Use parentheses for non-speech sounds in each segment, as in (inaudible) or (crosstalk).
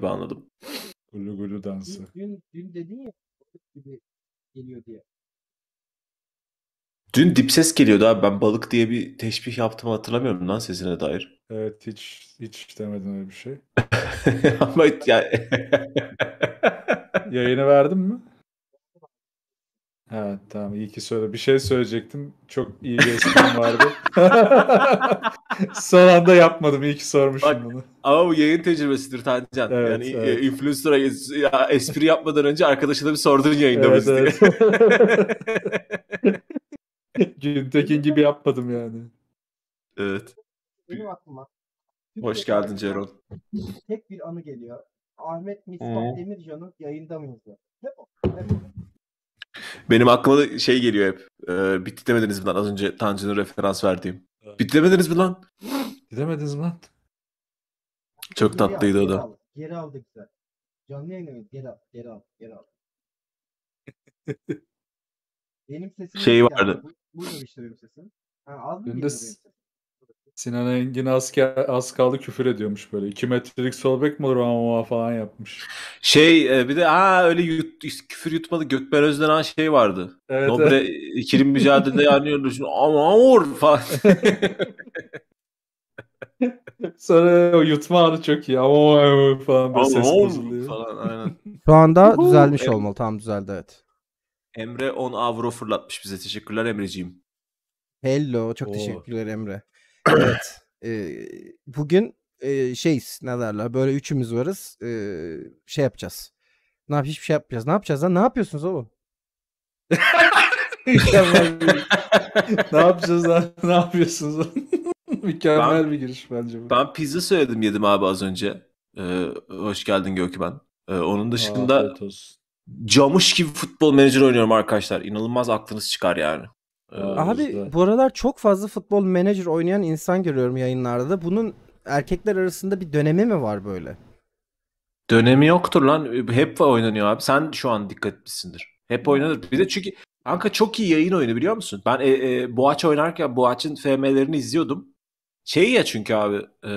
gibi anladım. Gulu gulu dansı. Dün, dün dedin ya gibi geliyor diye. Dün dip ses geliyordu abi. Ben balık diye bir teşbih yaptım hatırlamıyorum lan sesine dair. Evet hiç hiç demedim öyle bir şey. (laughs) Ama ya... Yayını verdim mi? Evet tamam iyi ki söyle. Bir şey söyleyecektim. Çok iyi bir vardı. (laughs) Son anda yapmadım. İyi ki sormuşum Bak, bunu. Ama bu yayın tecrübesidir Tancan. Evet, yani evet. influencer'a espri yapmadan önce arkadaşına bir sordun yayında evet, diye. Evet. (laughs) Güntekin gibi yapmadım yani. Evet. Benim aklıma. Hoş geldin Ceron. Tek bir anı geliyor. Ahmet Misbah Demircan'ı yayında mıydı Ne bu? Benim aklıma da şey geliyor hep. E, ee, bitti demediniz mi lan az önce Tanju'nun referans verdiğim. Evet. Bitti demediniz mi lan? Gidemediniz mi lan? Çok tatlıydı o da. Geri aldık da. Canlı yayın evet geri al. Geri al. Geri al. (laughs) Benim sesim Şey vardı. bu Burada işte benim sesim. Ha, az mı geliyor benim sesim? Sinan Engin az, az kaldı küfür ediyormuş böyle. 2 metrelik sol bek mi olur ama falan yapmış. Şey e, bir de ha öyle yut, küfür yutmadı Gökmen Özdenen şey vardı. Evet, Nobre evet. ikili mücadelede yanıyordu. (laughs) Ama amor falan. (laughs) Sonra o yutma anı çok iyi. Ama falan böyle ses bozuluyor. Falan, aynen. (laughs) Şu anda düzelmiş olmalı. Tam düzeldi evet. Emre 10 avro fırlatmış bize. Teşekkürler Emreciğim. Hello. Çok Oo. teşekkürler Emre evet. (clears throat) E, bugün e, şey ne derler böyle üçümüz varız. E, şey yapacağız. Ne yap hiçbir şey yapacağız. Ne yapacağız lan? Ne yapıyorsunuz oğlum? (laughs) (laughs) ne yapacağız lan? (laughs) Ne yapıyorsunuz lan? Mükemmel ben, bir giriş bence bu. Ben pizza söyledim yedim abi az önce. Ee, hoş geldin Gökmen. Ee, onun dışında Aa, camış gibi futbol menajer oynuyorum arkadaşlar. İnanılmaz aklınız çıkar yani. Abi bu aralar çok fazla futbol menajer oynayan insan görüyorum yayınlarda da. Bunun erkekler arasında bir dönemi mi var böyle? Dönemi yoktur lan. Hep oynanıyor abi. Sen şu an dikkatlisindir. Hep oynanır. Bir de çünkü kanka çok iyi yayın oyunu biliyor musun? Ben e, e, Boğaç oynarken Boğaç'ın FM'lerini izliyordum. Şey ya çünkü abi e,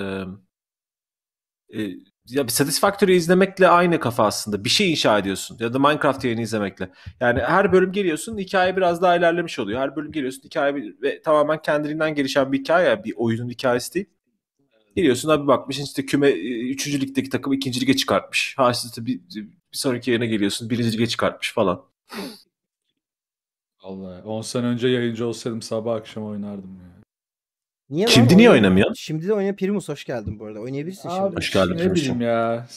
e, ya bir Satisfactory izlemekle aynı kafa aslında. Bir şey inşa ediyorsun ya da Minecraft yayını izlemekle. Yani her bölüm geliyorsun hikaye biraz daha ilerlemiş oluyor. Her bölüm geliyorsun hikaye bir, ve tamamen kendiliğinden gelişen bir hikaye. Bir oyunun hikayesi değil. Geliyorsun abi bakmışsın işte küme e, üçüncü ligdeki takım 2. lige çıkartmış. Ha işte bir, bir sonraki yayına geliyorsun birinci lige çıkartmış falan. Allah 10 sene önce yayıncı olsaydım sabah akşam oynardım ya. Niye Şimdi niye oynamıyor? Şimdi de oynayan Primus hoş geldin bu arada. Oynayabilirsin Abi, şimdi. Hoş geldin Ne şey bileyim ya.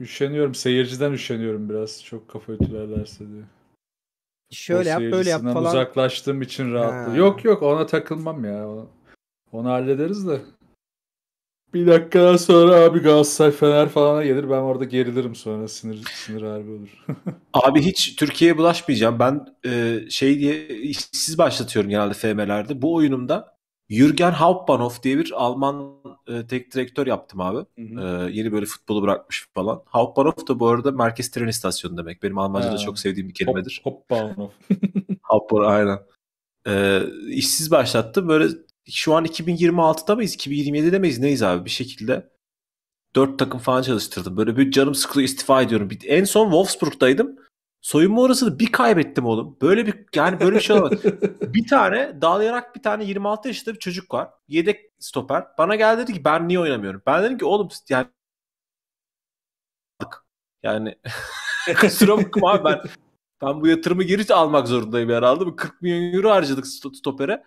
Üşeniyorum. Seyirciden üşeniyorum biraz. Çok kafa ütülerlerse diye. Şöyle yap böyle yap falan. uzaklaştığım için rahatlı. Yok yok ona takılmam ya. Onu, hallederiz de. Bir dakikadan sonra abi Galatasaray Fener falana gelir. Ben orada gerilirim sonra sinir sinir harbi olur. (laughs) abi hiç Türkiye'ye bulaşmayacağım. Ben e, şey diye işsiz başlatıyorum genelde FM'lerde. Bu oyunumda Jürgen Hauptbahnhof diye bir Alman e, tek direktör yaptım abi. Hı hı. E, yeni böyle futbolu bırakmış falan. Hauptbahnhof da bu arada merkez tren istasyonu demek. Benim Almanca'da çok sevdiğim bir kelimedir. Hauptbahnhof. (laughs) Hauptbahnhof aynen. E, işsiz başlattı. Böyle şu an 2026'da mıyız? 2027'de miyiz? Neyiz abi bir şekilde? Dört takım falan çalıştırdım. Böyle bir canım sıkılıyor istifa ediyorum. En son Wolfsburg'daydım. Soyunma da bir kaybettim oğlum. Böyle bir yani böyle bir şey olamaz. (laughs) bir tane dağlayarak bir tane 26 yaşında bir çocuk var. Yedek stoper. Bana geldi dedi ki ben niye oynamıyorum? Ben dedim ki oğlum yani (laughs) yani (laughs) kusura bakma abi ben ben bu yatırımı geri almak zorundayım herhalde. Bu 40 milyon euro harcadık stopere.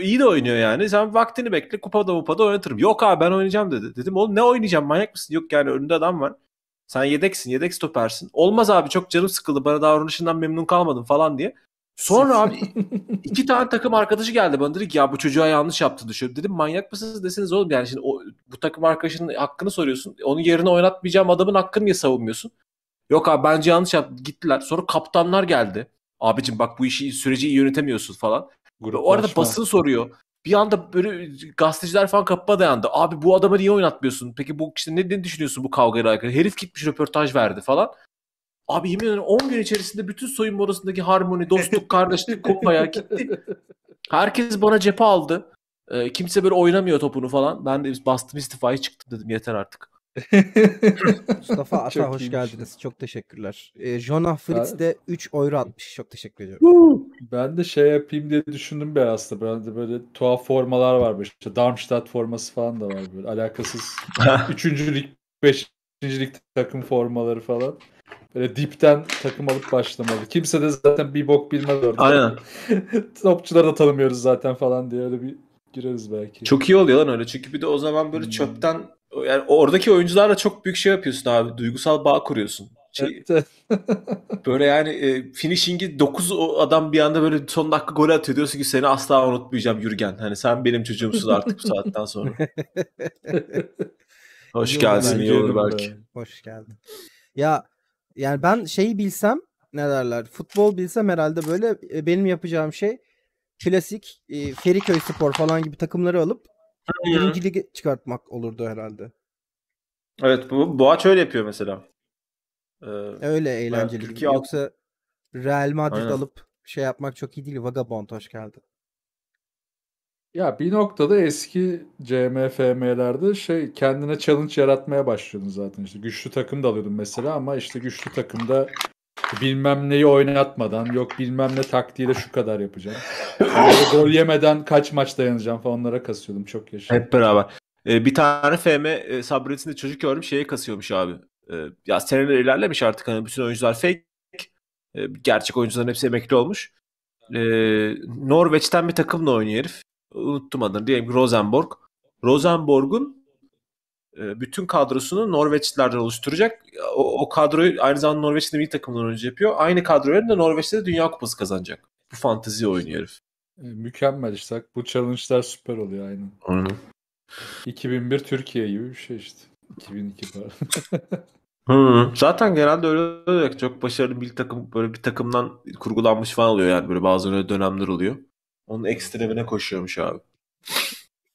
İyi de oynuyor yani. Sen vaktini bekle kupada mupada oynatırım. Yok abi ben oynayacağım dedi. Dedim oğlum ne oynayacağım manyak mısın? Yok yani önünde adam var. Sen yedeksin, yedek stopersin. Olmaz abi çok canım sıkıldı. Bana davranışından memnun kalmadım falan diye. Sonra abi iki tane takım arkadaşı geldi bana dedi ki ya bu çocuğa yanlış yaptı düşüyor. Dedim manyak mısınız desiniz oğlum yani şimdi o, bu takım arkadaşının hakkını soruyorsun. Onun yerine oynatmayacağım adamın hakkını niye savunmuyorsun? Yok abi bence yanlış yaptı gittiler. Sonra kaptanlar geldi. Abicim bak bu işi süreci iyi yönetemiyorsun falan. Gruplaşma. O arada basın soruyor bir anda böyle gazeteciler falan kapıma dayandı. Abi bu adamı niye oynatmıyorsun? Peki bu kişi ne, ne düşünüyorsun bu kavgayla alakalı? Herif gitmiş röportaj verdi falan. Abi yemin ederim 10 gün içerisinde bütün soyunma odasındaki harmoni, dostluk, (laughs) kardeşlik kopmaya gitti. Herkes bana cephe aldı. E, kimse böyle oynamıyor topunu falan. Ben de bastım istifayı çıktım dedim yeter artık. (laughs) Mustafa Ata hoş geldiniz. Çok teşekkürler. E, Jonah Fritz de 3 euro atmış. Çok teşekkür ediyorum. Ben de şey yapayım diye düşündüm ben aslında. Ben de böyle tuhaf formalar var. İşte Darmstadt forması falan da var böyle. Alakasız. (laughs) Üçüncü lig, beşinci lig takım formaları falan. Böyle dipten takım alıp başlamalı. Kimse de zaten bir bok bilmez orada. Aynen. (laughs) Topçuları da tanımıyoruz zaten falan diye öyle bir gireriz belki. Çok iyi oluyor lan öyle. Çünkü bir de o zaman böyle hmm. çöpten yani oradaki oyuncularla çok büyük şey yapıyorsun abi. Duygusal bağ kuruyorsun. Şey, evet. (laughs) böyle yani e, finishing'i 9 adam bir anda böyle son dakika gol atıyor. Diyorsun ki seni asla unutmayacağım Yürgen. Hani sen benim çocuğumsun artık bu (laughs) saatten sonra. (laughs) Hoş iyi geldin iyi olur belki. Hoş geldin. Ya yani ben şeyi bilsem ne derler futbol bilsem herhalde böyle e, benim yapacağım şey klasik e, Feriköy Spor falan gibi takımları alıp birinci ligi çıkartmak olurdu herhalde. Evet bu Boğaç öyle yapıyor mesela. Ee, Öyle eğlenceli. Yani Türkiye Yoksa Real Madrid Aynen. alıp şey yapmak çok iyi değil. Vagabond hoş geldin. Ya bir noktada eski CMFM'lerde şey kendine challenge yaratmaya başlıyordun zaten. İşte güçlü takım da alıyordun mesela ama işte güçlü takımda bilmem neyi oynatmadan yok bilmem ne taktiğiyle şu kadar yapacağım. Yani (coughs) gol yemeden kaç maç dayanacağım falan onlara kasıyordum çok yaşa. Hep beraber. Ee, bir tane FM e, Sabret'in çocuk gördüm şeye kasıyormuş abi. E, ya seneler ilerlemiş artık hani bütün oyuncular fake. E, gerçek oyuncuların hepsi emekli olmuş. E, Norveç'ten bir takımla oynuyor herif. Unuttum adını diyelim Rosenborg. Rosenborg'un e, bütün kadrosunu Norveçlilerden oluşturacak. O, o kadroyu aynı zamanda Norveç'in bir takımdan oyuncu yapıyor. Aynı kadroyu da Norveç'te de Dünya Kupası kazanacak. Bu fantezi oynuyor herif. E, mükemmel işte. Bu challenge'lar süper oluyor aynen. Aynen. 2001 Türkiye gibi bir şey işte. 2002 falan. (laughs) Hı. Zaten genelde öyle oluyor. Çok başarılı bir takım böyle bir takımdan kurgulanmış falan oluyor yani böyle bazen öyle dönemler oluyor. Onun ekstremine koşuyormuş abi.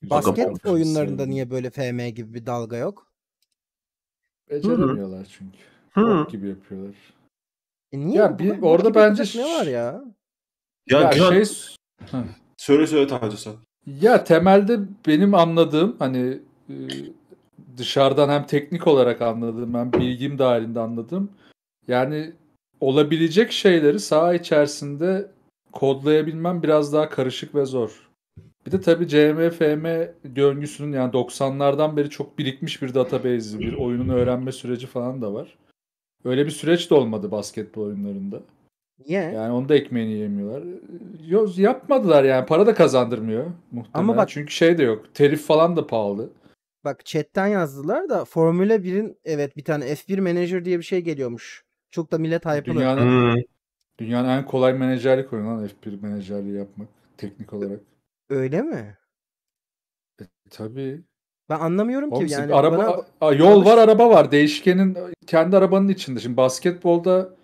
Basket oyunlarında niye böyle FM gibi bir dalga yok? Beceremiyorlar Hı. çünkü. Hı. Bok gibi yapıyorlar. E niye? Ya bir, bir orada bence ne var ya? Ya, ya şey Heh. söyle söyle Tanju sen. Ya temelde benim anladığım hani e, dışarıdan hem teknik olarak anladım hem bilgim dahilinde anladım. Yani olabilecek şeyleri saha içerisinde kodlayabilmem biraz daha karışık ve zor. Bir de tabii CMFM döngüsünün yani 90'lardan beri çok birikmiş bir database'i, bir oyunun öğrenme süreci falan da var. Öyle bir süreç de olmadı basketbol oyunlarında. Niye? Yeah. Yani onda ekmeğini yemiyorlar. Yok yapmadılar yani para da kazandırmıyor muhtemelen. Ama bak, Çünkü şey de yok. Telif falan da pahalı. Bak chatten yazdılar da Formula 1'in evet bir tane F1 menajer diye bir şey geliyormuş. Çok da millet hype'lı. Dünyanın, hmm. dünyanın en kolay menajerlik oyunu lan F1 menajerliği yapmak teknik olarak. Öyle mi? E, tabii. Ben anlamıyorum Oğlum, ki yani. Araba, bana, yol var araba var. Değişkenin kendi arabanın içinde. Şimdi basketbolda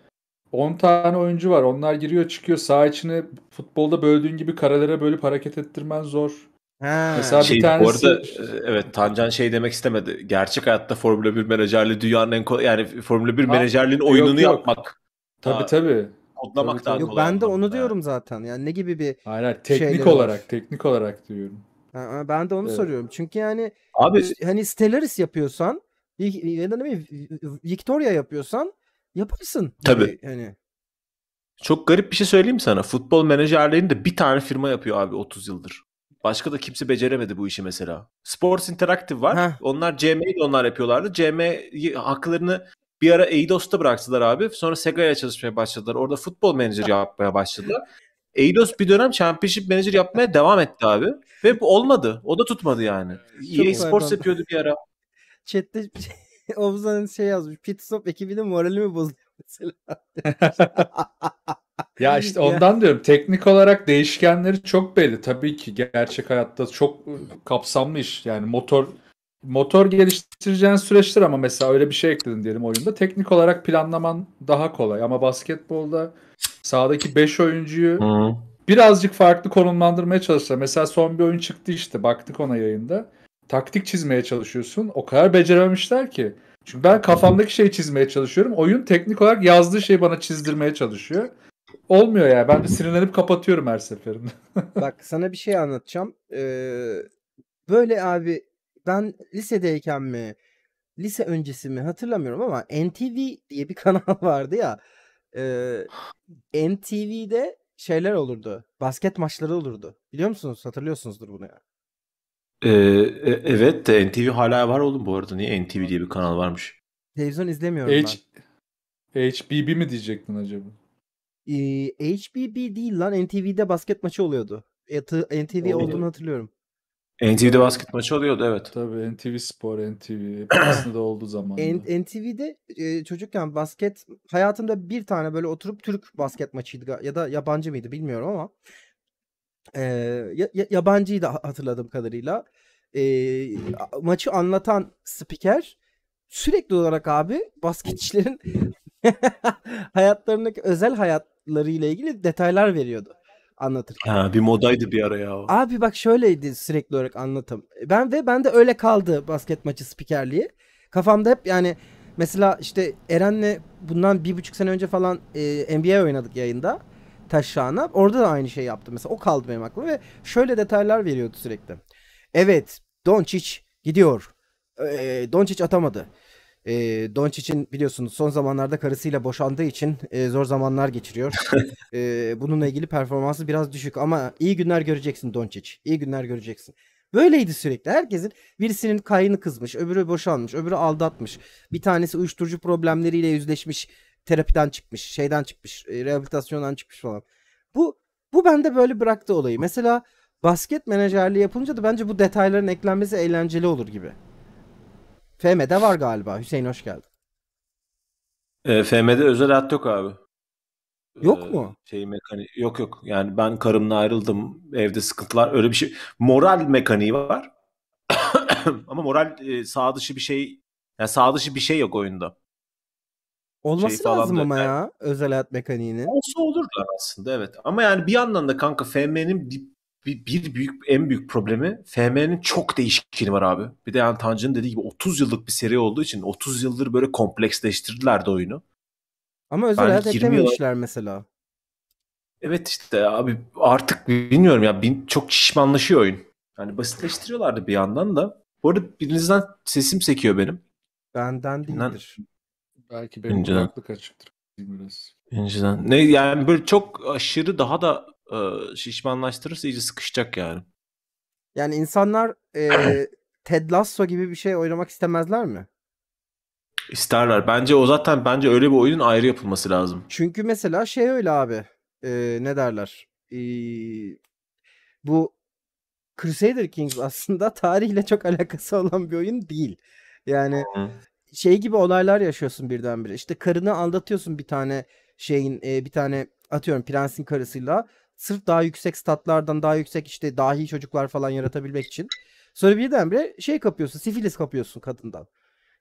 10 tane oyuncu var. Onlar giriyor çıkıyor. Sağ içini futbolda böldüğün gibi karelere bölüp hareket ettirmen zor. Ha. Mesela şey, bir tanesi... Bu arada e, evet Tancan şey demek istemedi. Gerçek hayatta Formula 1 menajerliği dünyanın en kolay yani Formula 1 ha, menajerliğin yok, oyununu yok. yapmak. Tabii tabii. Kodlamak daha kolay. Ben de onu diyorum zaten. Yani ne gibi bir Hayır, hayır teknik olarak, var. teknik olarak diyorum. Ha, ben de onu evet. soruyorum. Çünkü yani Abi hani Stellaris yapıyorsan ya da ne bileyim Victoria yapıyorsan yaparsın. Hani tabii. Hani çok garip bir şey söyleyeyim sana. Futbol menajerlerini de bir tane firma yapıyor abi 30 yıldır. Başka da kimse beceremedi bu işi mesela. Sports Interactive var. Heh. Onlar CM'yi de onlar yapıyorlardı. CM haklarını bir ara Eidos'ta bıraktılar abi. Sonra Sega'ya çalışmaya başladılar. Orada futbol menajer yapmaya başladılar. Eidos bir dönem Championship Manager yapmaya devam etti abi. Ve bu olmadı. O da tutmadı yani. E Çok EA Sports yapıyordu bir ara. Chat'te (laughs) Omzan'ın şey yazmış. Pitstop Stop ekibinin morali mi mesela? (laughs) Ya işte ondan ya. diyorum teknik olarak değişkenleri çok belli. Tabii ki gerçek hayatta çok kapsamlı iş. Yani motor motor geliştireceğin süreçtir ama mesela öyle bir şey ekledin diyelim oyunda. Teknik olarak planlaman daha kolay ama basketbolda sahadaki 5 oyuncuyu Hı. birazcık farklı konumlandırmaya çalışsa. Mesela son bir oyun çıktı işte baktık ona yayında. Taktik çizmeye çalışıyorsun. O kadar becerememişler ki. Çünkü ben kafamdaki şeyi çizmeye çalışıyorum. Oyun teknik olarak yazdığı şeyi bana çizdirmeye çalışıyor. Olmuyor ya. Ben de sinirlenip kapatıyorum her seferinde. (laughs) Bak sana bir şey anlatacağım. Ee, böyle abi ben lisedeyken mi lise öncesi mi hatırlamıyorum ama NTV diye bir (laughs) kanal vardı ya. E, ee, NTV'de şeyler olurdu. Basket maçları olurdu. Biliyor musunuz? Hatırlıyorsunuzdur bunu ya. Ee, e, evet de NTV hala var oğlum bu arada. Niye NTV diye bir kanal varmış? Televizyon izlemiyorum H- ben. HBB mi diyecektin acaba? Ee, HBB değil lan NTV'de basket maçı oluyordu. NTV Oluyor. olduğunu hatırlıyorum. NTV'de basket maçı oluyordu evet. Tabii NTV Spor, NTV aslında (clears throat) olduğu zaman. NTV'de e, çocukken basket hayatımda bir tane böyle oturup Türk basket maçıydı ya da yabancı mıydı bilmiyorum ama e, ya, yabancıydı hatırladığım kadarıyla. E, maçı anlatan spiker sürekli olarak abi basketçilerin (laughs) hayatlarındaki özel hayat ile ilgili detaylar veriyordu anlatırken. Ha, bir modaydı bir ara ya. O. Abi bak şöyleydi sürekli olarak anlatım. Ben ve ben de öyle kaldı basket maçı spikerliği. Kafamda hep yani mesela işte Eren'le bundan bir buçuk sene önce falan e, NBA oynadık yayında. Taşrağına. Orada da aynı şey yaptı Mesela o kaldı benim aklıma ve şöyle detaylar veriyordu sürekli. Evet Doncic gidiyor. E, e Doncic atamadı. E, Doncic'in biliyorsunuz son zamanlarda karısıyla boşandığı için e, zor zamanlar geçiriyor. (laughs) e, bununla ilgili performansı biraz düşük ama iyi günler göreceksin Doncic. İyi günler göreceksin. Böyleydi sürekli. Herkesin birisinin kayını kızmış, öbürü boşanmış, öbürü aldatmış. Bir tanesi uyuşturucu problemleriyle yüzleşmiş, terapiden çıkmış, şeyden çıkmış, e, rehabilitasyondan çıkmış falan. Bu bu bende böyle bıraktı olayı. Mesela basket menajerliği yapınca da bence bu detayların eklenmesi eğlenceli olur gibi. FM'de var galiba. Hüseyin hoş geldin. E, FM'de özel hat yok abi. Yok e, mu? Şey mekaniği yok yok. Yani ben karımla ayrıldım. Evde sıkıntılar öyle bir şey. Moral mekaniği var. (coughs) Ama moral e, sağ dışı bir şey yani sağ dışı bir şey yok oyunda. Olması şey lazım ama ya özel hayat mekaniğini. Olsa olur da aslında evet. Ama yani bir yandan da kanka FM'nin bir, bir büyük en büyük problemi FM'nin çok değişkeni var abi. Bir de yani Tancan'ın dediği gibi 30 yıllık bir seri olduğu için 30 yıldır böyle kompleksleştirdiler de oyunu. Ama özel yani hayat eklememişler mesela. Evet işte abi artık bilmiyorum ya bin, çok şişmanlaşıyor oyun. Yani basitleştiriyorlardı bir yandan da. Bu arada birinizden sesim sekiyor benim. Benden değildir. Belki benim İnciden. kulaklık açıktır. Biraz. İnciden. Ne yani böyle çok aşırı daha da şişmanlaştırırsa iyice sıkışacak yani. Yani insanlar e, (clears throat) Ted Lasso gibi bir şey oynamak istemezler mi? İsterler. Bence o zaten bence öyle bir oyunun ayrı yapılması lazım. Çünkü mesela şey öyle abi. E, ne derler? E, bu Crusader Kings (laughs) aslında tarihle çok alakası olan bir oyun değil. Yani Hı. şey gibi olaylar yaşıyorsun birdenbire. İşte karını aldatıyorsun bir tane şeyin e, bir tane atıyorum prensin karısıyla. Sırf daha yüksek statlardan daha yüksek işte dahi çocuklar falan yaratabilmek için. Sonra birdenbire şey kapıyorsun sifilis kapıyorsun kadından.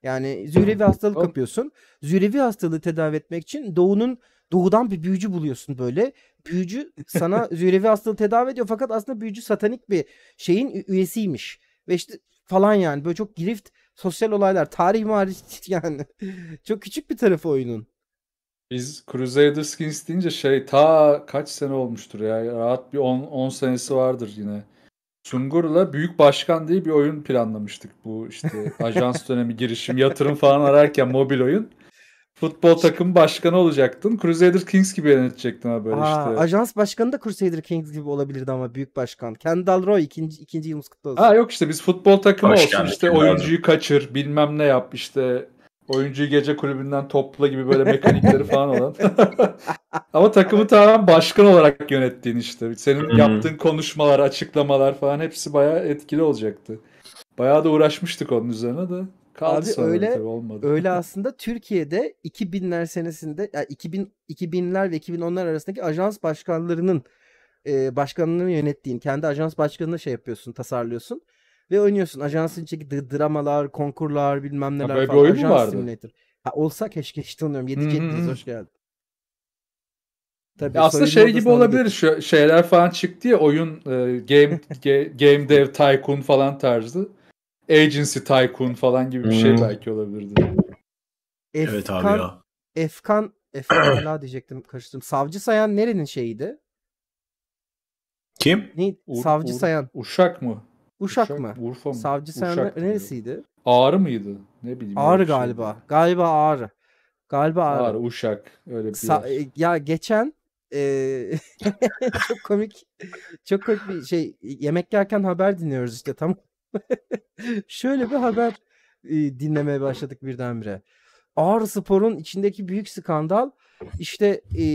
Yani zührevi hmm. hastalık kapıyorsun. Zührevi hastalığı tedavi etmek için doğunun doğudan bir büyücü buluyorsun böyle. Büyücü sana (laughs) zührevi hastalığı tedavi ediyor fakat aslında büyücü satanik bir şeyin üyesiymiş. Ve işte falan yani böyle çok girift sosyal olaylar. Tarih marif (laughs) yani. çok küçük bir tarafı oyunun. Biz Crusader Skins deyince şey ta kaç sene olmuştur ya. Rahat bir 10 senesi vardır yine. Sungur'la Büyük Başkan diye bir oyun planlamıştık. Bu işte (laughs) ajans dönemi girişim, yatırım falan ararken mobil oyun. Futbol takım başkanı olacaktın. Crusader Kings gibi yönetecektin ha böyle Aa, işte. Ajans başkanı da Crusader Kings gibi olabilirdi ama büyük başkan. Kendall Roy ikinci, ikinci yılımız kutlu olsun. Ha yok işte biz futbol takımı Hoş olsun. işte oyuncuyu kaçır bilmem ne yap işte Oyuncuyu gece kulübünden topla gibi böyle mekanikleri falan olan. (laughs) Ama takımı tamamen başkan olarak yönettiğin işte. Senin hmm. yaptığın konuşmalar, açıklamalar falan hepsi bayağı etkili olacaktı. Bayağı da uğraşmıştık onun üzerine de. Kaldı Abi öyle tabii olmadı. öyle (laughs) aslında Türkiye'de 2000'ler senesinde yani 2000 2000'ler ve 2010'lar arasındaki ajans başkanlarının e, başkanlarını yönettiğin kendi ajans başkanını şey yapıyorsun, tasarlıyorsun. Ve oynuyorsun. Ajansın içindeki dramalar, konkurlar bilmem neler ha, böyle falan. Böyle bir oyun mu vardı? Ha, olsa keşke hiç tanıyorum. Yedi cettiniz hoş geldin. Tabii, aslında şey gibi olabilir şu şeyler falan çıktı ya oyun e, game (laughs) ge, game dev tycoon falan tarzı. Agency tycoon falan gibi bir şey hmm. belki olabilirdi. evet abi ya. Efkan Efkan (clears throat) diyecektim karıştırdım. Savcı Sayan nerenin şeyiydi? Kim? Ne, U- Savcı U- Sayan. Uşak mı? Uşak, Uşak mı? Urfa mı? Savcı sen neresiydi? Ağrı mıydı? Ne bileyim. Ağrı galiba. Şeydi. Galiba Ağrı. Galiba Ağrı. Ağrı, Uşak öyle bir Sa- e, Ya geçen e- (laughs) çok komik çok komik bir şey yemek yerken haber dinliyoruz işte tamam (laughs) Şöyle bir haber e- dinlemeye başladık birdenbire. Ağır Spor'un içindeki büyük skandal işte e,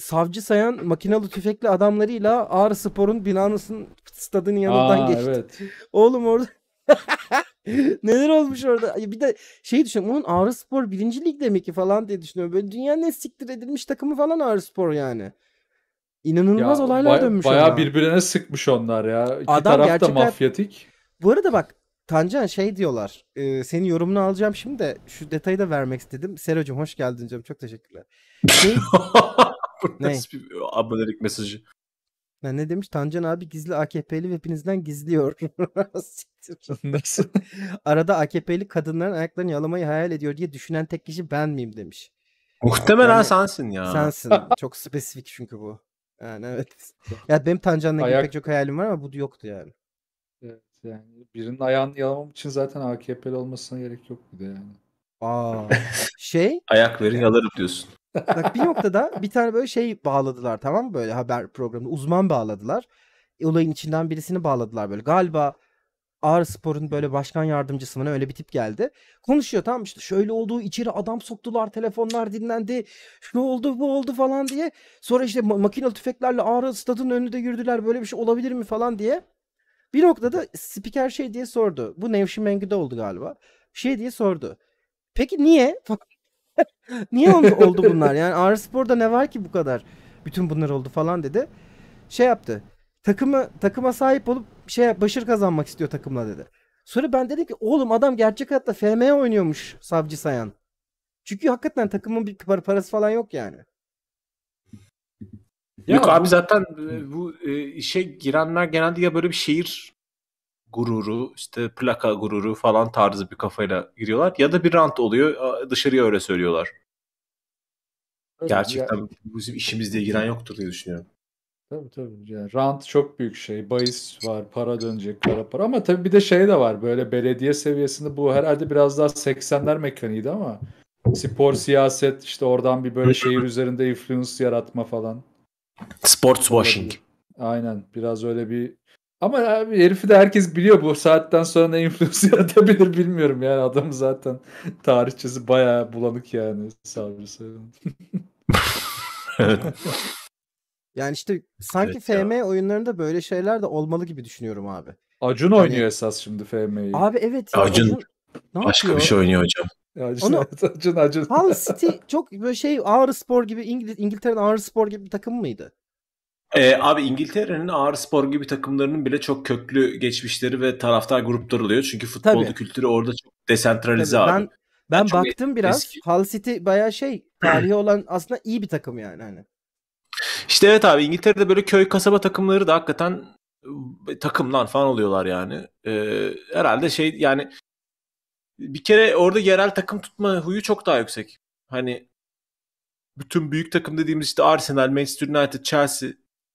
savcı sayan makinalı tüfekli adamlarıyla Ağır Spor'un binanın stadının yanından Aa, geçti. Evet. (laughs) Oğlum orada (laughs) Neler olmuş orada? Bir de şey düşünüyorum. Onun Ağır Spor birinci lig demek ki falan diye düşünüyorum. Böyle dünyanın en siktir edilmiş takımı falan Ağır Spor yani. İnanılmaz ya, olaylar bay, dönmüş. Bayağı birbirine sıkmış onlar ya. İki Adam taraf gerçekten... da mafyatik. Bu arada bak Tancan şey diyorlar. E, senin yorumunu alacağım şimdi de şu detayı da vermek istedim. Serocum hoş geldin canım. Çok teşekkürler. Şey, (laughs) ne? abonelik mesajı? Ya ne demiş? Tancan abi gizli AKP'li hepinizden gizliyor. (laughs) (laughs) Arada AKP'li kadınların ayaklarını yalamayı hayal ediyor diye düşünen tek kişi ben miyim demiş. Muhtemelen yani, sensin ya. Sensin. Çok spesifik çünkü bu. Yani evet. Ya benim Tancan'la Ayak... pek çok hayalim var ama bu yoktu yani yani. Birinin ayağını yalamam için zaten AKP'li olmasına gerek yok bir de yani. Aa. (laughs) şey. Ayak verin alırım diyorsun. Bak bir noktada bir tane böyle şey bağladılar tamam mı böyle haber programı uzman bağladılar. E, olayın içinden birisini bağladılar böyle. Galiba ağır Spor'un böyle başkan yardımcısı mı öyle bir tip geldi. Konuşuyor tamam işte şöyle olduğu içeri adam soktular telefonlar dinlendi. Şu oldu bu oldu falan diye. Sonra işte makinalı tüfeklerle Ağrı stadın önünde yürüdüler böyle bir şey olabilir mi falan diye. Bir noktada spiker şey diye sordu. Bu Nevşin Mengü'de oldu galiba. Şey diye sordu. Peki niye? (laughs) niye oldu bunlar? Yani Ağrı Spor'da ne var ki bu kadar? Bütün bunlar oldu falan dedi. Şey yaptı. Takımı takıma sahip olup şey başır kazanmak istiyor takımla dedi. Sonra ben dedim ki oğlum adam gerçek hayatta FM oynuyormuş savcı sayan. Çünkü hakikaten takımın bir parası falan yok yani. Ya, Yok abi zaten e, bu e, işe girenler genelde ya böyle bir şehir gururu, işte plaka gururu falan tarzı bir kafayla giriyorlar ya da bir rant oluyor dışarıya öyle söylüyorlar. Tabii, Gerçekten ya... bizim işimizde giren yoktur diye düşünüyorum. Tabii tabii. Yani rant çok büyük şey. Bayis var, para dönecek, kara para. Ama tabii bir de şey de var. Böyle belediye seviyesinde bu herhalde biraz daha 80'ler mekaniydi ama spor, siyaset işte oradan bir böyle şehir üzerinde influence yaratma falan. Sports washing. Aynen biraz öyle bir ama abi herifi de herkes biliyor bu saatten sonra ne influence yaratabilir bilmiyorum yani adam zaten tarihçesi baya bulanık yani savcısı. (laughs) evet. Yani işte sanki evet FM ya. oyunlarında böyle şeyler de olmalı gibi düşünüyorum abi. Acun yani... oynuyor esas şimdi FM'yi. Abi evet. Ya, Acun, Acun ne yapıyor? bir şey oynuyor hocam. Onu, acın (laughs) acın. Hull City çok böyle şey ağır spor gibi İngiliz, İngiltere'nin ağır spor gibi bir takım mıydı? Ee, abi İngiltere'nin ağır spor gibi takımlarının bile çok köklü geçmişleri ve taraftar grupları oluyor. Çünkü futbol kültürü orada çok desentralize Tabii, abi. Ben, ben yani baktım biraz. Eski. Hull City bayağı şey (clears throat) tarihi olan aslında iyi bir takım yani. Hani. İşte evet abi İngiltere'de böyle köy kasaba takımları da hakikaten e, takımlar falan oluyorlar yani. Ee, herhalde şey yani bir kere orada yerel takım tutma huyu çok daha yüksek. Hani bütün büyük takım dediğimiz işte Arsenal, Manchester United, Chelsea,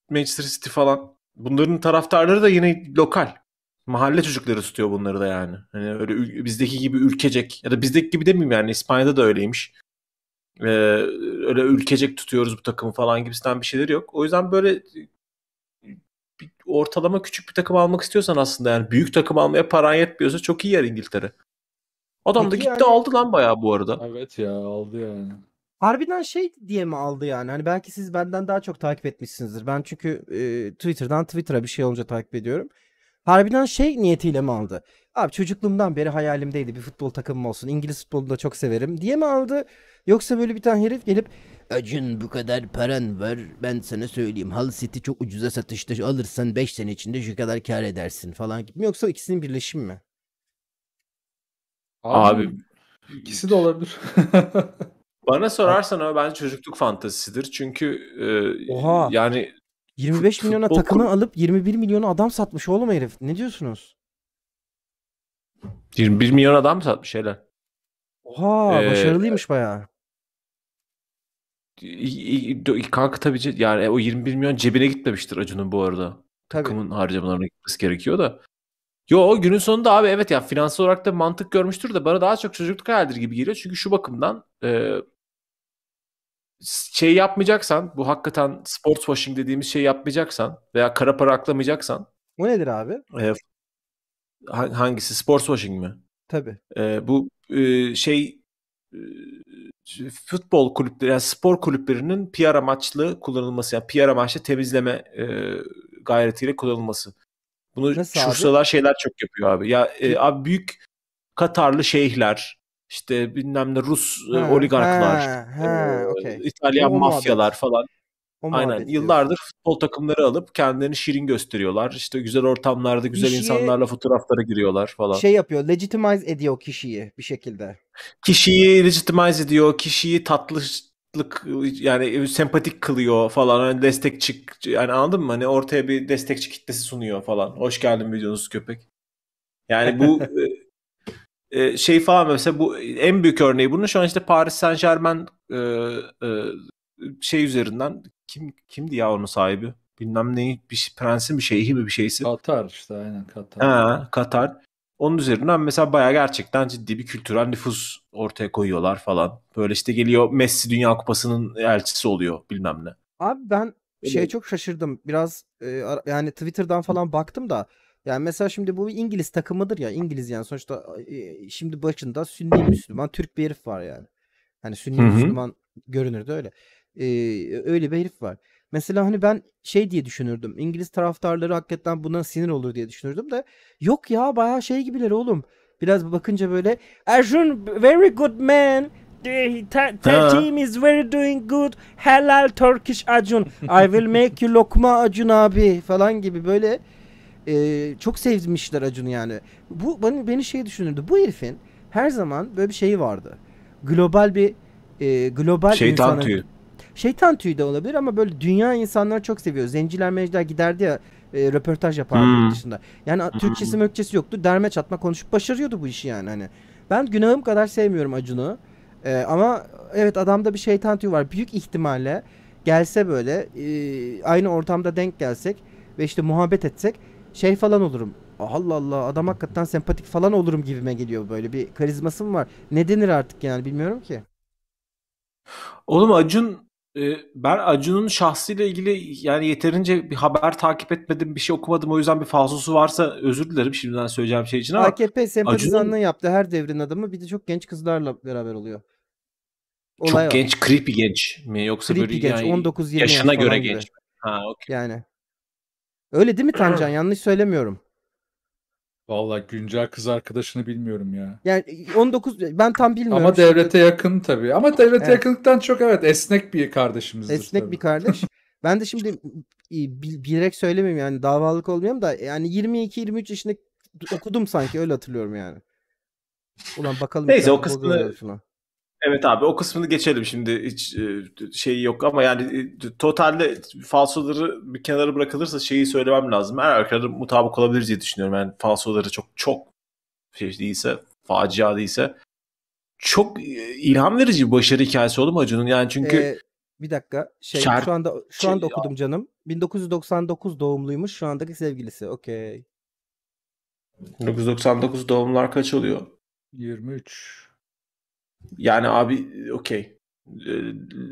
Manchester City falan. Bunların taraftarları da yine lokal. Mahalle çocukları tutuyor bunları da yani. Hani öyle bizdeki gibi ülkecek ya da bizdeki gibi demeyeyim yani İspanya'da da öyleymiş. Ee, öyle ülkecek tutuyoruz bu takımı falan gibisinden bir şeyleri yok. O yüzden böyle e, ortalama küçük bir takım almak istiyorsan aslında yani büyük takım almaya paran yetmiyorsa çok iyi yer İngiltere. Adam da gitti yani- aldı lan bayağı bu arada. Evet ya aldı yani. Harbiden şey diye mi aldı yani? Hani belki siz benden daha çok takip etmişsinizdir. Ben çünkü e, Twitter'dan Twitter'a bir şey olunca takip ediyorum. Harbiden şey niyetiyle mi aldı? Abi çocukluğumdan beri hayalimdeydi bir futbol takımım olsun. İngiliz futbolunu da çok severim diye mi aldı? Yoksa böyle bir tane herif gelip Acun bu kadar paran var ben sana söyleyeyim. Hal City çok ucuza satışta alırsan 5 sene içinde şu kadar kar edersin falan gibi mi? Yoksa ikisinin birleşimi mi? Abi, Abi ikisi de olabilir. (laughs) bana sorarsan ama bence çocukluk fantazisidir. Çünkü e, Oha. yani 25 milyona futbol takımı kur- alıp 21 milyonu adam satmış oğlum herif. Ne diyorsunuz? 21 milyon adam mı satmış helal? Oha Ee, başarılıymış bayağı. Kanka tabii ki- yani o 21 milyon cebine gitmemiştir Acun'un bu arada. Tabii. Takımın harcamalarına gitmesi gerekiyor da. Yo günün sonunda abi evet ya finansal olarak da mantık görmüştür de bana daha çok çocukluk hayaldir gibi geliyor. Çünkü şu bakımdan e, şey yapmayacaksan bu hakikaten sports washing dediğimiz şey yapmayacaksan veya kara para aklamayacaksan. Bu nedir abi? E, hangisi? Sports washing mi? Tabii. E, bu e, şey e, futbol kulüpleri, yani spor kulüplerinin PR amaçlı kullanılması, yani PR amaçlı temizleme e, gayretiyle kullanılması. Bunu Nasıl şu sıralar şeyler çok yapıyor abi. Ya e, abi büyük Katarlı şeyhler, işte bilmem ne Rus e, ha, oligarklar, ha, ha, e, okay. İtalyan o mafyalar falan. O Aynen. Yıllardır futbol takımları alıp kendilerini şirin gösteriyorlar. İşte güzel ortamlarda güzel kişiyi, insanlarla fotoğraflara giriyorlar falan. Şey yapıyor. Legitimize ediyor kişiyi bir şekilde. Kişiyi legitimize ediyor. Kişiyi tatlı lık yani e, sempatik kılıyor falan hani destekçi yani anladın mı hani ortaya bir destekçi kitlesi sunuyor falan hoş geldin videonuz köpek yani bu (laughs) e, e, şey falan mesela bu en büyük örneği bunun şu an işte Paris Saint Germain e, e, şey üzerinden kim kimdi ya onun sahibi bilmem neyi bir prensin bir şeyi mi bir şeysi Katar işte aynen Katar ha, Katar onun üzerinden mesela bayağı gerçekten ciddi bir kültürel nüfus ortaya koyuyorlar falan. Böyle işte geliyor Messi Dünya Kupası'nın elçisi oluyor bilmem ne. Abi ben Öyle. şeye çok şaşırdım. Biraz e, yani Twitter'dan falan baktım da yani mesela şimdi bu bir İngiliz takımıdır ya İngiliz yani sonuçta e, şimdi başında Sünni Müslüman Türk bir herif var yani. Hani Sünni Hı-hı. Müslüman görünürdü öyle. E, öyle bir herif var. Mesela hani ben şey diye düşünürdüm. İngiliz taraftarları hakikaten buna sinir olur diye düşünürdüm de yok ya bayağı şey gibiler oğlum. Biraz bakınca böyle Arjun very good man. The, the, team is very doing good. Helal Turkish Acun. I will make you lokma Acun abi falan gibi böyle e, çok sevmişler Acun'u yani. Bu beni, beni şey düşünürdü. Bu herifin her zaman böyle bir şeyi vardı. Global bir e, global Şeytan insanı. Tüyü. Şeytan tüyü de olabilir ama böyle dünya insanları çok seviyor. Zenciler mecler giderdi ya e, röportaj yapardı hmm. dışında. Yani hmm. Türkçesi mökçesi yoktu. Derme çatma konuşup başarıyordu bu işi yani hani. Ben günahım kadar sevmiyorum Acun'u. E, ama evet adamda bir şeytan tüyü var. Büyük ihtimalle gelse böyle e, aynı ortamda denk gelsek ve işte muhabbet etsek şey falan olurum. Allah Allah adam hakikaten sempatik falan olurum gibime geliyor böyle bir karizması mı var? Ne denir artık yani bilmiyorum ki. Oğlum Acun ee, ben Acun'un şahsıyla ilgili yani yeterince bir haber takip etmedim, bir şey okumadım. O yüzden bir falsosu varsa özür dilerim şimdiden söyleyeceğim şey için ama AKP sempatizanlığı Acun'un... yaptı her devrin adamı. Bir de çok genç kızlarla beraber oluyor. Olay çok genç, creepy genç mi yoksa creepy böyle genç, yani 19 20 yaşına göre gibi. genç. Mi? Ha, okay. Yani. Öyle değil mi Tancan? (clears throat) Yanlış söylemiyorum. Valla güncel kız arkadaşını bilmiyorum ya. Yani 19 e, ben tam bilmiyorum. Ama devlete şimdi. yakın tabii. Ama devlete evet. yakınlıktan çok evet esnek bir kardeşimiz. Esnek tabii. bir kardeş. (laughs) ben de şimdi bilerek söylemeyeyim yani davalık olmayayım da yani 22-23 yaşında okudum sanki öyle hatırlıyorum yani. Ulan bakalım. Neyse o kısmını Evet abi o kısmını geçelim şimdi hiç şey yok ama yani e, totalde falsoları bir kenara bırakılırsa şeyi söylemem lazım. Her arkada mutabık olabilir diye düşünüyorum. Yani falsoları çok çok şey değilse facia değilse çok e, ilham verici bir başarı hikayesi oldu mu Acun'un? Yani çünkü ee, bir dakika şey şark... şu anda şu anda şey, okudum canım. 1999 doğumluymuş şu andaki sevgilisi. Okey. 1999 doğumlar kaç oluyor? 23. Yani abi okey.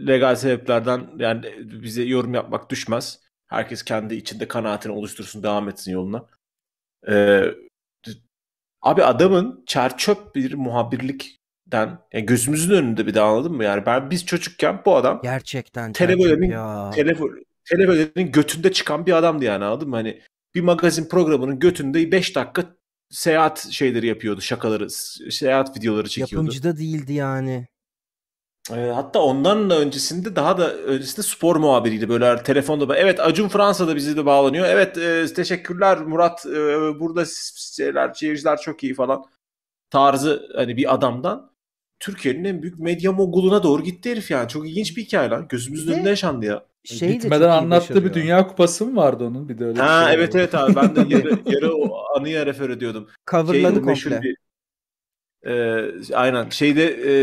Legal sebeplerden yani bize yorum yapmak düşmez. Herkes kendi içinde kanaatini oluştursun, devam etsin yoluna. Ee, abi adamın çerçöp bir muhabirlikten yani gözümüzün önünde bir daha anladın mı? Yani ben biz çocukken bu adam gerçekten televizyonin televizyonun götünde çıkan bir adamdı yani anladın mı? Hani bir magazin programının götünde 5 dakika seyahat şeyleri yapıyordu, şakaları, seyahat videoları çekiyordu. Yapımcı da değildi yani. Ee, hatta ondan da öncesinde daha da öncesinde spor muhabiriydi böyle telefonda. Evet Acun Fransa'da bizi de bağlanıyor. Evet e, teşekkürler Murat e, burada şeyler, seyirciler çok iyi falan tarzı hani bir adamdan Türkiye'nin en büyük medya moguluna doğru gitti herif yani. Çok ilginç bir hikaye lan. Gözümüzün önünde yaşandı ya. E, şey Gitmeden anlattı bir Dünya Kupası mı vardı onun bir de öyle. Ha şey evet evet abi ben de (laughs) yarı, yarı o anıya refer ediyordum. Coverladı şey, komple. Bir, e, aynen şeyde e,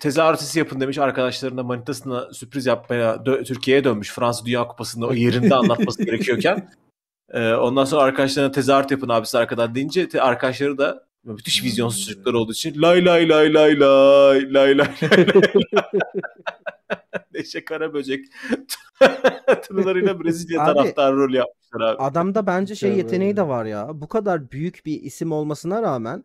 teze artisi yapın demiş arkadaşlarına manitasına sürpriz yapmaya dö- Türkiye'ye dönmüş Fransa Dünya Kupası'nda o yerinde anlatması (laughs) gerekiyorken. E, ondan sonra arkadaşlarına teze art yapın abisi arkadan deyince te, arkadaşları da müthiş vizyonsuz çocuklar hmm. olduğu için lay lay lay lay lay lay lay lay lay (laughs) (laughs) Neşe Karaböcek (laughs) tınılarıyla Brezilya abi, taraftar rol yapmışlar abi. Adamda bence şey yeteneği de var ya. Bu kadar büyük bir isim olmasına rağmen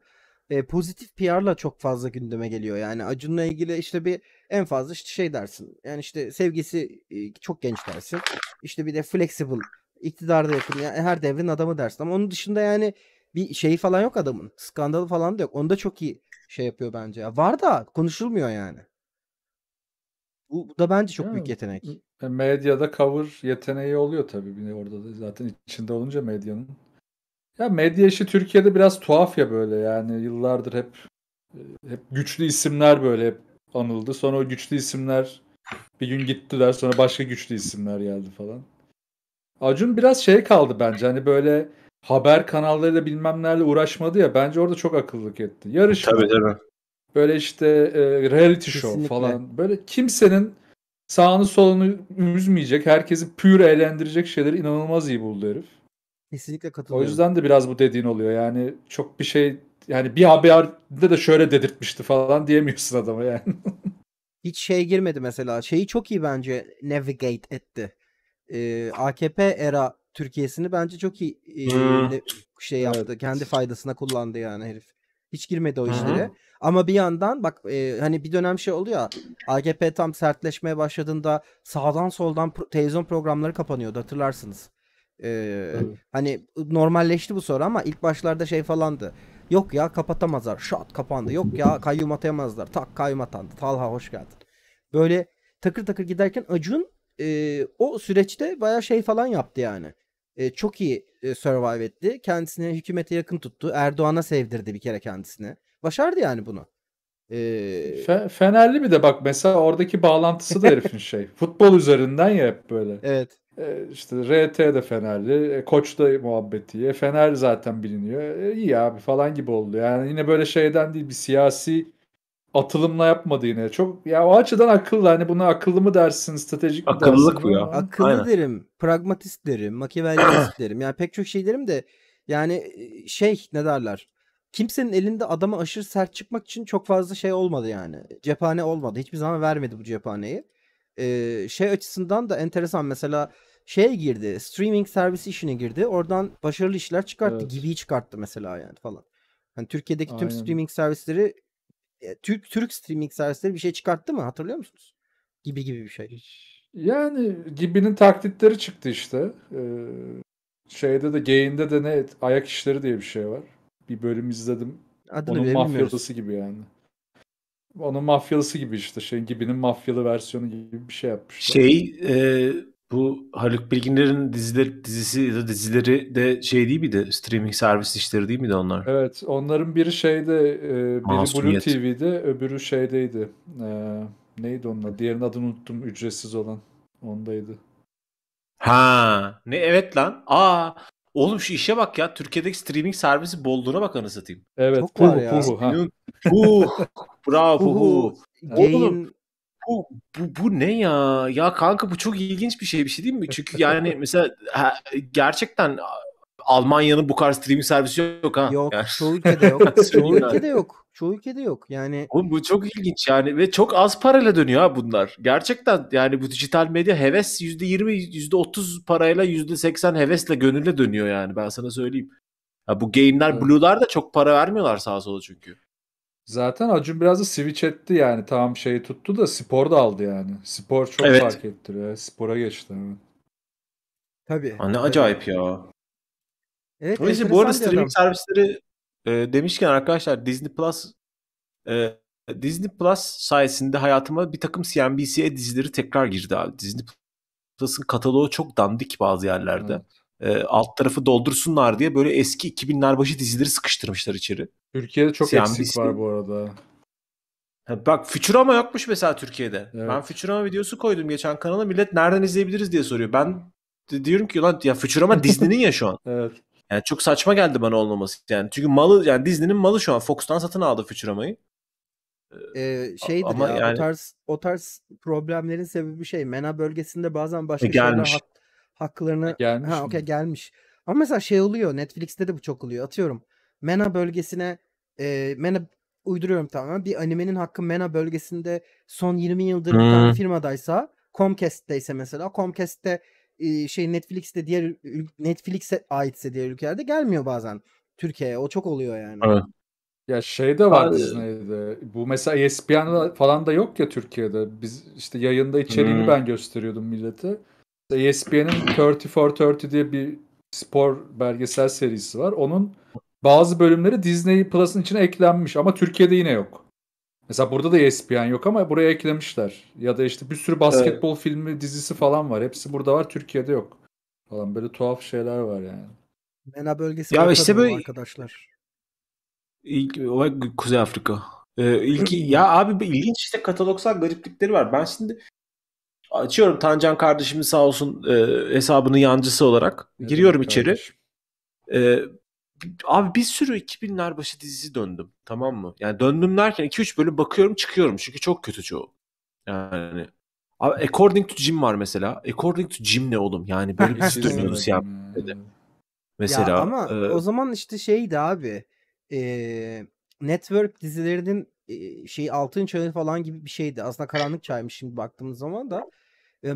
e, pozitif PR'la çok fazla gündeme geliyor. Yani Acun'la ilgili işte bir en fazla işte şey dersin. Yani işte sevgisi e, çok genç dersin. İşte bir de flexible, iktidarda yakın. Yani her devrin adamı dersin. Ama onun dışında yani bir şeyi falan yok adamın. Skandalı falan da yok. da çok iyi şey yapıyor bence. Ya. Var da konuşulmuyor yani. Bu, bu da bence çok büyük yetenek. E, medyada cover yeteneği oluyor tabii. orada da zaten içinde olunca medyanın. Ya medya işi Türkiye'de biraz tuhaf ya böyle yani yıllardır hep e, hep güçlü isimler böyle hep anıldı. Sonra o güçlü isimler bir gün gittiler sonra başka güçlü isimler geldi falan. Acun biraz şey kaldı bence hani böyle haber kanallarıyla bilmem nelerle uğraşmadı ya bence orada çok akıllılık etti. Yarışma. Tabii tabii. Böyle işte e, reality show falan. Böyle kimsenin sağını solunu üzmeyecek, herkesi pür eğlendirecek şeyleri inanılmaz iyi buldu herif. Kesinlikle katılıyorum. O yüzden de biraz bu dediğin oluyor. Yani çok bir şey yani bir haberde de şöyle dedirtmişti falan diyemiyorsun adama yani. (laughs) Hiç şey girmedi mesela. Şeyi çok iyi bence navigate etti. Ee, AKP era Türkiye'sini bence çok iyi e, hmm. şey yaptı. Evet. Kendi faydasına kullandı yani herif. Hiç girmedi o işlere. Ama bir yandan bak e, hani bir dönem şey oluyor. ya AGP tam sertleşmeye başladığında sağdan soldan pro- televizyon programları kapanıyordu hatırlarsınız. Ee, hani normalleşti bu soru ama ilk başlarda şey falandı. Yok ya kapatamazlar. Şat kapandı. Yok ya kayyum atayamazlar. Tak kayyum atandı. Talha hoş geldin. Böyle takır takır giderken Acun e, o süreçte baya şey falan yaptı yani. E, çok iyi e, survive etti. Kendisini hükümete yakın tuttu. Erdoğan'a sevdirdi bir kere kendisini. Başardı yani bunu. Ee... Fe, Fenerli bir de bak mesela oradaki bağlantısı da herifin (laughs) şey. Futbol üzerinden ya hep böyle. Evet. Ee, işte RT de Fenerli, e, Koç da muhabbeti, e, Fener zaten biliniyor. E, iyi abi falan gibi oldu. Yani yine böyle şeyden değil bir siyasi atılımla yapmadı yine. Çok ya o açıdan akıllı hani buna akıllı mı dersin, stratejik mi Akıllılık dersin? bu ya. Akıllı Aynen. derim, pragmatist derim, makiavelist (clears throat) derim. Yani pek çok şey derim de yani e, şey ne derler? Kimsenin elinde adama aşırı sert çıkmak için çok fazla şey olmadı yani. Cephane olmadı. Hiçbir zaman vermedi bu cephaneyi. Ee, şey açısından da enteresan mesela şeye girdi. Streaming servisi işine girdi. Oradan başarılı işler çıkarttı. Evet. Gibi çıkarttı mesela yani falan. Hani Türkiye'deki tüm streaming servisleri e, Türk Türk streaming servisleri bir şey çıkarttı mı hatırlıyor musunuz? Gibi gibi bir şey. Yani Gibi'nin taklitleri çıktı işte. Ee, şeyde de Gain'de de ne ayak işleri diye bir şey var. Bir bölüm izledim. Adını Onun mafyalısı gibi yani. Onun mafyalısı gibi işte. Şey Gibi'nin mafyalı versiyonu gibi bir şey yapmışlar. Şey e, bu Haluk Bilginer'in diziler, dizisi ya da dizileri de şey değil miydi? Streaming servis işleri değil miydi onlar? Evet. Onların biri şeyde e, biri Masumiyet. Blue TV'de öbürü şeydeydi. E, neydi onunla? Diğerinin adını unuttum. Ücretsiz olan. Ondaydı. Ha, ne evet lan. Aa, Oğlum şu işe bak ya. Türkiye'deki streaming servisi bolluğuna bak anı satayım. Evet. Çok puhu, var ya. Puhu, Bravo puhu. Oğlum, bu, bu, bu ne ya? Ya kanka bu çok ilginç bir şey bir şey değil mi? Çünkü yani (laughs) mesela ha, gerçekten Almanya'nın bu kadar streaming servisi yok ha. Yok. Yani. Çoğu ülkede yok. (laughs) çoğu ülkede yok. Çoğu ülkede yok. Yani Oğlum bu çok ilginç yani ve çok az parayla dönüyor ha bunlar. Gerçekten yani bu dijital medya heves %20 %30 parayla %80 hevesle gönülle dönüyor yani ben sana söyleyeyim. Ya bu game'ler, blue'lar da çok para vermiyorlar sağa sola çünkü. Zaten Acun biraz da switch etti yani. Tamam şeyi tuttu da spor da aldı yani. Spor çok Evet. fark ettiriyor. Spora geçti hemen. Tabii. Aa, ne acayip ya. Evet, Neyse bu arada streaming adam. servisleri e, demişken arkadaşlar Disney Plus e, Disney Plus sayesinde hayatıma bir takım CNBC dizileri tekrar girdi abi. Disney Plus'ın kataloğu çok dandik bazı yerlerde. Evet e, alt tarafı doldursunlar diye böyle eski 2000'ler başı dizileri sıkıştırmışlar içeri. Türkiye'de çok Siyan eksik var bu arada. bak Futurama yokmuş mesela Türkiye'de. Evet. Ben Futurama videosu koydum geçen kanala millet nereden izleyebiliriz diye soruyor. Ben diyorum ki lan ya Futurama Disney'nin ya şu an. (laughs) evet. Yani çok saçma geldi bana olmaması. Yani çünkü malı yani Disney'nin malı şu an Fox'tan satın aldı Futurama'yı. Ee, şeydir Ama ya yani... o tarz o tarz problemlerin sebebi şey MENA bölgesinde bazen başka e, Gelmiş. şeyler haklarını gelmiş ha okey gelmiş. Ama mesela şey oluyor Netflix'te de bu çok oluyor. Atıyorum MENA bölgesine e, MENA uyduruyorum tamamen. Bir animenin hakkı MENA bölgesinde son 20 yıldır hmm. bir tane firmadaysa Comcast'teyse mesela Comcast'te e, şey Netflix'te diğer Netflix'e aitse diğer ülkelerde gelmiyor bazen Türkiye'ye. O çok oluyor yani. Evet. Ya şey de var Disney'de. Bu mesela ESPN falan da yok ya Türkiye'de. Biz işte yayında içeriğini hmm. ben gösteriyordum millete. ESPN'in 30 for 30 diye bir spor belgesel serisi var. Onun bazı bölümleri Disney Plus'ın içine eklenmiş ama Türkiye'de yine yok. Mesela burada da ESPN yok ama buraya eklemişler. Ya da işte bir sürü basketbol evet. filmi dizisi falan var. Hepsi burada var Türkiye'de yok. Falan böyle tuhaf şeyler var yani. MENA bölgesi ya işte böyle... arkadaşlar. İlk, o Kuzey Afrika. Ee, ilki, (clears throat) ya abi ilginç işte katalogsal gariplikleri var. Ben şimdi Açıyorum Tancan kardeşimin sağ olsun e, hesabının yancısı olarak. Ne Giriyorum içeri. E, abi bir sürü 2000'ler başı dizisi döndüm. Tamam mı? Yani döndüm derken 2-3 bölüm bakıyorum çıkıyorum. Çünkü çok kötü çoğu. Yani Abi According to Jim var mesela. According to Jim ne oğlum? Yani böyle bir (laughs) dizi dönüyoruz ya. Hmm. Mesela. Ya ama e... o zaman işte şeydi abi. E, network dizilerinin e, şey altın çağı falan gibi bir şeydi. Aslında karanlık çaymış şimdi baktığımız zaman da.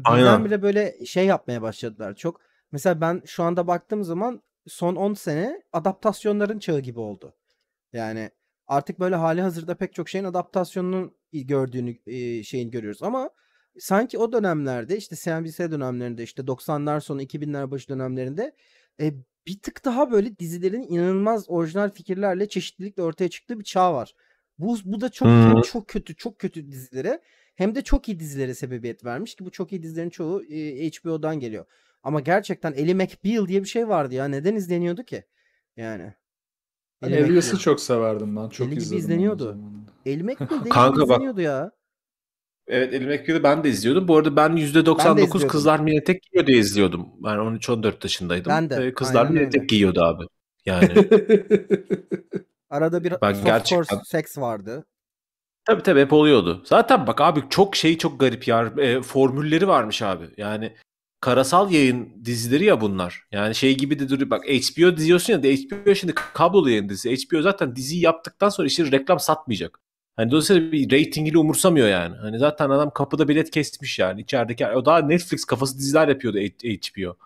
Aynen. bile böyle şey yapmaya başladılar. Çok mesela ben şu anda baktığım zaman son 10 sene adaptasyonların çağı gibi oldu. Yani artık böyle hali hazırda pek çok şeyin adaptasyonunu gördüğünü şeyin görüyoruz ama sanki o dönemlerde işte CNBC dönemlerinde işte 90'lar sonu 2000'ler başı dönemlerinde e, bir tık daha böyle dizilerin inanılmaz orijinal fikirlerle çeşitlilikle ortaya çıktığı bir çağ var. Bu, bu da çok hmm. çok kötü çok kötü dizilere hem de çok iyi dizilere sebebiyet vermiş ki bu çok iyi dizilerin çoğu e, HBO'dan geliyor. Ama gerçekten Ellie McBeal diye bir şey vardı ya. Neden izleniyordu ki? Yani. Hani çok severdim ben. Çok Eli izledim. Gibi izleniyordu. Ellie McBeal (laughs) değil Kanka izleniyordu ya. Evet Ellie McBeal'ı ben de izliyordum. Bu arada ben %99 Kızlar minetek Tek Giyiyor diye izliyordum. Ben 13-14 yaşındaydım. Ben de. Kızlar minetek Giyiyordu abi. Yani. (laughs) Arada bir ben soft gerçekten... seks vardı Tabii tabii hep oluyordu. Zaten bak abi çok şey çok garip ya. E, formülleri varmış abi. Yani karasal yayın dizileri ya bunlar. Yani şey gibi de duruyor. Bak HBO diyorsun ya da HBO şimdi kablolu yayın dizisi. HBO zaten dizi yaptıktan sonra işte reklam satmayacak. Hani dolayısıyla bir reytingiyle umursamıyor yani. Hani zaten adam kapıda bilet kesmiş yani. içerideki o daha Netflix kafası diziler yapıyordu HBO.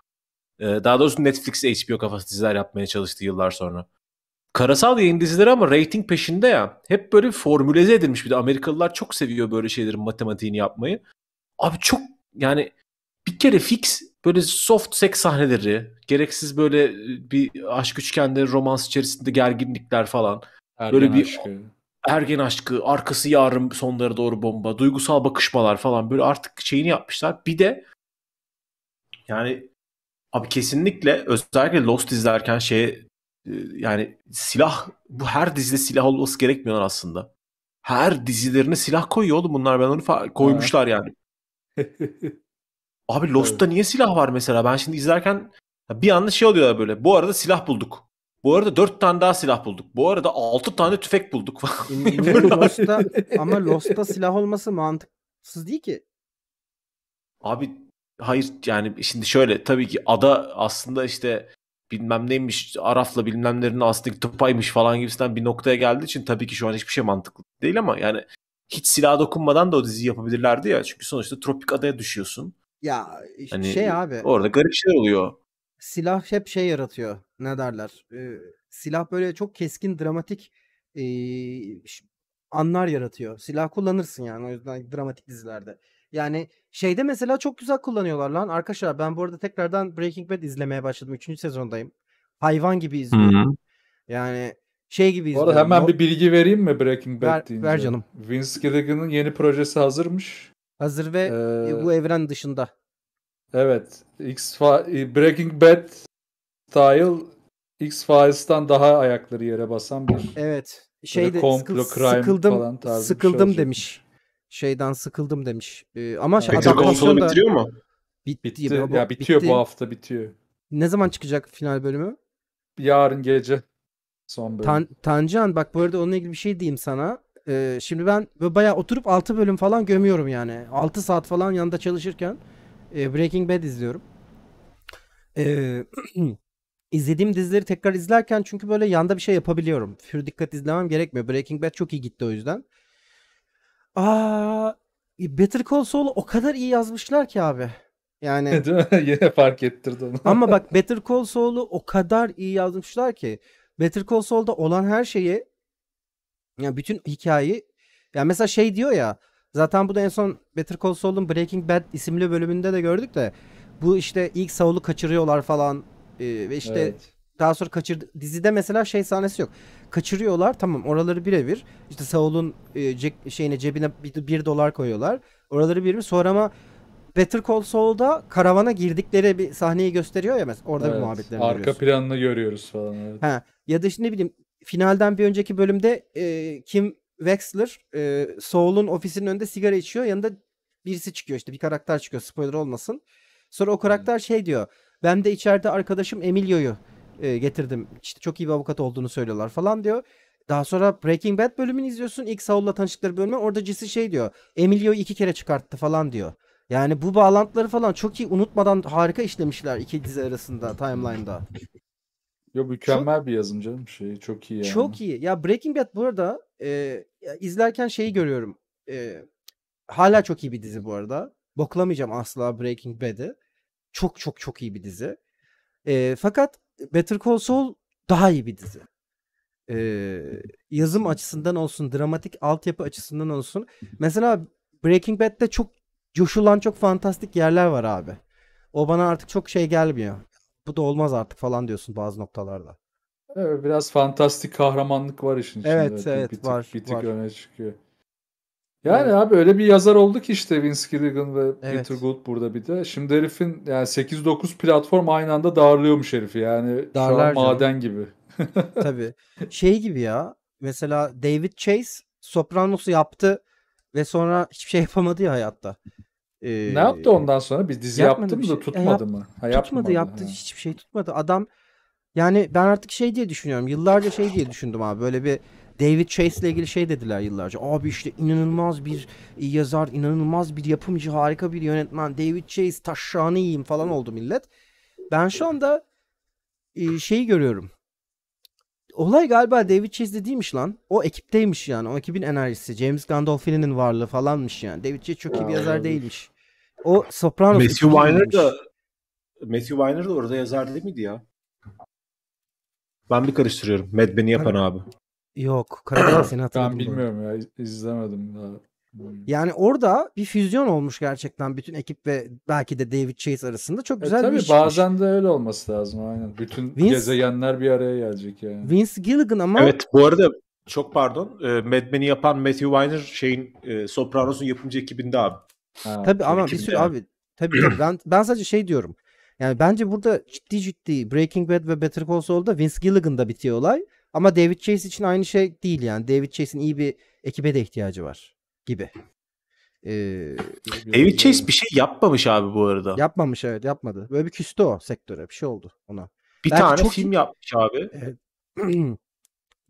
Ee, daha doğrusu Netflix HBO kafası diziler yapmaya çalıştı yıllar sonra. Karasal yayın dizileri ama rating peşinde ya. Hep böyle formülize edilmiş bir de Amerikalılar çok seviyor böyle şeylerin matematiğini yapmayı. Abi çok yani bir kere fix böyle soft seks sahneleri, gereksiz böyle e, bir aşk üçgende romans içerisinde gerginlikler falan. Ergen böyle bir aşkı. ergen aşkı, arkası yarım sonlara doğru bomba, duygusal bakışmalar falan böyle artık şeyini yapmışlar. Bir de yani abi kesinlikle özellikle Lost izlerken şeye ee, yani silah bu her dizide silah olması gerekmiyor aslında. Her dizilerine silah koyuyor oğlum bunlar ben onu fa- koymuşlar yani. (laughs) Abi Lost'ta niye silah var mesela? Ben şimdi izlerken bir anda şey oluyor böyle. Bu arada silah bulduk. Bu arada dört tane daha silah bulduk. Bu arada altı tane tüfek bulduk. (laughs) Lost'ta, ama Lost'ta silah olması mantıksız değil ki. Abi hayır yani şimdi şöyle tabii ki ada aslında işte bilmem neymiş Araf'la bilmemlerin aslında topaymış falan gibisinden bir noktaya geldiği için tabii ki şu an hiçbir şey mantıklı değil ama yani hiç silah dokunmadan da o diziyi yapabilirlerdi ya. Çünkü sonuçta tropik adaya düşüyorsun. Ya hani şey abi. Orada garip şeyler oluyor. Silah hep şey yaratıyor. Ne derler? Ee, silah böyle çok keskin, dramatik ee, anlar yaratıyor. Silah kullanırsın yani o yüzden dramatik dizilerde. Yani şeyde mesela çok güzel kullanıyorlar lan. Arkadaşlar ben bu arada tekrardan Breaking Bad izlemeye başladım. Üçüncü sezondayım. Hayvan gibi izliyorum. Hı-hı. Yani şey gibi izliyorum. Bu arada hemen bir bilgi vereyim mi Breaking Bad ver, deyince? Ver canım. Vince Gilligan'ın yeni projesi hazırmış. Hazır ve e, ee, bu evren dışında. Evet. X e, Breaking Bad style X-Files'tan daha ayakları yere basan bir evet. Şeyde komplo, sıkıl, crime sıkıldım, falan tarzı şey sıkıldım şey demiş şeyden sıkıldım demiş. Ee, ama şey, Peki adaptasyon da bitiyor mu? Bit, bitti. Ya, bu, ya bitiyor bitti. bu hafta bitiyor. Ne zaman çıkacak final bölümü? Yarın gece son bölüm. Tan Tancan bak bu arada onunla ilgili bir şey diyeyim sana. Ee, şimdi ben bayağı oturup 6 bölüm falan gömüyorum yani. 6 saat falan yanında çalışırken e, Breaking Bad izliyorum. Ee, (clears throat) izlediğim dizileri tekrar izlerken çünkü böyle yanda bir şey yapabiliyorum. Fır dikkat izlemem gerekmiyor. Breaking Bad çok iyi gitti o yüzden. Aa, e, Better Call Saul'u o kadar iyi yazmışlar ki abi. Yani (laughs) yine fark ettirdi onu. ama bak (laughs) Better Call Saul'u o kadar iyi yazmışlar ki Better Call Saul'da olan her şeyi ya yani bütün hikayeyi ya yani mesela şey diyor ya zaten bu da en son Better Call Saul'un Breaking Bad isimli bölümünde de gördük de bu işte ilk Saul'u kaçırıyorlar falan e, ve işte evet. Daha sonra kaçırdı. Dizide mesela şey sahnesi yok. Kaçırıyorlar tamam oraları birebir. İşte Saul'un e, şeyine cebine bir, bir dolar koyuyorlar. Oraları birebir. Sonra ama Better Call Saul'da karavana girdikleri bir sahneyi gösteriyor ya mesela. Orada evet, bir muhabbetler Arka görüyorsun. planını görüyoruz falan. Evet. Ha, ya da işte ne bileyim finalden bir önceki bölümde e, Kim Wexler e, Saul'un ofisinin önünde sigara içiyor. Yanında birisi çıkıyor işte bir karakter çıkıyor spoiler olmasın. Sonra o karakter hmm. şey diyor. Ben de içeride arkadaşım Emilio'yu e, getirdim. İşte çok iyi bir avukat olduğunu söylüyorlar falan diyor. Daha sonra Breaking Bad bölümünü izliyorsun. İlk Saul'la tanıştıkları bölümü. Orada Jesse şey diyor. Emilio iki kere çıkarttı falan diyor. Yani bu bağlantıları falan çok iyi unutmadan harika işlemişler iki dizi arasında timeline'da. Yo mükemmel çok, bir yazım canım şey çok iyi yani. Çok iyi. Ya Breaking Bad burada e, izlerken şeyi görüyorum. E, hala çok iyi bir dizi bu arada. Boklamayacağım asla Breaking Bad'i. Çok çok çok iyi bir dizi. E, fakat Better Call Saul daha iyi bir dizi. Ee, yazım açısından olsun, dramatik altyapı açısından olsun. Mesela Breaking Bad'de çok coşulan çok fantastik yerler var abi. O bana artık çok şey gelmiyor. Bu da olmaz artık falan diyorsun bazı noktalarda. Evet, biraz fantastik kahramanlık var işin içinde. Evet, evet bir tık, var. Bir tık var. öne çıkıyor. Yani evet. abi öyle bir yazar oldu ki işte Vince Gilligan ve evet. Peter Gould burada bir de. Şimdi herifin yani 8-9 platform aynı anda darlıyormuş herifi yani. Darlar şu an maden canım. gibi. (laughs) Tabii. Şey gibi ya mesela David Chase Sopranos'u yaptı ve sonra hiçbir şey yapamadı ya hayatta. Ee, ne yaptı ee, ondan sonra? Bir dizi yaptı mı şey. da e, tutmadı e, yap, mı? Ha, tutmadı yaptı ha. hiçbir şey tutmadı. Adam yani ben artık şey diye düşünüyorum. Yıllarca şey diye düşündüm abi böyle bir David Chase ile ilgili şey dediler yıllarca. Abi işte inanılmaz bir yazar, inanılmaz bir yapımcı, harika bir yönetmen. David Chase taşşağını yiyeyim falan oldu millet. Ben şu anda e, şeyi görüyorum. Olay galiba David Chase değilmiş lan. O ekipteymiş yani. O ekibin enerjisi. James Gandolfini'nin varlığı falanmış yani. David Chase çok iyi bir yazar değilmiş. O Sopranos Matthew Weiner da Matthew Weiner da orada yazar değil miydi ya? Ben bir karıştırıyorum. Mad Ben'i yapan hani- abi. Yok. Karadeniz'i (clears throat) hatırladım. Ben bilmiyorum ya. izlemedim daha. Hmm. Yani orada bir füzyon olmuş gerçekten bütün ekip ve belki de David Chase arasında çok e, güzel e, tabii bir Tabii bazen de öyle olması lazım aynen. Bütün Vince, gezegenler bir araya gelecek yani. Vince Gilligan ama... Evet bu arada çok pardon e, Mad Men'i yapan Matthew Weiner şeyin e, Sopranos'un yapımcı ekibinde abi. Ha, tabii ama bir sürü abi tabii ben, ben sadece şey diyorum. Yani bence burada ciddi ciddi Breaking Bad ve Better Call Saul'da Vince Gilligan'da bitiyor olay. Ama David Chase için aynı şey değil yani. David Chase'in iyi bir ekibe de ihtiyacı var gibi. Ee, David Chase bir şey yapmamış abi bu arada. Yapmamış evet yapmadı. Böyle bir küstü o sektöre bir şey oldu ona. Bir Belki tane çok... film yapmış abi. (clears throat)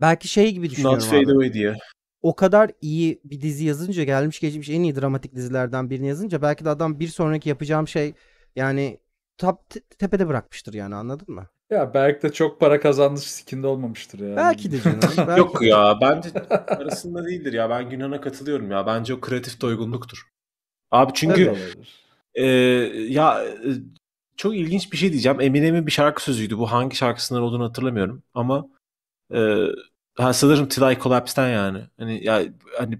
Belki şey gibi düşünüyorum Not Fade Away diye o kadar iyi bir dizi yazınca gelmiş geçmiş en iyi dramatik dizilerden birini yazınca belki de adam bir sonraki yapacağım şey yani tap tepede bırakmıştır yani anladın mı? Ya Berk de çok para kazandı sikinde olmamıştır ya. Belki de canım. (laughs) Belki Yok ya bence arasında değildir ya. Ben Günhan'a katılıyorum ya. Bence o kreatif doygunluktur. Abi çünkü e, ya e, çok ilginç bir şey diyeceğim. Eminem'in bir şarkı sözüydü. Bu hangi şarkısından olduğunu hatırlamıyorum ama e, ha, sanırım Till I Collapse'den yani. Hani ya hani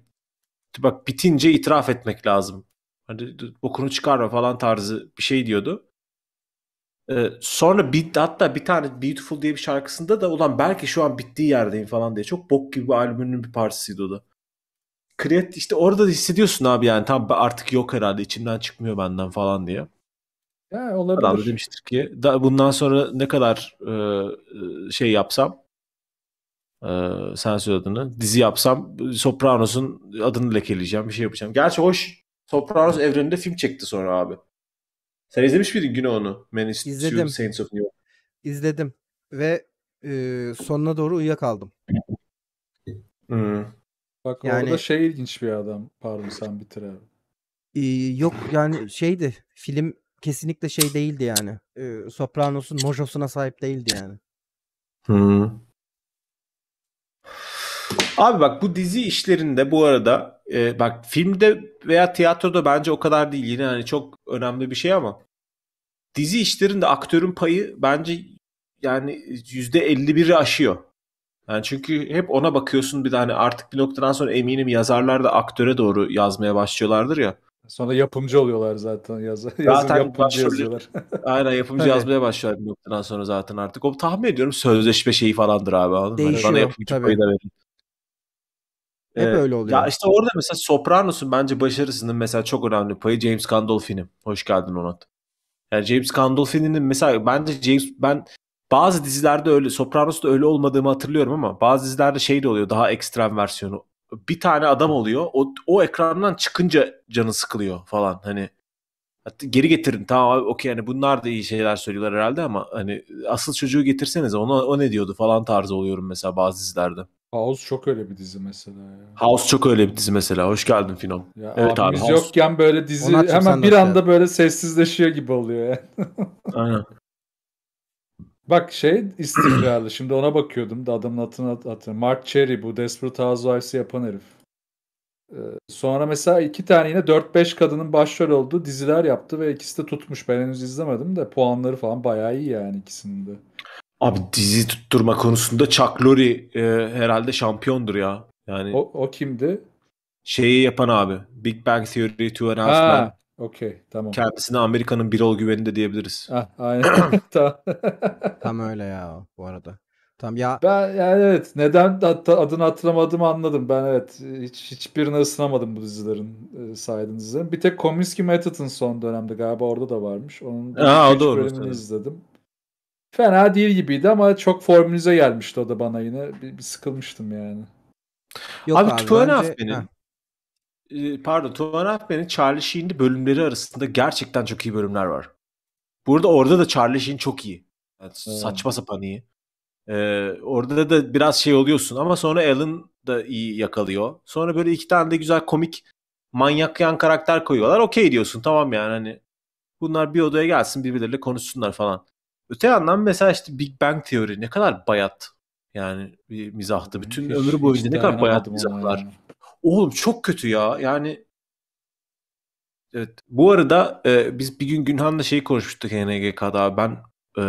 bak bitince itiraf etmek lazım. Hani bokunu çıkarma falan tarzı bir şey diyordu. Ee, sonra bir, hatta bir tane Beautiful diye bir şarkısında da ulan belki şu an bittiği yerdeyim falan diye. Çok bok gibi bir albümünün bir parçasıydı o da. Kreat işte orada da hissediyorsun abi yani tam artık yok herhalde içimden çıkmıyor benden falan diye. Ya, olabilir. Adam da demiştir ki da bundan sonra ne kadar e, e şey yapsam e, sen söylediğini dizi yapsam Sopranos'un adını lekeleyeceğim bir şey yapacağım. Gerçi hoş Sopranos evreninde film çekti sonra abi. Sen izlemiş miydin gün onu? Man is İzledim. Saints of New York. İzledim. Ve e, sonuna doğru uyuyakaldım. Hmm. Bak yani, orada şey ilginç bir adam. Pardon sen bitir abi. E, yok yani şeydi. Film kesinlikle şey değildi yani. E, Sopranos'un mojosuna sahip değildi yani. Hmm. Abi bak bu dizi işlerinde bu arada e, bak filmde veya tiyatroda bence o kadar değil. Yine hani çok önemli bir şey ama dizi işlerinde aktörün payı bence yani yüzde %51'i aşıyor. Yani çünkü hep ona bakıyorsun bir de hani artık bir noktadan sonra eminim yazarlar da aktöre doğru yazmaya başlıyorlardır ya. Sonra yapımcı oluyorlar zaten yazı. Zaten yapımcı başrolü, yazıyorlar. (laughs) aynen yapımcı yazmaya başlıyorlar bir noktadan sonra zaten artık. O tahmin ediyorum sözleşme şeyi falandır abi. Değişiyor. Hani bana yapımcı tabii. payı da verin. Hep ee, öyle oluyor. Ya işte orada mesela Sopranos'un bence başarısının mesela çok önemli payı James Gandolfini'm. Hoş geldin Onat. Yani James Gandolfini'nin mesela bence James ben bazı dizilerde öyle Sopranos'ta öyle olmadığımı hatırlıyorum ama bazı dizilerde şey de oluyor daha ekstrem versiyonu. Bir tane adam oluyor. O, o ekrandan çıkınca canı sıkılıyor falan. Hani geri getirin tamam abi okey yani bunlar da iyi şeyler söylüyorlar herhalde ama hani asıl çocuğu getirsenize ona o ne diyordu falan tarzı oluyorum mesela bazı dizilerde. House çok öyle bir dizi mesela. Ya. House çok öyle bir dizi mesela. Hoş geldin Finan. Ya evet abi. House... yokken böyle dizi hemen bir şey anda ya. böyle sessizleşiyor gibi oluyor yani. (laughs) Aynen. Bak şey istikrarlı. Şimdi ona bakıyordum da adamın adını hatırlıyorum. Mark Cherry bu Desperate Housewives'ı yapan herif. Ee, sonra mesela iki tane yine 4-5 kadının başrol olduğu diziler yaptı ve ikisi de tutmuş. Ben henüz izlemedim de puanları falan bayağı iyi yani ikisinin de. Abi dizi tutturma konusunda Chuck Lorre e, herhalde şampiyondur ya. Yani O, o kimdi? şeyi yapan abi. Big Bang Theory, Two and a Half okey tamam. Kendisine Amerika'nın Birol Güveni de diyebiliriz. Ah, aynen. (coughs) (laughs) tamam. Tam öyle ya bu arada. Tam ya Ben yani evet neden adını hatırlamadığımı anladım. Ben evet hiç hiçbirini ısınamadım bu dizilerin e, saydığınız dizilerin. Bir tek Comiskey Method'ın son dönemde galiba orada da varmış. Onun da o doğru, izledim fena değil gibiydi ama çok formülize gelmişti o da bana yine. Bir, bir sıkılmıştım yani. Yok abi, abi Tuanafbe'nin bence... e, pardon Tuanafbe'nin Charlie Sheen'li bölümleri arasında gerçekten çok iyi bölümler var. Burada orada da Charlie Sheen çok iyi. Yani hmm. Saçma sapan iyi. Ee, orada da biraz şey oluyorsun ama sonra Alan da iyi yakalıyor. Sonra böyle iki tane de güzel komik manyak yan karakter koyuyorlar. Okey diyorsun tamam yani hani bunlar bir odaya gelsin birbirleriyle konuşsunlar falan. Öte yandan mesela işte Big Bang Theory ne kadar bayat yani bir mizahtı. Bütün hiç, ömrü boyunca ne kadar bayat mizahlar. Oğlum çok kötü ya. Yani Evet. Bu arada e, biz bir gün Günhan'la şey konuşmuştuk NGK'da. Ben e,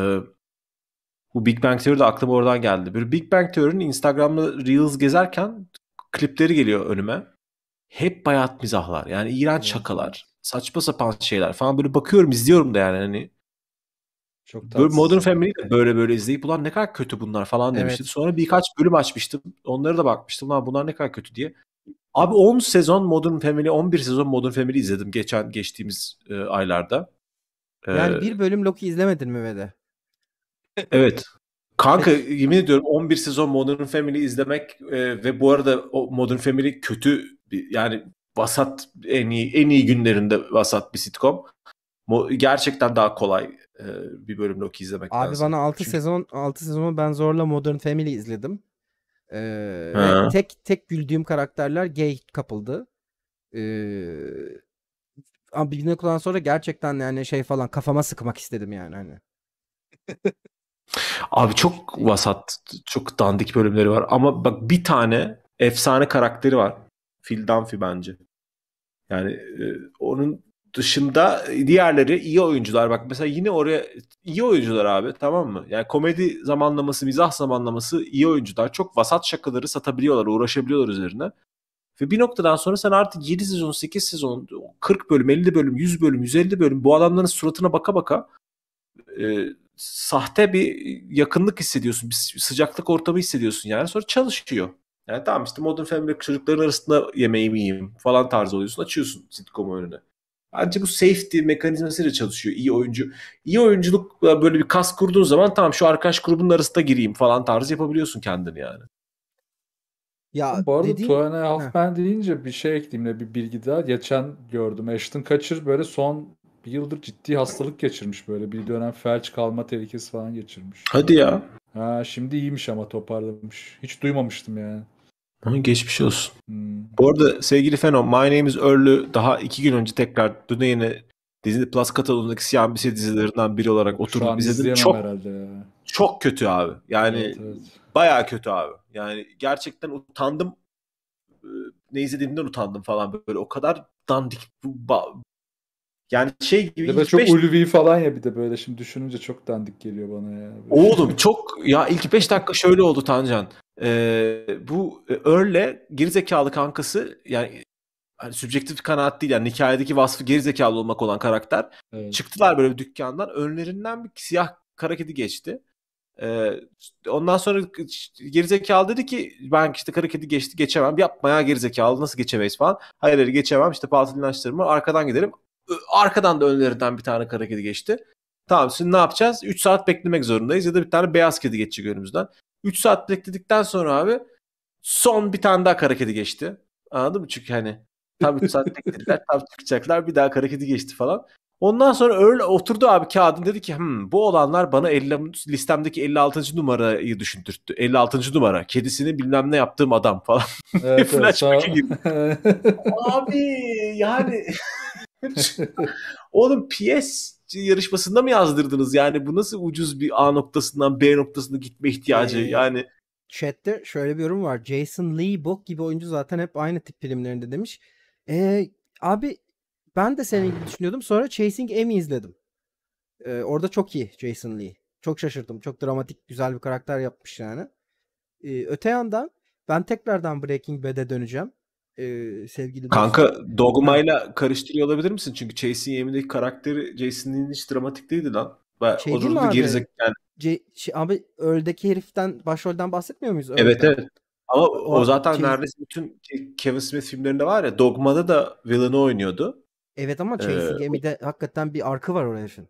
bu Big Bang Theory de aklıma oradan geldi. Bir Big Bang teorinin Instagram'da Reels gezerken klipleri geliyor önüme. Hep bayat mizahlar. Yani iğrenç evet. şakalar. Saçma sapan şeyler falan böyle bakıyorum izliyorum da yani hani çok tatsız. Modern Family de böyle böyle izleyip ulan ne kadar kötü bunlar falan demiştim. Evet. Sonra birkaç bölüm açmıştım. onları da bakmıştım lan bunlar ne kadar kötü diye. Abi 10 sezon Modern Family, 11 sezon Modern Family izledim geçen geçtiğimiz e, aylarda. Ee, yani bir bölüm Loki izlemedin mi Vede? evet. Kanka (laughs) yemin ediyorum 11 sezon Modern Family izlemek e, ve bu arada o Modern Family kötü bir, yani vasat en iyi en iyi günlerinde vasat bir sitcom. Mo- gerçekten daha kolay e, bir bölüm Loki izlemek Abi lazım. Abi bana 6 Çünkü... sezon 6 sezonu ben zorla Modern Family izledim. Ee, tek tek güldüğüm karakterler gay kapıldı. Ee, ama bir noktadan sonra gerçekten yani şey falan kafama sıkmak istedim yani hani. (laughs) Abi çok vasat, çok dandik bölümleri var ama bak bir tane efsane karakteri var. Phil Dunphy bence. Yani e, onun dışında diğerleri iyi oyuncular. Bak mesela yine oraya iyi oyuncular abi tamam mı? Yani komedi zamanlaması, mizah zamanlaması iyi oyuncular. Çok vasat şakaları satabiliyorlar, uğraşabiliyorlar üzerine. Ve bir noktadan sonra sen artık 7 sezon, 8 sezon, 40 bölüm, 50 bölüm, 100 bölüm, 150 bölüm bu adamların suratına baka baka e, sahte bir yakınlık hissediyorsun. Bir sıcaklık ortamı hissediyorsun yani. Sonra çalışıyor. Yani tamam işte Modern Family çocukların arasında yemeği mi falan tarzı oluyorsun. Açıyorsun sitcom önüne. Ancak bu safety mekanizması da çalışıyor İyi oyuncu. İyi oyunculukla böyle bir kas kurduğun zaman tamam şu arkadaş grubunun arasında gireyim falan tarzı yapabiliyorsun kendini yani. Ya Bu arada dediğin... Tuane Halfman deyince bir şey ekleyeyim bir bilgi daha. Geçen gördüm. Ashton Kaçır böyle son bir yıldır ciddi hastalık geçirmiş böyle. Bir dönem felç kalma tehlikesi falan geçirmiş. Hadi ya. Ha, şimdi iyiymiş ama toparlamış. Hiç duymamıştım yani. Ama geçmiş olsun. Hmm. Bu arada sevgili Feno, My Name is Earl'ü daha iki gün önce tekrar dün yayına Disney Plus kataloğundaki siyah bir şey dizilerinden biri olarak oturdum izledim. Çok, herhalde çok kötü abi. Yani evet, evet. bayağı kötü abi. Yani gerçekten utandım. Ee, ne izlediğimden utandım falan böyle. O kadar dandik. Yani şey gibi. Ve çok beş... ulvi falan ya bir de böyle şimdi düşününce çok dandik geliyor bana ya. Oğlum çok ya ilk 5 dakika şöyle oldu Tancan. E, bu Earl'le gerizekalı kankası yani hani sübjektif kanaat değil yani hikayedeki vasfı gerizekalı olmak olan karakter. Evet. Çıktılar böyle bir dükkandan önlerinden bir siyah kara kedi geçti. Ee, ondan sonra gerizekalı dedi ki ben işte kara kedi geçti geçemem yapma ya gerizekalı nasıl geçemeyiz falan. Hayır hayır geçemem işte batıl inançlarım arkadan giderim. Arkadan da önlerinden bir tane kara kedi geçti. Tamam şimdi ne yapacağız? 3 saat beklemek zorundayız ya da bir tane beyaz kedi geçecek önümüzden. 3 saat bekledikten sonra abi son bir tane daha karakedi geçti. Anladın mı? Çünkü hani tam 3 saat beklediler. Tam çıkacaklar. Bir daha karakedi geçti falan. Ondan sonra öyle oturdu abi kağıdın dedi ki hmm, bu olanlar bana 50, listemdeki 56. numarayı düşündürttü. 56. numara. Kedisini bilmem ne yaptığım adam falan. (laughs) Evet, Flashback'e evet, girdi. (laughs) abi yani (laughs) Oğlum PS yarışmasında mı yazdırdınız? Yani bu nasıl ucuz bir A noktasından B noktasına gitme ihtiyacı? Ee, yani chatte şöyle bir yorum var. Jason Lee bok gibi oyuncu zaten hep aynı tip filmlerinde demiş. Ee, abi ben de senin gibi düşünüyordum. Sonra Chasing Amy izledim. Ee, orada çok iyi Jason Lee. Çok şaşırdım. Çok dramatik, güzel bir karakter yapmış yani. Ee, öte yandan ben tekrardan Breaking Bad'e döneceğim. Ee, sevgili Kanka dostum. Dogma'yla karıştırıyor olabilir misin? Çünkü Chase'in yemindeki karakteri Jason'in hiç dramatik değildi lan. şey o durumda gerizekalı. Yani. C- şey, abi öldeki heriften başrolden bahsetmiyor muyuz? Ölden? Evet evet. Ama o, o zaten Chase... neredeyse bütün Kevin Smith filmlerinde var ya Dogma'da da villain'ı oynuyordu. Evet ama Chase'in ee, gemide hakikaten bir arkı var oraya şimdi.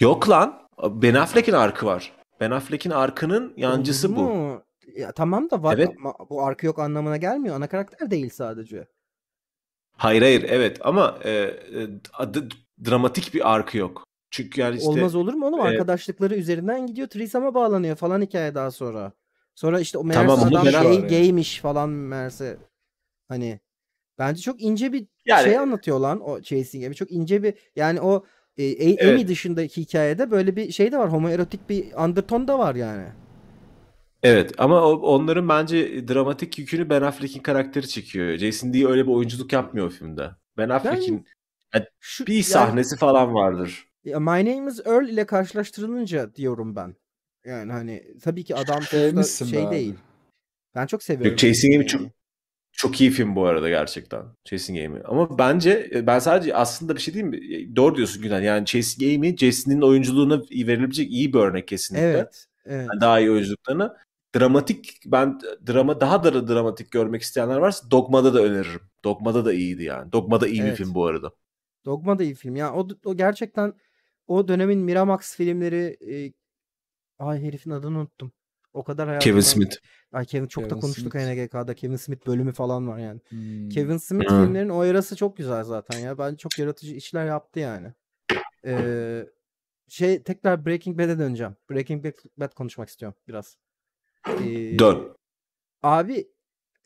Yok lan. Ben Affleck'in arkı var. Ben Affleck'in arkının yancısı bu. Ya tamam da var evet. ama bu arka yok anlamına gelmiyor. Ana karakter değil sadece. Hayır hayır evet ama e, e adı, dramatik bir arkı yok. Çünkü yani işte... Olmaz olur mu oğlum? E, Arkadaşlıkları üzerinden gidiyor. Trisam'a bağlanıyor falan hikaye daha sonra. Sonra işte o meğerse tamam, adam şey yani. gaymiş falan merse Hani bence çok ince bir yani, şey anlatıyor lan o Chasing Amy. Çok ince bir yani o e, e, evet. Amy dışındaki hikayede böyle bir şey de var. Homoerotik bir undertone da var yani. Evet ama onların bence dramatik yükünü Ben Affleck'in karakteri çekiyor. Jason Lee öyle bir oyunculuk yapmıyor o filmde. Ben Affleck'in yani, bir sahnesi yani, falan vardır. My Name is Earl ile karşılaştırılınca diyorum ben. Yani hani tabii ki adam şey abi. Şey değil. Ben çok seviyorum. Chasing Amy çok, çok iyi film bu arada gerçekten. Chasing Amy. Ama bence e, ben sadece aslında bir şey diyeyim mi? E, doğru diyorsun Gülen. Yani Chasing Amy Jason'in oyunculuğuna verilebilecek iyi bir örnek kesinlikle. Evet. evet. Yani daha iyi oyunculuklarını dramatik ben drama daha da dramatik görmek isteyenler varsa Dogma'da da öneririm. Dogma'da da iyiydi yani. Dogma'da iyi evet. bir film bu arada. Dogma iyi film. Ya yani o, o gerçekten o dönemin Miramax filmleri e, ay herifin adını unuttum. O kadar hayatım. Kevin Smith. Ay Kevin çok Kevin da konuştuk Smith. NGK'da. Kevin Smith bölümü falan var yani. Hmm. Kevin Smith hmm. filmlerin o arası çok güzel zaten ya. Ben çok yaratıcı işler yaptı yani. Ee, şey tekrar Breaking Bad'e döneceğim. Breaking Bad konuşmak istiyorum biraz. Ee, Dön. Abi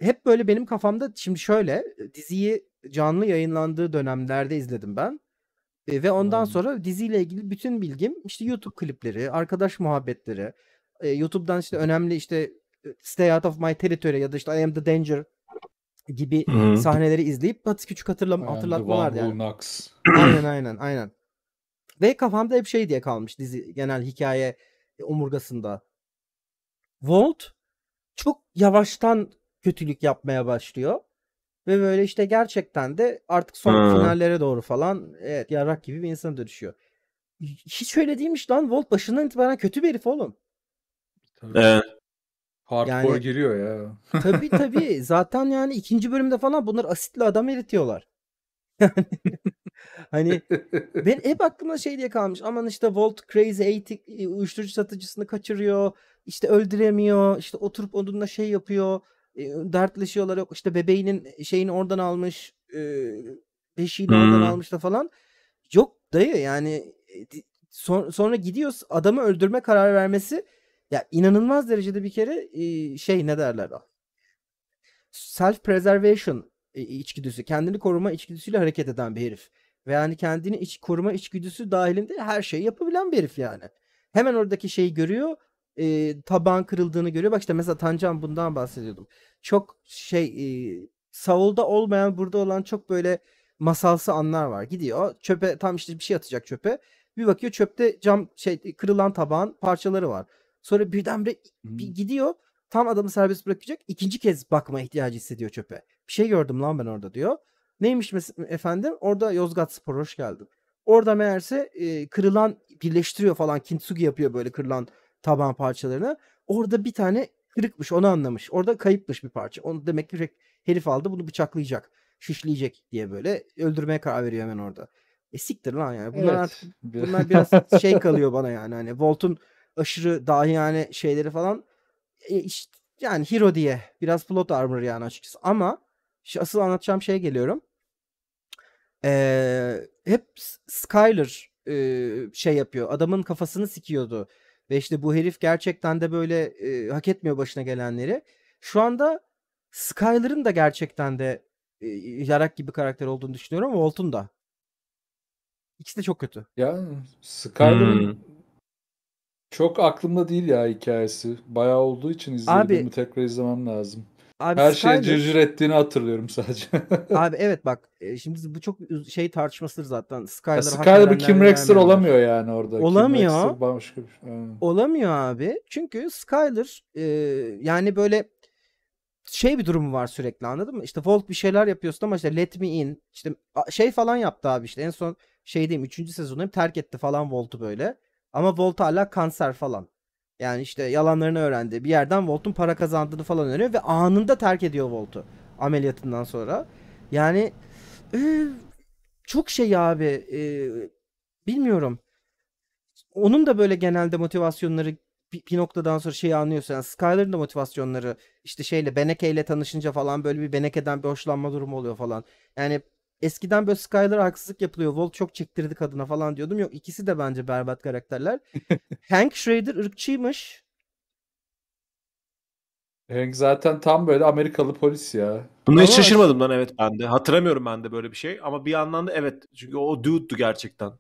hep böyle benim kafamda şimdi şöyle diziyi canlı yayınlandığı dönemlerde izledim ben. E, ve ondan hmm. sonra diziyle ilgili bütün bilgim işte YouTube klipleri, arkadaş muhabbetleri, e, YouTube'dan işte önemli işte Stay Out of My Territory ya da işte I Am the Danger gibi hmm. sahneleri izleyip batı küçük hatırlam hatırlatmalar yani. Knox. aynen aynen aynen. Ve kafamda hep şey diye kalmış dizi genel hikaye omurgasında. Volt çok yavaştan kötülük yapmaya başlıyor. Ve böyle işte gerçekten de artık son hmm. finallere doğru falan evet yarrak gibi bir insana dönüşüyor. Hiç öyle değilmiş lan. Volt başından itibaren kötü bir herif oğlum. Tabii. Evet. yani, giriyor ya. (laughs) tabii tabii. (laughs) Zaten yani ikinci bölümde falan bunlar asitli adam eritiyorlar. (laughs) Yani hani ben hep aklımda şey diye kalmış. Aman işte Volt Crazy 80 e, uyuşturucu satıcısını kaçırıyor işte öldüremiyor. işte oturup onunla şey yapıyor. E, dertleşiyorlar yok işte bebeğinin şeyini oradan almış. E, beşiğini hmm. oradan almış da falan. Yok dayı yani e, son, sonra gidiyoruz adamı öldürme kararı vermesi ya inanılmaz derecede bir kere e, şey ne derler o self preservation e, içgüdüsü kendini koruma içgüdüsüyle hareket eden bir herif ve yani kendini iç koruma içgüdüsü dahilinde her şeyi yapabilen bir herif yani hemen oradaki şeyi görüyor e, taban kırıldığını görüyor. Bak işte mesela Tancan bundan bahsediyordum. Çok şey e, Saul'da olmayan burada olan çok böyle masalsı anlar var. Gidiyor çöpe tam işte bir şey atacak çöpe. Bir bakıyor çöpte cam şey kırılan tabağın parçaları var. Sonra birdenbire hmm. bir gidiyor tam adamı serbest bırakacak. ikinci kez bakma ihtiyacı hissediyor çöpe. Bir şey gördüm lan ben orada diyor. Neymiş efendim? Orada Yozgat Spor hoş geldin. Orada meğerse e, kırılan birleştiriyor falan. Kintsugi yapıyor böyle kırılan taban parçalarına. Orada bir tane kırıkmış onu anlamış. Orada kayıpmış bir parça. Onu demek ki herif aldı bunu bıçaklayacak. Şişleyecek diye böyle öldürmeye karar veriyor hemen orada. E siktir lan yani. Bunlar evet. artık bunlar biraz (laughs) şey kalıyor bana yani. Hani Volt'un aşırı dahi yani şeyleri falan e, işte, yani hero diye biraz plot armor yani açıkçası. Ama işte asıl anlatacağım şeye geliyorum. Ee, hep Skyler e, şey yapıyor. Adamın kafasını sikiyordu ve işte bu herif gerçekten de böyle e, hak etmiyor başına gelenleri. Şu anda Skyler'ın da gerçekten de e, yarak gibi karakter olduğunu düşünüyorum ama Walt'un da. İkisi de çok kötü. Ya Skyler'ın hmm. çok aklımda değil ya hikayesi. Bayağı olduğu için izledim. Abi, tekrar izlemem lazım. Abi Her Skyrim... şeye cırcır ettiğini hatırlıyorum sadece. (laughs) abi evet bak e, şimdi bu çok şey tartışmasıdır zaten. Skyler, Skyler bir Kim Rexler olamıyor yani orada. Olamıyor. Kim başka bir şey. Hmm. Olamıyor abi. Çünkü Skyler e, yani böyle şey bir durumu var sürekli anladın mı? İşte Volk bir şeyler yapıyorsun ama işte Let Me In işte şey falan yaptı abi işte en son şey diyeyim 3. sezonu terk etti falan Volt'u böyle. Ama Volt'a hala kanser falan. Yani işte yalanlarını öğrendi. Bir yerden Volt'un para kazandığını falan öğreniyor ve anında terk ediyor Volt'u ameliyatından sonra. Yani e, çok şey abi e, bilmiyorum. Onun da böyle genelde motivasyonları bir, bir noktadan sonra şeyi anlıyorsun. Yani Skyler'ın da motivasyonları işte şeyle Beneke ile tanışınca falan böyle bir Beneke'den bir hoşlanma durumu oluyor falan. Yani eskiden böyle Skyler haksızlık yapılıyor. Volt çok çektirdi kadına falan diyordum. Yok ikisi de bence berbat karakterler. (laughs) Hank Schrader ırkçıymış. Hank zaten tam böyle Amerikalı polis ya. Buna hiç şaşırmadım lan evet ben de. Hatırlamıyorum ben de böyle bir şey. Ama bir yandan da evet. Çünkü o dude'du gerçekten.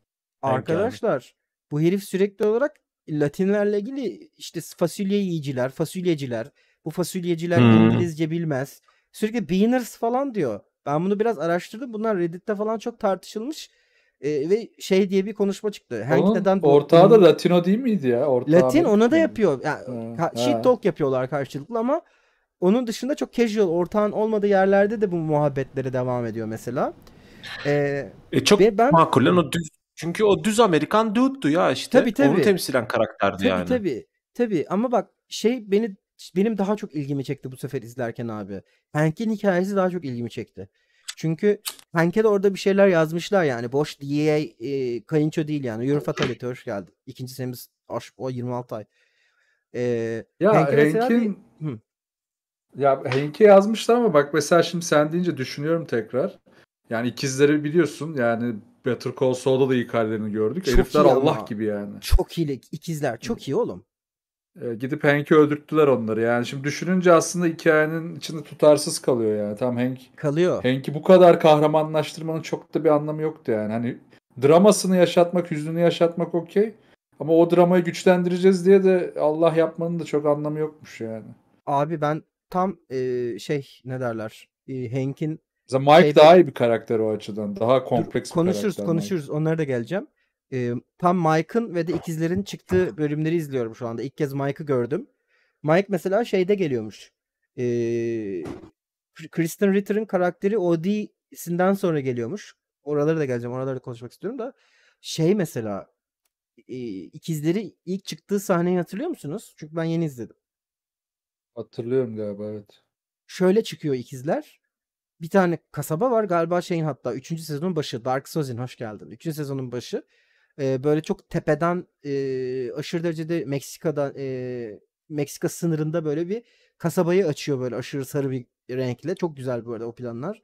Arkadaşlar yani. bu herif sürekli olarak Latinlerle ilgili işte fasulye yiyiciler, fasulyeciler. Bu fasulyeciler hmm. İngilizce bilmez. Sürekli beaners falan diyor. Ben bunu biraz araştırdım. Bunlar Reddit'te falan çok tartışılmış. E, ve şey diye bir konuşma çıktı. Hangi'den ortağı da hmm. Latino değil miydi ya? Ortağı Latin mi? ona da yapıyor. Yani, ha, shit talk yapıyorlar karşılıklı ama onun dışında çok casual ortağın olmadığı yerlerde de bu muhabbetleri devam ediyor mesela. Ee, e çok ben, makul lan o düz. Çünkü o düz Amerikan dude'du ya işte. Tabii, tabii. Onu temsilen karakterdi tabii, yani. Tabii tabii. Tabii ama bak şey beni benim daha çok ilgimi çekti bu sefer izlerken abi. Hank'in hikayesi daha çok ilgimi çekti. Çünkü Hank'e de orada bir şeyler yazmışlar yani. Boş DEA e, kayınço değil yani. Euro Fatality hoş geldi İkinci senemiz o 26 ay. E, ya Hank'in ya Hank'e yazmışlar ama bak mesela şimdi sen deyince düşünüyorum tekrar. Yani ikizleri biliyorsun yani Better Call Saul'da da iyi karelerini gördük. Çok Herifler Allah ama. gibi yani. Çok iyi ikizler. Çok iyi oğlum. E, gidip Hank'i öldürttüler onları. Yani şimdi düşününce aslında hikayenin içinde tutarsız kalıyor yani. Tam Hank kalıyor. Hank'i bu kadar kahramanlaştırmanın çok da bir anlamı yoktu yani. Hani dramasını yaşatmak, hüznünü yaşatmak okey. Ama o dramayı güçlendireceğiz diye de Allah yapmanın da çok anlamı yokmuş yani. Abi ben tam e, şey ne derler? E, Hank'in Mike şeyde... daha iyi bir karakter o açıdan. Daha kompleks Dur, konuşuruz, bir konuşuruz, karakter. Konuşuruz konuşuruz onlara da geleceğim. E, tam Mike'ın ve de ikizlerin çıktığı bölümleri izliyorum şu anda. İlk kez Mike'ı gördüm. Mike mesela şeyde geliyormuş. E, Kristen Ritter'ın karakteri OD'sinden sonra geliyormuş. Oraları da geleceğim. Oraları da konuşmak istiyorum da. Şey mesela e, ikizleri ilk çıktığı sahneyi hatırlıyor musunuz? Çünkü ben yeni izledim. Hatırlıyorum galiba evet. Şöyle çıkıyor ikizler. Bir tane kasaba var galiba şeyin hatta 3. sezonun başı Dark Sozin hoş geldin. 3. sezonun başı e, böyle çok tepeden e, aşırı derecede Meksika'da e, Meksika sınırında böyle bir kasabayı açıyor böyle aşırı sarı bir renkle. Çok güzel bu arada o planlar.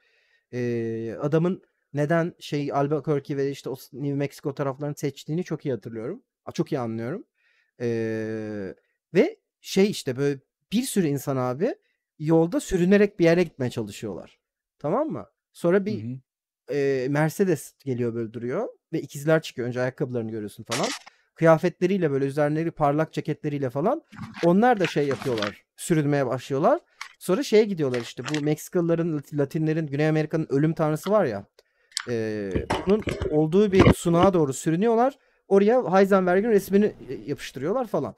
E, adamın neden şey Albuquerque ve işte o New Mexico taraflarını seçtiğini çok iyi hatırlıyorum. Çok iyi anlıyorum. E, ve şey işte böyle bir sürü insan abi yolda sürünerek bir yere gitmeye çalışıyorlar. Tamam mı? Sonra bir hı hı e, Mercedes geliyor böyle duruyor. Ve ikizler çıkıyor. Önce ayakkabılarını görüyorsun falan. Kıyafetleriyle böyle üzerleri parlak ceketleriyle falan. Onlar da şey yapıyorlar. Sürünmeye başlıyorlar. Sonra şeye gidiyorlar işte. Bu Meksikalıların, Latinlerin, Güney Amerika'nın ölüm tanrısı var ya. E, bunun olduğu bir sunağa doğru sürünüyorlar. Oraya Heisenberg'in resmini yapıştırıyorlar falan.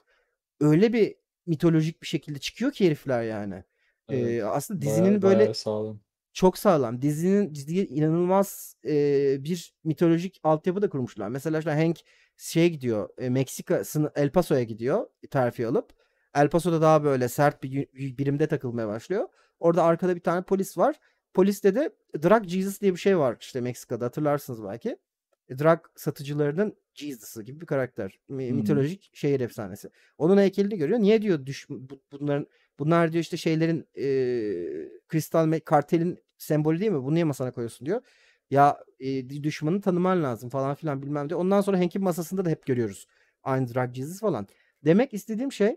Öyle bir mitolojik bir şekilde çıkıyor ki herifler yani. Evet. Ee, aslında dizinin baya, böyle sağlam çok sağlam. Dizinin diziye inanılmaz e, bir mitolojik altyapı da kurmuşlar. Mesela işte Hank şey gidiyor e, Meksika El Paso'ya gidiyor terfi alıp. El Paso'da daha böyle sert bir, birimde takılmaya başlıyor. Orada arkada bir tane polis var. Polis dedi, Drug Jesus diye bir şey var işte Meksika'da hatırlarsınız belki. E, drug satıcılarının Jesus'ı gibi bir karakter. Hmm. Mitolojik şehir efsanesi. Onun heykelini görüyor. Niye diyor düş, bunların bunlar diyor işte şeylerin e, kristal kartelin sembolü değil mi? Bunu niye masana koyuyorsun diyor. Ya e, düşmanı tanıman lazım falan filan bilmem diyor. Ondan sonra Hank'in masasında da hep görüyoruz. Aynı Drag Jesus falan. Demek istediğim şey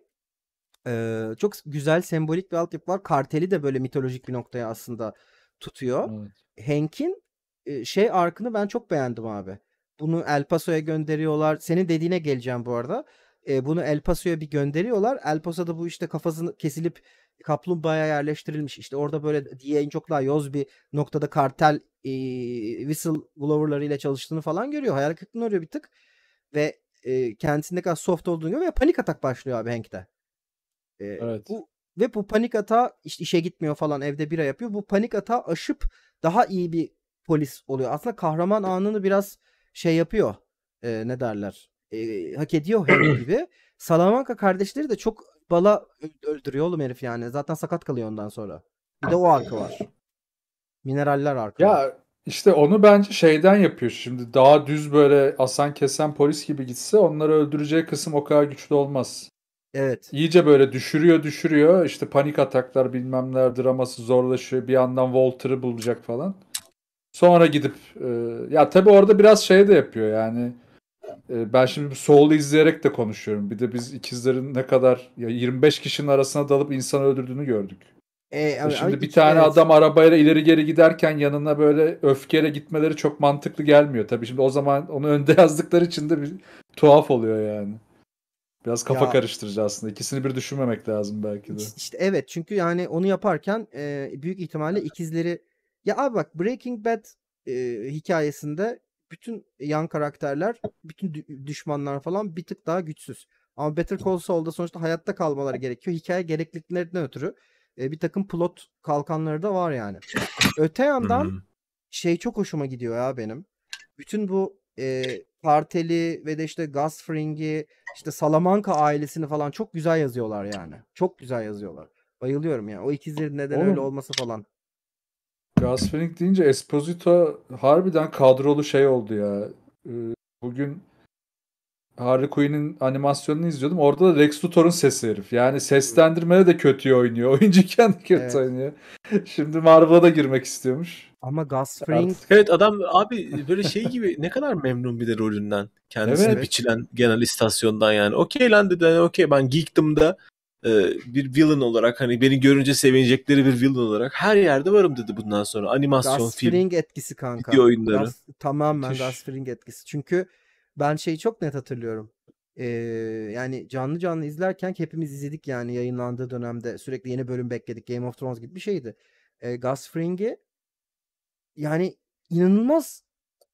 e, çok güzel sembolik bir altyapı var. Karteli de böyle mitolojik bir noktaya aslında tutuyor. Evet. Hank'in e, şey arkını ben çok beğendim abi. Bunu El Paso'ya gönderiyorlar. Senin dediğine geleceğim bu arada. E, bunu El Paso'ya bir gönderiyorlar. El Paso'da bu işte kafasını kesilip kaplumbağaya yerleştirilmiş. İşte orada böyle diye çok daha yoz bir noktada kartel e, whistleblower'ları ile çalıştığını falan görüyor. Hayal kırıklığına uğruyor bir tık. Ve e, kendisinde kadar soft olduğunu görüyor ve panik atak başlıyor abi Hank'te. E, evet. Bu ve bu panik ata işte işe gitmiyor falan evde bira yapıyor. Bu panik ata aşıp daha iyi bir polis oluyor. Aslında kahraman anını biraz şey yapıyor. E, ne derler? E, hak ediyor Hank (clears throat) gibi. Salamanca kardeşleri de çok bala öldürüyor oğlum herif yani. Zaten sakat kalıyor ondan sonra. Bir de o arkı var. Mineraller arkı. Ya işte onu bence şeyden yapıyor. Şimdi daha düz böyle asan kesen polis gibi gitse onları öldüreceği kısım o kadar güçlü olmaz. Evet. İyice böyle düşürüyor düşürüyor. İşte panik ataklar bilmem neler draması zorlaşıyor. Bir yandan Walter'ı bulacak falan. Sonra gidip e, ya tabii orada biraz şey de yapıyor yani ee, ben şimdi Soul'u izleyerek de konuşuyorum. Bir de biz ikizlerin ne kadar ya 25 kişinin arasına dalıp insan öldürdüğünü gördük. E, abi, şimdi abi, bir tane evet. adam arabayla ileri geri giderken yanına böyle öfkeyle gitmeleri çok mantıklı gelmiyor. Tabii şimdi o zaman onu önde yazdıkları için de bir tuhaf oluyor yani. Biraz kafa ya, karıştırıcı aslında. İkisini bir düşünmemek lazım belki de. İşte evet çünkü yani onu yaparken e, büyük ihtimalle ikizleri ya abi bak Breaking Bad e, hikayesinde bütün yan karakterler, bütün düşmanlar falan bir tık daha güçsüz. Ama Better Call Saul'da sonuçta hayatta kalmaları gerekiyor. Hikaye gerekliliklerinden ötürü e, bir takım plot kalkanları da var yani. Öte yandan şey çok hoşuma gidiyor ya benim. Bütün bu e, parteli ve de işte Gus işte Salamanca ailesini falan çok güzel yazıyorlar yani. Çok güzel yazıyorlar. Bayılıyorum yani. O ikizlerin neden Oğlum, öyle olması falan. Gasfring deyince Esposito harbiden kadrolu şey oldu ya. Ee, bugün Harry Quinn'in animasyonunu izliyordum. Orada da Rex Luthor'un sesi herif. Yani seslendirmeye de kötü oynuyor. (laughs) Oyuncu kendi kötü evet. oynuyor. Şimdi Marvel'a da girmek istiyormuş. Ama Gus Fring... Evet adam abi böyle şey gibi ne kadar memnun bir de rolünden. Kendisine evet. biçilen genel istasyondan yani. Okey lan dedi. Hani okey ben geektim da e, bir villain olarak hani beni görünce sevinecekleri bir villain olarak her yerde varım dedi bundan sonra. Animasyon, Gus film. Fring etkisi kanka. Video oyunları. Gus, tamamen Müthiş. etkisi. Çünkü ben şeyi çok net hatırlıyorum. Ee, yani canlı canlı izlerken hepimiz izledik yani yayınlandığı dönemde sürekli yeni bölüm bekledik. Game of Thrones gibi bir şeydi. Ee, Gus Fring'i yani inanılmaz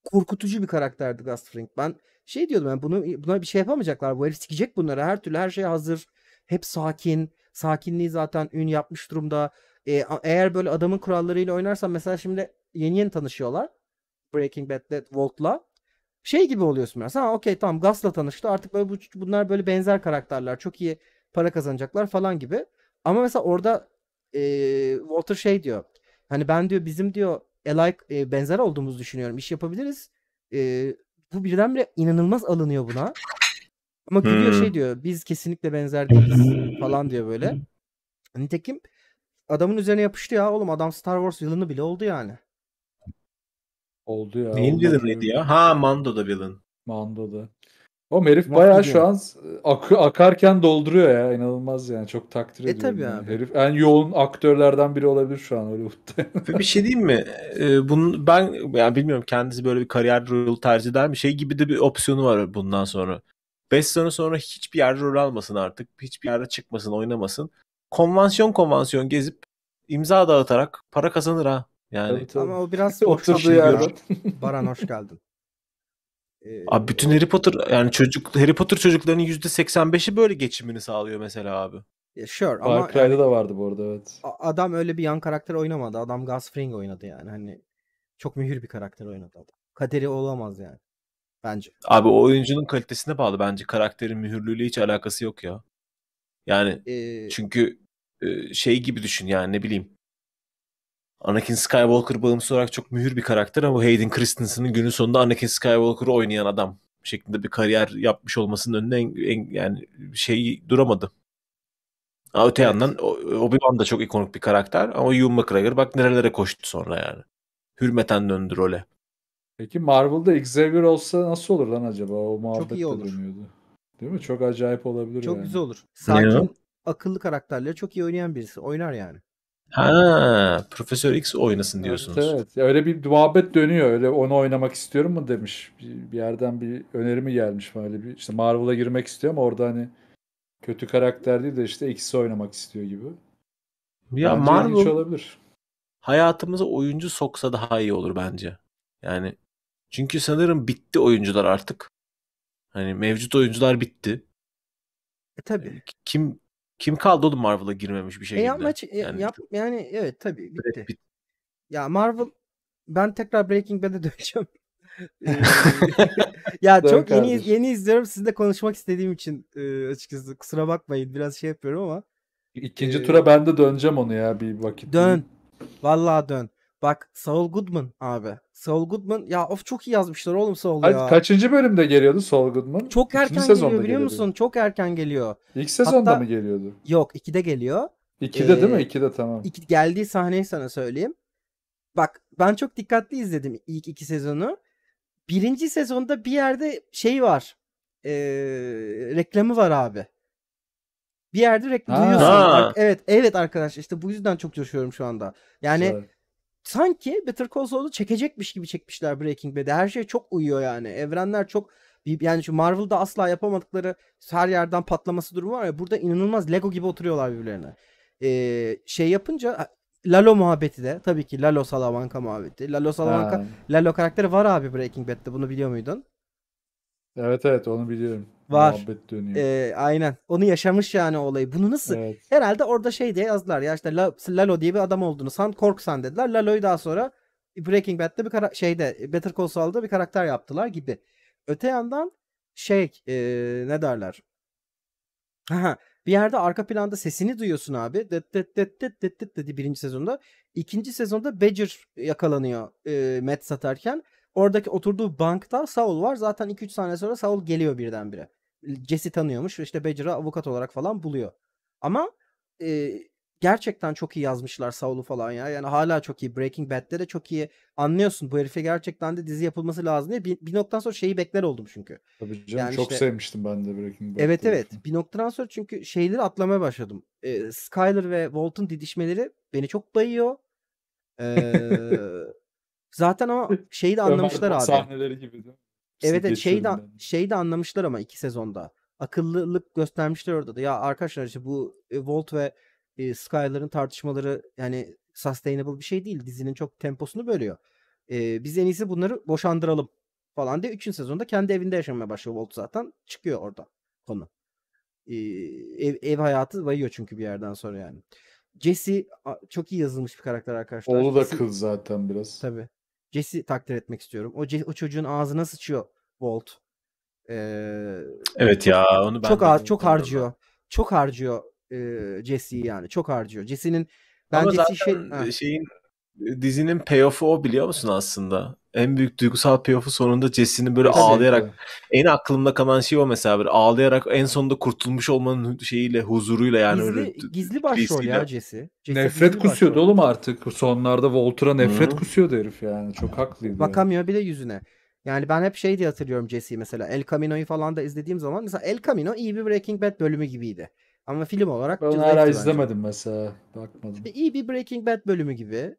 korkutucu bir karakterdi Gus Fring. Ben şey diyordum yani bunu buna bir şey yapamayacaklar. Bu herif sikecek bunlara Her türlü her şey hazır hep sakin. Sakinliği zaten ün yapmış durumda. E, eğer böyle adamın kurallarıyla oynarsan mesela şimdi yeni yeni tanışıyorlar. Breaking Bad'le Walt'la, Şey gibi oluyorsun biraz. Ha okey tamam Gas'la tanıştı. Artık böyle bu, bunlar böyle benzer karakterler. Çok iyi para kazanacaklar falan gibi. Ama mesela orada e, Walter şey diyor. Hani ben diyor bizim diyor alike e, benzer olduğumuzu düşünüyorum. İş yapabiliriz. E, bu birdenbire inanılmaz alınıyor buna. Ama gülüyor şey hmm. şey diyor biz kesinlikle benzer değiliz falan diyor böyle. Nitekim adamın üzerine yapıştı ya oğlum adam Star Wars yılını bile oldu yani. Oldu ya. Neyin villain'ıydı ya? Ha Mando'da villain. Mando'da. O herif Mahmut bayağı şu an ak akarken dolduruyor ya. inanılmaz yani. Çok takdir e, ediyorum. E tabii abi. Herif en yoğun aktörlerden biri olabilir şu an Hollywood'da. bir şey diyeyim mi? Ee, bunun ben yani bilmiyorum kendisi böyle bir kariyer rol tercih eder mi? Şey gibi de bir opsiyonu var bundan sonra. 5 sene sonra hiçbir yerde rol almasın artık. Hiçbir yerde çıkmasın, oynamasın. Konvansiyon konvansiyon gezip imza dağıtarak para kazanır ha. Yani tabii, tabii. ama o biraz oturduğu yerden. (laughs) Baran hoş geldin. Ee, abi bütün Harry Potter yani çocuk Harry Potter çocuklarının %85'i böyle geçimini sağlıyor mesela abi. Yeah, sure Far ama yani, da vardı bu arada evet. Adam öyle bir yan karakter oynamadı. Adam Gus Fring oynadı yani. Hani çok mühür bir karakter oynadı adam. Kaderi olamaz yani. Bence. Abi o oyuncunun kalitesine bağlı bence. Karakterin mühürlüğüyle hiç alakası yok ya. Yani ee... çünkü e, şey gibi düşün yani ne bileyim. Anakin Skywalker bağımsız olarak çok mühür bir karakter ama Hayden Christensen'ın günün sonunda Anakin Skywalker'ı oynayan adam şeklinde bir kariyer yapmış olmasının önüne en, en, yani şey duramadı. Ama öte evet. yandan Obi-Wan da çok ikonik bir karakter ama Ewan McGregor bak nerelere koştu sonra yani. Hürmeten döndü role. Peki Marvel'da Xavier olsa nasıl olur lan acaba? O muhabbet Çok iyi olur. dönüyordu. Değil mi? Çok acayip olabilir Çok yani. güzel olur. Sakin, akıllı karakterleri çok iyi oynayan birisi. Oynar yani. Ha, Profesör X oynasın diyorsunuz. Evet, evet. öyle bir muhabbet dönüyor. Öyle onu oynamak istiyorum mu demiş. Bir, bir yerden bir önerimi gelmiş böyle bir işte Marvel'a girmek istiyor ama orada hani kötü karakter değil de işte ikisi oynamak istiyor gibi. Ya bence Marvel olabilir. Hayatımıza oyuncu soksa daha iyi olur bence. Yani çünkü sanırım bitti oyuncular artık. Hani mevcut oyuncular bitti. E, tabii. Hani kim kim kaldı oğlum Marvel'a girmemiş bir e, şekilde? E, yapma, yani, yap, yani evet tabii bitti. Evet, bit- ya Marvel ben tekrar Breaking Bad'e (laughs) döneceğim. (laughs) ya çok yeni yeni izliyorum. Sizinle konuşmak istediğim için e, açıkçası kusura bakmayın biraz şey yapıyorum ama. İkinci e, tura ben de döneceğim onu ya bir vakit. Dön. Vallahi dön. Bak Saul Goodman abi. Saul Goodman ya of çok iyi yazmışlar oğlum Saul ya. Kaçıncı bölümde geliyordu Saul Goodman? Çok İkinci erken geliyor biliyor geliyordu. musun? Çok erken geliyor. İlk sezonda Hatta, mı geliyordu? Yok 2'de geliyor. 2'de ee, değil mi? 2'de ee, tamam. Iki, geldiği sahneyi sana söyleyeyim. Bak ben çok dikkatli izledim ilk iki sezonu. Birinci sezonda bir yerde şey var. Ee, reklamı var abi. Bir yerde reklam duyuyorsun. Ha. Evet evet arkadaş işte bu yüzden çok coşuyorum şu anda. Yani Güzel sanki Better Call Saul'u çekecekmiş gibi çekmişler Breaking Bad'e. Her şey çok uyuyor yani. Evrenler çok yani şu Marvel'da asla yapamadıkları her yerden patlaması durumu var ya burada inanılmaz Lego gibi oturuyorlar birbirlerine. Ee, şey yapınca Lalo muhabbeti de tabii ki Lalo Salamanca muhabbeti. Lalo Salamanca ha. Lalo karakteri var abi Breaking Bad'de bunu biliyor muydun? Evet evet onu biliyorum. Var. Muhabbet dönüyor. Ee, aynen. Onu yaşamış yani olayı. Bunu nasıl? Evet. Herhalde orada şey diye yazdılar ya işte La, Lalo diye bir adam olduğunu san korksan dediler. Lalo'yu daha sonra Breaking Bad'de bir kara- şeyde Better Call Saul'da bir karakter yaptılar gibi. Öte yandan şey e, ne derler? bir yerde arka planda sesini duyuyorsun abi. Det det det det det det dedi birinci sezonda. İkinci sezonda Badger yakalanıyor e, Matt satarken. Oradaki oturduğu bankta Saul var. Zaten 2-3 saniye sonra Saul geliyor birdenbire. Jesse tanıyormuş ve işte Badger'ı avukat olarak falan buluyor. Ama e, gerçekten çok iyi yazmışlar Saul'u falan ya. Yani hala çok iyi. Breaking Bad'de de çok iyi. Anlıyorsun bu herife gerçekten de dizi yapılması lazım diye. Bir, bir noktadan sonra şeyi bekler oldum çünkü. Tabii canım yani çok işte, sevmiştim ben de Breaking Bad'de. Evet evet. Bir noktadan sonra çünkü şeyleri atlamaya başladım. Ee, Skyler ve Walt'un didişmeleri beni çok bayıyor. Ee, Zaten ama (laughs) şeyi de anlamışlar abi. Sahneleri gibi değil mi? Evet evet şeyi de, şeyi de anlamışlar ama iki sezonda. Akıllılık göstermişler orada da. Ya arkadaşlar işte bu e, Volt ve e, Skyler'ın tartışmaları yani sustainable bir şey değil. Dizinin çok temposunu bölüyor. E, biz en iyisi bunları boşandıralım falan diye. Üçüncü sezonda kendi evinde yaşamaya başlıyor Volt zaten. Çıkıyor orada konu. E, ev, ev hayatı bayıyor çünkü bir yerden sonra yani. Jesse çok iyi yazılmış bir karakter arkadaşlar. Oğlu da kız zaten biraz. Tabii. Jesse takdir etmek istiyorum. O, o çocuğun ağzına sıçıyor Bolt. Ee, evet ya onu ben çok de çok harcıyor. Ben. Çok harcıyor e, Jesse'yi yani. Çok harcıyor. Jesse'nin ben Ama Jesse şey, şeyin dizinin payoff'u o biliyor musun aslında? En büyük duygusal payoff'u sonunda Jesse'nin böyle Kesinlikle. ağlayarak en aklımda kalan şey o mesela böyle ağlayarak en sonunda kurtulmuş olmanın şeyiyle huzuruyla yani gizli, öyle gizli başrol ya Jesse. Jesse nefret kusuyordu başrol. oğlum artık sonlarda Walter'a nefret Hı-hı. kusuyordu herif yani çok haklıydı. Bakamıyor bile yüzüne. Yani ben hep şey diye hatırlıyorum Jesse'yi mesela El Camino'yu falan da izlediğim zaman mesela El Camino iyi bir Breaking Bad bölümü gibiydi. Ama film olarak ben hala izlemedim bence. mesela. Bakmadım. İşte iyi bir Breaking Bad bölümü gibi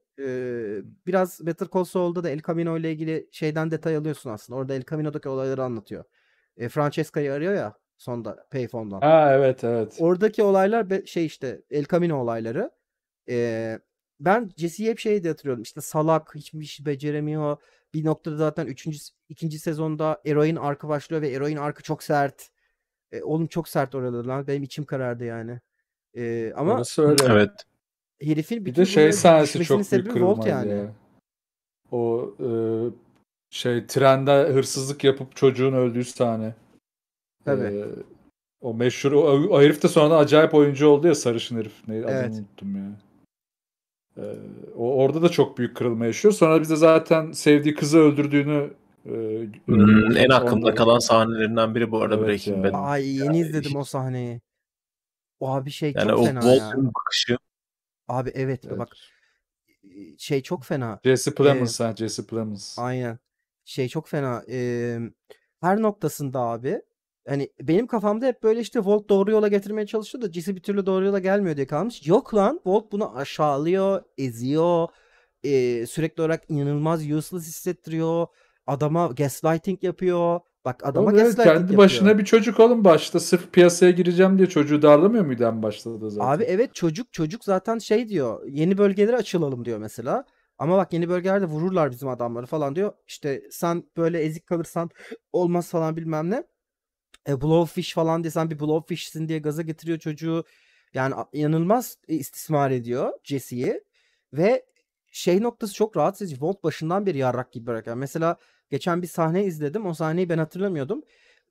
biraz Better Call Saul'da da El Camino ile ilgili şeyden detay alıyorsun aslında. Orada El Camino'daki olayları anlatıyor. E, Francesca'yı arıyor ya sonda Payphone'dan. Ha evet evet. Oradaki olaylar şey işte El Camino olayları. E, ben Jesse'yi hep şey de hatırlıyorum. İşte salak, hiçbir şey beceremiyor. Bir noktada zaten 3. ikinci sezonda eroin arkı başlıyor ve eroin arkı çok sert. E, oğlum çok sert orada lan. Benim içim karardı yani. E, ama Orası öyle. Evet herifin bir de şey sahnesi çok büyük kırılmaz yani. ya. O e, şey trende hırsızlık yapıp çocuğun öldüğü sahne. E, Tabii. Ee, o meşhur o, o herif de sonra acayip oyuncu oldu ya sarışın herif. Ne evet. adını unuttum ya. Ee, o orada da çok büyük kırılma yaşıyor. Sonra bize zaten sevdiği kızı öldürdüğünü e, hmm, en aklımda kalan sahnelerinden biri bu arada evet Breaking Bad. Ay yeni yani izledim işte. o sahneyi. O abi şey yani çok o fena Walter'ın ya. bakışı Abi evet, evet. bak şey çok fena. Jesse Plemons ee, ha Jesse Plemons. Aynen. Şey çok fena. Ee, her noktasında abi hani benim kafamda hep böyle işte Volt doğru yola getirmeye çalışıyor da Jesse bir türlü doğru yola gelmiyor diye kalmış. Yok lan Volt bunu aşağılıyor, eziyor. E, sürekli olarak inanılmaz useless hissettiriyor. Adama gaslighting yapıyor. Bak adama Tabii, gaslighting Kendi yapıyor. başına bir çocuk oğlum başta. Sırf piyasaya gireceğim diye çocuğu darlamıyor muydu en başta da zaten? Abi evet çocuk çocuk zaten şey diyor. Yeni bölgelere açılalım diyor mesela. Ama bak yeni bölgelerde vururlar bizim adamları falan diyor. İşte sen böyle ezik kalırsan (gasps) olmaz falan bilmem ne. E, blowfish falan diye sen bir blowfish'sin diye gaza getiriyor çocuğu. Yani inanılmaz e, istismar ediyor Jesse'yi. Ve şey noktası çok rahatsız Volt başından beri yarrak gibi bırakıyor. Mesela Geçen bir sahne izledim. O sahneyi ben hatırlamıyordum.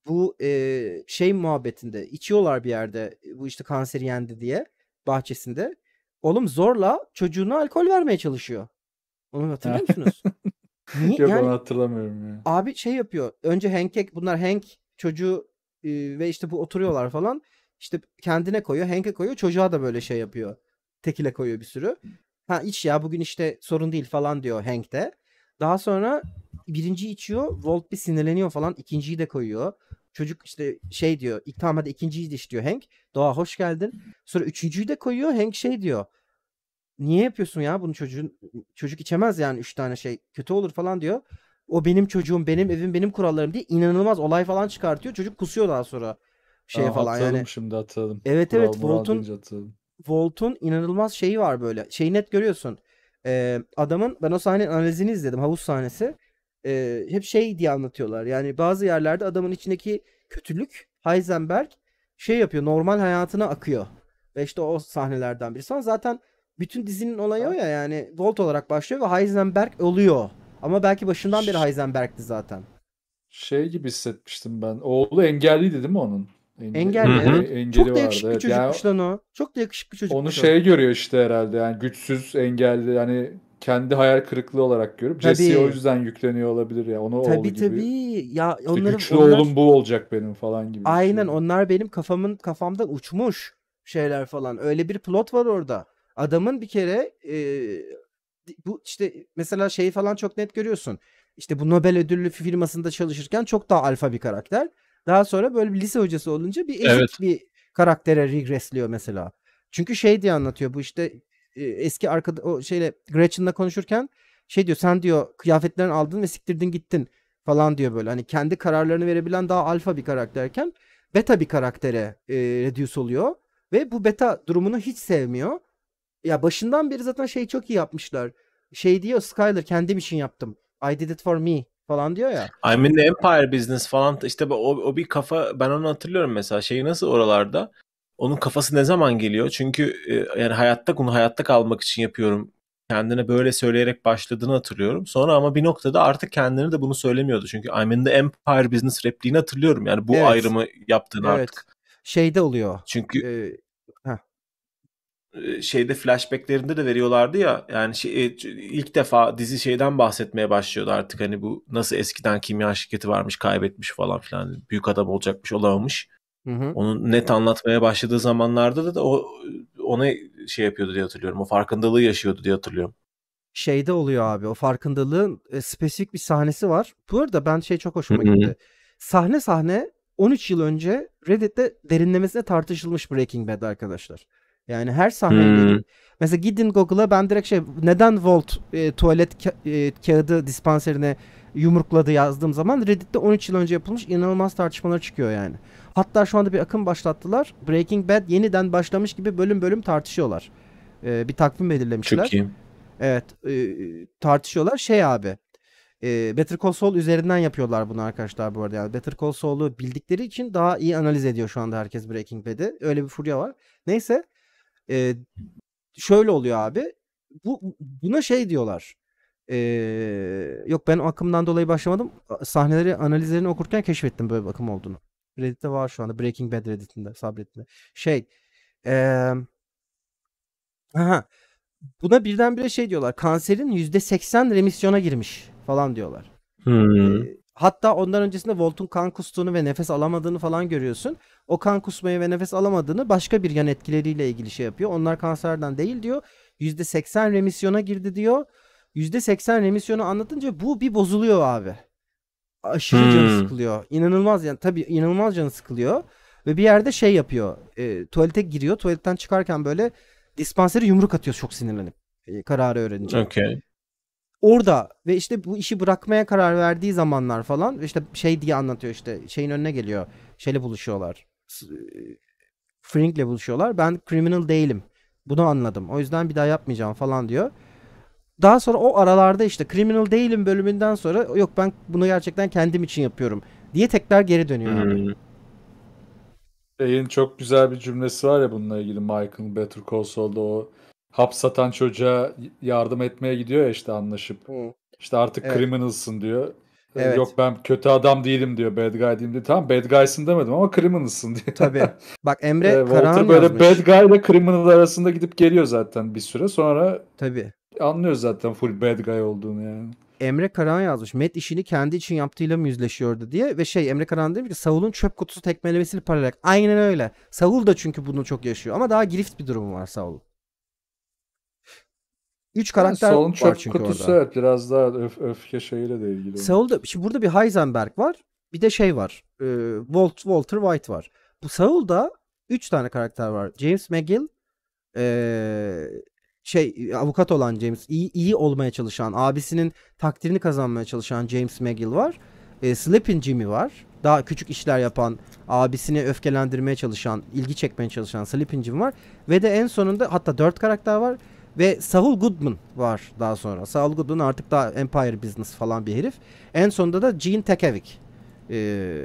Bu e, şey muhabbetinde içiyorlar bir yerde e, bu işte kanseri yendi diye bahçesinde. Oğlum zorla çocuğuna alkol vermeye çalışıyor. Onu hatırlıyor musunuz? (laughs) Niye? Yok yani, onu hatırlamıyorum ya. Abi şey yapıyor. Önce Henkek bunlar Hank çocuğu e, ve işte bu oturuyorlar falan. İşte kendine koyuyor, Henk'e koyuyor. Çocuğa da böyle şey yapıyor. Tekile koyuyor bir sürü. Ha iç ya bugün işte sorun değil falan diyor Hank de. Daha sonra birinci içiyor. Volt bir sinirleniyor falan. ikinciyi de koyuyor. Çocuk işte şey diyor. İlk tamam hadi ikinciyi de iç diyor Hank. Doğa hoş geldin. Sonra üçüncüyü de koyuyor. Hank şey diyor. Niye yapıyorsun ya bunu çocuğun? Çocuk içemez yani üç tane şey. Kötü olur falan diyor. O benim çocuğum, benim evim, benim kurallarım diye inanılmaz olay falan çıkartıyor. Çocuk kusuyor daha sonra şey Aa, falan yani. şimdi atalım. Evet Kural evet Voltun Voltun inanılmaz şeyi var böyle. Şeyi net görüyorsun e, adamın ben o sahnenin analizini izledim havuz sahnesi. E, hep şey diye anlatıyorlar. Yani bazı yerlerde adamın içindeki kötülük Heisenberg şey yapıyor normal hayatına akıyor. Ve işte o sahnelerden biri. Sonra zaten bütün dizinin olayı o ya yani Volt olarak başlıyor ve Heisenberg oluyor. Ama belki başından beri Heisenberg'ti zaten. Şey gibi hissetmiştim ben. Oğlu engelliydi değil mi onun? Enge- Engelli. Çok da yakışıklı vardı. çocukmuş Yani lan o. Çok da yakışıklı çocukmuş onu şey görüyor işte herhalde yani güçsüz, engelli yani kendi hayal kırıklığı olarak görüp Jesse'ye o yüzden yükleniyor olabilir ya. Ona oğlu Tabii gibi. tabii. Ya İşte güçlü onlar oğlum bu olacak benim falan gibi şey. Aynen düşünüyor. onlar benim kafamın kafamda uçmuş şeyler falan. Öyle bir plot var orada. Adamın bir kere e, bu işte mesela şeyi falan çok net görüyorsun. İşte bu Nobel ödüllü firmasında çalışırken çok daha alfa bir karakter. Daha sonra böyle bir lise hocası olunca bir ezik evet. bir karaktere regressliyor mesela. Çünkü şey diye anlatıyor bu işte e, eski arkada o şeyle Gretchen'la konuşurken şey diyor sen diyor kıyafetlerini aldın ve siktirdin gittin falan diyor böyle. Hani kendi kararlarını verebilen daha alfa bir karakterken beta bir karaktere e, reduce oluyor ve bu beta durumunu hiç sevmiyor. Ya başından beri zaten şey çok iyi yapmışlar. Şey diyor Skyler kendim için yaptım. I did it for me falan diyor ya. I mean the empire business falan işte o, o bir kafa ben onu hatırlıyorum mesela şeyi nasıl oralarda onun kafası ne zaman geliyor? Çünkü e, yani hayatta bunu hayatta kalmak için yapıyorum. Kendine böyle söyleyerek başladığını hatırlıyorum. Sonra ama bir noktada artık kendine de bunu söylemiyordu. Çünkü I'm in the empire business repliğini hatırlıyorum. Yani bu evet. ayrımı yaptığını evet. artık. Şeyde oluyor. Çünkü ee, e, şeyde flashbacklerinde de veriyorlardı ya yani şey, e, ilk defa dizi şeyden bahsetmeye başlıyordu artık hani bu nasıl eskiden kimya şirketi varmış kaybetmiş falan filan büyük adam olacakmış olamamış. Onu net anlatmaya başladığı zamanlarda da, da o ona şey yapıyordu diye hatırlıyorum. O farkındalığı yaşıyordu diye hatırlıyorum. Şeyde oluyor abi o farkındalığın e, spesifik bir sahnesi var. Bu arada ben şey çok hoşuma gitti. Sahne sahne 13 yıl önce Reddit'te derinlemesine tartışılmış Breaking Bad arkadaşlar. Yani her sahneyle hmm. Mesela gidin Google'a ben direkt şey neden Volt e, tuvalet ka- e, kağıdı dispanserine yumrukladı yazdığım zaman Reddit'te 13 yıl önce yapılmış inanılmaz tartışmalar çıkıyor yani. Hatta şu anda bir akım başlattılar. Breaking Bad yeniden başlamış gibi bölüm bölüm tartışıyorlar. E, bir takvim belirlemişler. Çok iyi. Evet e, tartışıyorlar. Şey abi e, Better Call Saul üzerinden yapıyorlar bunu arkadaşlar bu arada. Yani Better Call Saul'u bildikleri için daha iyi analiz ediyor şu anda herkes Breaking Bad'i. Öyle bir furya var. Neyse e, şöyle oluyor abi. Bu buna şey diyorlar. E, yok ben o akımdan dolayı başlamadım. Sahneleri analizlerini okurken keşfettim böyle bir akım olduğunu. Reddit'te var şu anda. Breaking Bad Reddit'inde, subreddit'inde. Şey, eee Aha. Buna birdenbire şey diyorlar. Kanserin %80 remisyona girmiş falan diyorlar. Hmm. Ee, Hatta ondan öncesinde Volt'un kan kustuğunu ve nefes alamadığını falan görüyorsun. O kan kusmayı ve nefes alamadığını başka bir yan etkileriyle ilgili şey yapıyor. Onlar kanserden değil diyor. %80 remisyona girdi diyor. %80 remisyonu anlatınca bu bir bozuluyor abi. Aşırı hmm. sıkılıyor. İnanılmaz yani tabii inanılmaz canı sıkılıyor. Ve bir yerde şey yapıyor. E, tuvalete giriyor. Tuvaletten çıkarken böyle dispanseri yumruk atıyor çok sinirlenip. E, kararı öğrenince. Okay orada ve işte bu işi bırakmaya karar verdiği zamanlar falan işte şey diye anlatıyor işte şeyin önüne geliyor. Şeyle buluşuyorlar. E, Frank'le buluşuyorlar. Ben criminal değilim. Bunu anladım. O yüzden bir daha yapmayacağım falan diyor. Daha sonra o aralarda işte criminal değilim bölümünden sonra yok ben bunu gerçekten kendim için yapıyorum diye tekrar geri dönüyor. Hmm. Şeyin çok güzel bir cümlesi var ya bununla ilgili Michael Better Call Saul'da o hap satan çocuğa yardım etmeye gidiyor ya işte anlaşıp. Hı. İşte artık evet. criminalsın diyor. Ee, evet. Yok ben kötü adam değilim diyor. Bad guy değilim diyor. Tamam bad guy'sın demedim ama criminalsın diyor. Tabii. (laughs) Bak Emre e, Karahan böyle yazmış. bad guy ile criminal arasında gidip geliyor zaten bir süre sonra. Tabii. Anlıyor zaten full bad guy olduğunu yani. Emre Karan yazmış. Met işini kendi için yaptığıyla mı yüzleşiyordu diye ve şey Emre Karan demiş ki Saul'un çöp kutusu tekmelemesiyle paralel. Aynen öyle. Saul da çünkü bunu çok yaşıyor ama daha grift bir durumu var Saul'un. 3 karakter yani Saul'un var çünkü kutusu orada. evet biraz daha öf, öfke şeyiyle de ilgili. Saul'da şimdi burada bir Heisenberg var. Bir de şey var. E, Walt, Walter White var. Bu Saul'da 3 tane karakter var. James McGill e, şey avukat olan James iyi, iyi olmaya çalışan abisinin takdirini kazanmaya çalışan James McGill var. E, Sleeping Jimmy var. Daha küçük işler yapan, abisini öfkelendirmeye çalışan, ilgi çekmeye çalışan Sleeping Jimmy var. Ve de en sonunda hatta dört karakter var. Ve Saul Goodman var daha sonra. Saul Goodman artık daha Empire Business falan bir herif. En sonunda da Gene Tekevic. Ee,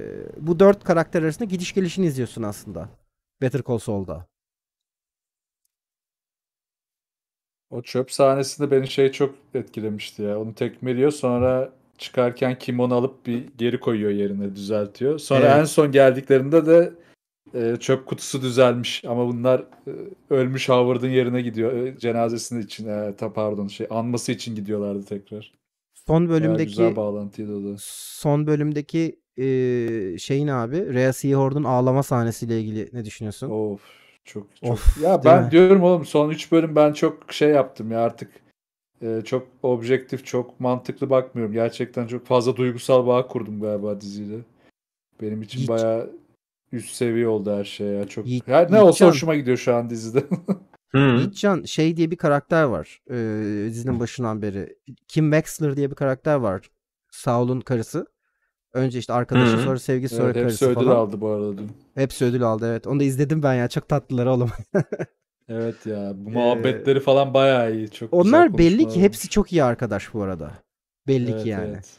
bu dört karakter arasında gidiş gelişini izliyorsun aslında. Better Call Saul'da. O çöp sahnesinde beni şey çok etkilemişti ya. Onu tekmeliyor sonra çıkarken kimonu alıp bir geri koyuyor yerine düzeltiyor. Sonra evet. en son geldiklerinde de e, çöp kutusu düzelmiş ama bunlar e, ölmüş Howard'ın yerine gidiyor. E, cenazesinin için e, ta pardon şey anması için gidiyorlardı tekrar. Son bölümdeki ya, güzel bağlantıydı o da. Son bölümdeki e, şeyin abi Rhea Seahorn'un ağlama sahnesiyle ilgili ne düşünüyorsun? Of çok, çok. Of, ya ben mi? diyorum oğlum son 3 bölüm ben çok şey yaptım ya artık e, çok objektif çok mantıklı bakmıyorum. Gerçekten çok fazla duygusal bağ kurdum galiba diziyle. Benim için Hiç. bayağı üst seviye oldu her şey ya çok. Yiğit, yani ne olsa Yiğitcan. hoşuma gidiyor şu an dizide. (laughs) Hı. Yiğitcan şey diye bir karakter var. Ee, dizinin başından beri. Kim Wexler diye bir karakter var. Saul'un karısı. Önce işte arkadaşı Hı. sonra sevgi sonra evet, karısı hepsi falan. Hepsi ödül aldı bu arada dün. Hepsi ödül aldı evet. Onu da izledim ben ya. Çok tatlılar oğlum. (laughs) evet ya. Bu e, muhabbetleri ee, falan bayağı iyi. Çok onlar belli ki hepsi çok iyi arkadaş bu arada. Belli evet, ki yani. Evet.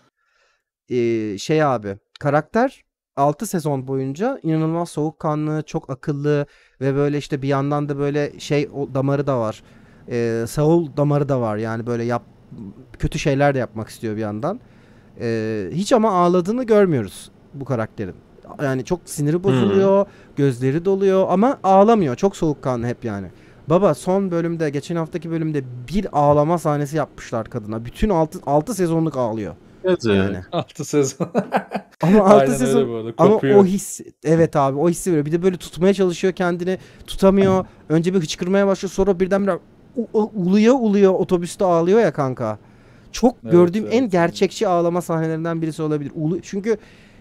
Ee, şey abi karakter 6 sezon boyunca inanılmaz soğukkanlı, çok akıllı ve böyle işte bir yandan da böyle şey o damarı da var. Ee, Saul damarı da var. Yani böyle yap kötü şeyler de yapmak istiyor bir yandan. Ee, hiç ama ağladığını görmüyoruz bu karakterin. Yani çok siniri hmm. bozuluyor, hmm. gözleri doluyor ama ağlamıyor. Çok soğukkanlı hep yani. Baba son bölümde, geçen haftaki bölümde bir ağlama sahnesi yapmışlar kadına. Bütün 6 6 sezonluk ağlıyor. Evet Yani. altı sezon. (laughs) ama 6 sezon. ama o his evet abi o hissi veriyor. Bir de böyle tutmaya çalışıyor kendini. Tutamıyor. Önce bir hıçkırmaya başlıyor. Sonra birdenbire uluya uluya otobüste ağlıyor ya kanka. Çok evet, gördüğüm evet. en gerçekçi ağlama sahnelerinden birisi olabilir. Ulu çünkü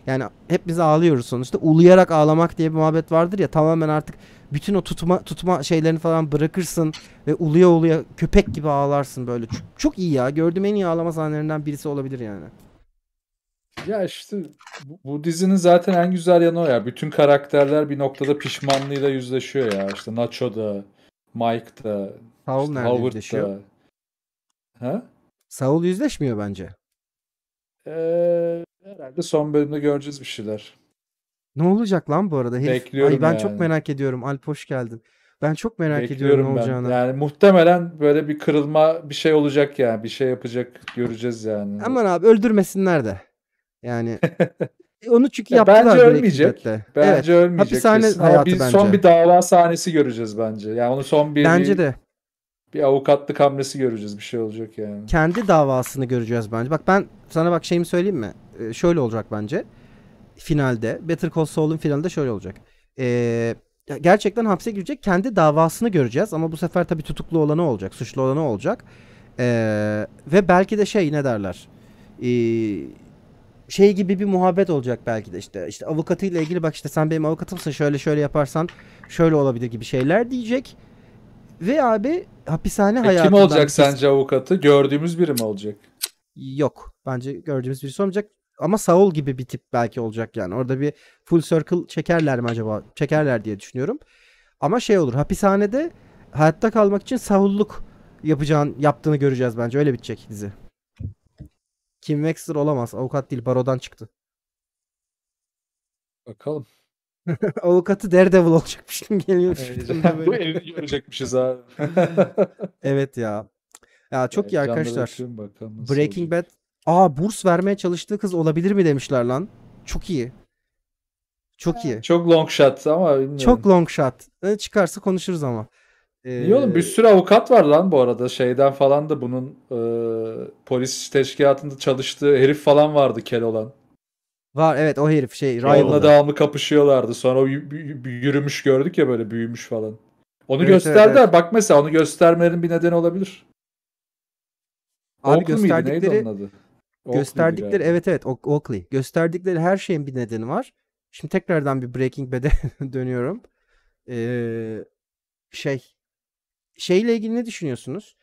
yani hep biz ağlıyoruz sonuçta. Uluyarak ağlamak diye bir muhabbet vardır ya. Tamamen artık bütün o tutma tutma şeylerini falan bırakırsın ve uluya uluya köpek gibi ağlarsın böyle. Çok, çok iyi ya. Gördüğüm en iyi ağlama sahnelerinden birisi olabilir yani. Ya işte bu, bu dizinin zaten en güzel yanı o ya. Bütün karakterler bir noktada pişmanlığıyla yüzleşiyor ya. İşte Nacho da, Mike da, Saul işte nerede Howard yüzleşiyor? da. Ha? Saul yüzleşmiyor bence. Ee, herhalde son bölümde göreceğiz bir şeyler. Ne olacak lan bu arada? Herif, Bekliyorum ay ben yani. çok merak ediyorum. Alp hoş geldin. Ben çok merak Bekliyorum ediyorum ne ben. olacağını. Yani muhtemelen böyle bir kırılma bir şey olacak yani. Bir şey yapacak göreceğiz yani. Aman abi öldürmesinler de. Yani (laughs) e, onu çünkü yaptılar. Bence ölmeyecek. Bence evet. ölmeyecek. Hapishane kesin. hayatı bence. Son bir dava sahnesi göreceğiz bence. Yani onu son bir Bence de. Bir avukatlık hamlesi göreceğiz. Bir şey olacak yani. Kendi davasını göreceğiz bence. Bak ben sana bak şeyimi söyleyeyim mi? Ee, şöyle olacak bence finalde Better Call Saul'un finalde şöyle olacak. Ee, gerçekten hapse girecek kendi davasını göreceğiz ama bu sefer tabii tutuklu olanı olacak suçlu olanı olacak. Ee, ve belki de şey ne derler ee, şey gibi bir muhabbet olacak belki de işte işte avukatıyla ilgili bak işte sen benim avukatımsın şöyle şöyle yaparsan şöyle olabilir gibi şeyler diyecek. Ve abi hapishane e, hayatından... Kim olacak sence avukatı? Gördüğümüz biri mi olacak? Yok. Bence gördüğümüz biri olmayacak ama Saul gibi bir tip belki olacak yani. Orada bir full circle çekerler mi acaba? Çekerler diye düşünüyorum. Ama şey olur hapishanede hayatta kalmak için Saul'luk yapacağın yaptığını göreceğiz bence. Öyle bitecek dizi. Kim Wexler olamaz. Avukat değil barodan çıktı. Bakalım. (laughs) Avukatı Daredevil olacakmışım geliyor. (laughs) Bu evi görecekmişiz abi. evet ya. Ya çok evet, iyi arkadaşlar. Breaking olacak. Bad Aa burs vermeye çalıştığı kız olabilir mi demişler lan. Çok iyi. Çok iyi. Çok long shot ama bilmiyorum. Çok long shot. E, çıkarsa konuşuruz ama. Ee... Niye oğlum bir sürü avukat var lan bu arada şeyden falan da bunun e, polis teşkilatında çalıştığı herif falan vardı kel olan. Var evet o herif şey Ryan'la devamlı kapışıyorlardı. Sonra o yürümüş gördük ya böyle büyümüş falan. Onu evet, gösterdiler. Evet, Bak mesela onu göstermelerin bir nedeni olabilir. Abi Oakland gösterdikleri miydi, neydi onun adı? Oakley gösterdikleri evet evet Oakley. Gösterdikleri her şeyin bir nedeni var. Şimdi tekrardan bir Breaking Bad'e (laughs) dönüyorum. Ee, şey şeyle ilgili ne düşünüyorsunuz?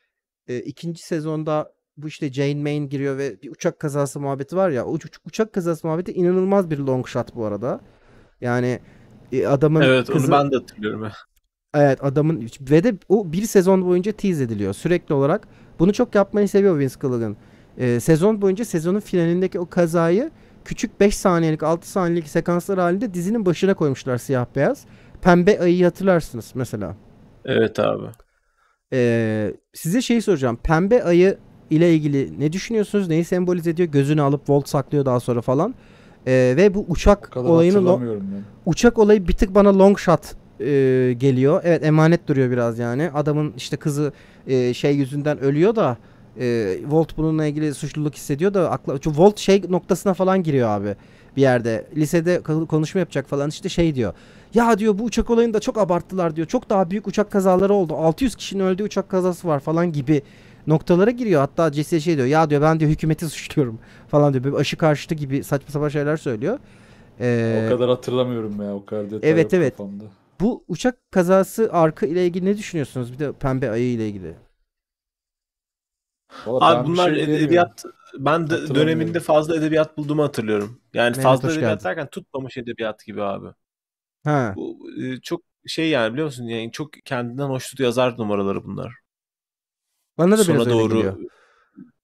Ee, ikinci sezonda bu işte Jane Main giriyor ve bir uçak kazası muhabbeti var ya. O uçak kazası muhabbeti inanılmaz bir long shot bu arada. Yani e, adamın Evet kızı... onu ben de hatırlıyorum. Evet adamın ve de o bir sezon boyunca tease ediliyor sürekli olarak. Bunu çok yapmayı seviyor Vince Gilligan e, sezon boyunca sezonun finalindeki o kazayı küçük 5 saniyelik 6 saniyelik sekanslar halinde dizinin başına koymuşlar siyah beyaz. Pembe ayıyı hatırlarsınız mesela. Evet abi. Ee, size şeyi soracağım. Pembe ayı ile ilgili ne düşünüyorsunuz? Neyi sembolize ediyor? Gözünü alıp volt saklıyor daha sonra falan. Ee, ve bu uçak olayını lo- yani. uçak olayı bir tık bana long shot e, geliyor. Evet emanet duruyor biraz yani. Adamın işte kızı e, şey yüzünden ölüyor da e, Volt bununla ilgili suçluluk hissediyor da akla, çünkü Volt şey noktasına falan giriyor abi bir yerde. Lisede konuşma yapacak falan işte şey diyor. Ya diyor bu uçak olayını da çok abarttılar diyor. Çok daha büyük uçak kazaları oldu. 600 kişinin öldüğü uçak kazası var falan gibi noktalara giriyor. Hatta Jesse'ye şey diyor. Ya diyor ben diyor hükümeti (laughs) suçluyorum falan diyor. Böyle aşı karşıtı gibi saçma sapan şeyler söylüyor. Ee, o kadar hatırlamıyorum ya o kadar detay evet, evet. kafamda. Bu uçak kazası arka ile ilgili ne düşünüyorsunuz? Bir de pembe ayı ile ilgili. Vallahi Abi bunlar şey edebiyat ben de döneminde fazla edebiyat bulduğumu hatırlıyorum. Yani Mehmet fazla edebiyat geldin. derken tutmamış edebiyat gibi abi. Ha. Bu e, çok şey yani biliyor musun? Yani çok kendinden hoşnut yazar numaraları bunlar. Bana da Sonra biraz doğru öyle geliyor.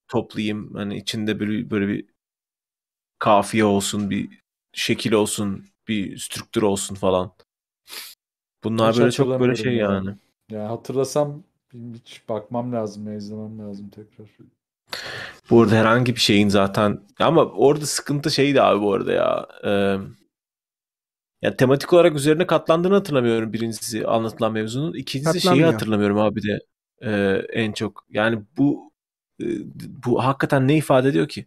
toplayayım. Hani içinde böyle, böyle bir kafiye olsun, bir şekil olsun, bir strüktür olsun falan. Bunlar Hiç böyle çok böyle şey yani. Yani, yani hatırlasam hiç bakmam lazım, izlemem lazım tekrar. Bu arada herhangi bir şeyin zaten ama orada sıkıntı şeydi abi bu arada ya. Ee, ya tematik olarak üzerine katlandığını hatırlamıyorum birincisi anlatılan mevzunun. İkincisi şeyi hatırlamıyorum abi de e, en çok. Yani bu e, bu hakikaten ne ifade ediyor ki?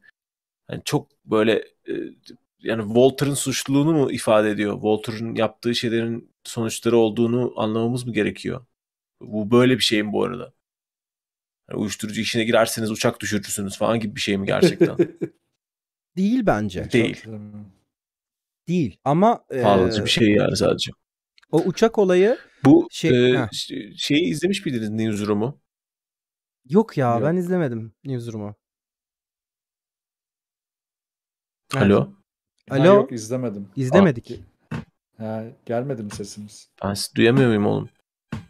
Yani çok böyle e, yani Walter'ın suçluluğunu mu ifade ediyor? Walter'ın yaptığı şeylerin sonuçları olduğunu anlamamız mı gerekiyor? Bu böyle bir şey mi bu arada? Yani uyuşturucu işine girerseniz uçak düşürürsünüz falan gibi bir şey mi gerçekten? (laughs) Değil bence. Değil. Değil ama... Pahalıcı e... bir şey yani sadece. O uçak olayı... Bu şey, e, şeyi izlemiş miydiniz Newsroom'u? Yok ya Yok. ben izlemedim Newsroom'u. Alo? Alo? Yok izlemedim. İzlemedik. Ha, gelmedi mi sesimiz? Ben duyamıyor muyum oğlum?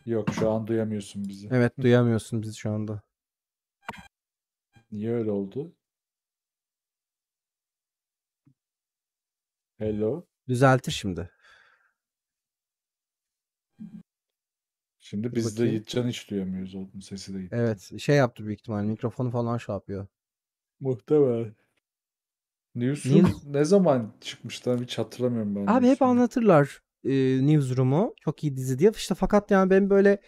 Yok şu an duyamıyorsun bizi. Evet duyamıyorsun bizi şu anda. Niye öyle oldu? Hello. Düzeltir şimdi. Şimdi biz de bakayım. hiç duyamıyoruz oğlum sesi de gitti. Evet şey yaptı büyük ihtimal mikrofonu falan şu şey yapıyor. Muhtemelen. Newsroom ne zaman çıkmıştı hiç hatırlamıyorum ben. Abi hep anlatırlar e, Newsroom'u çok iyi dizi diye. İşte fakat yani ben böyle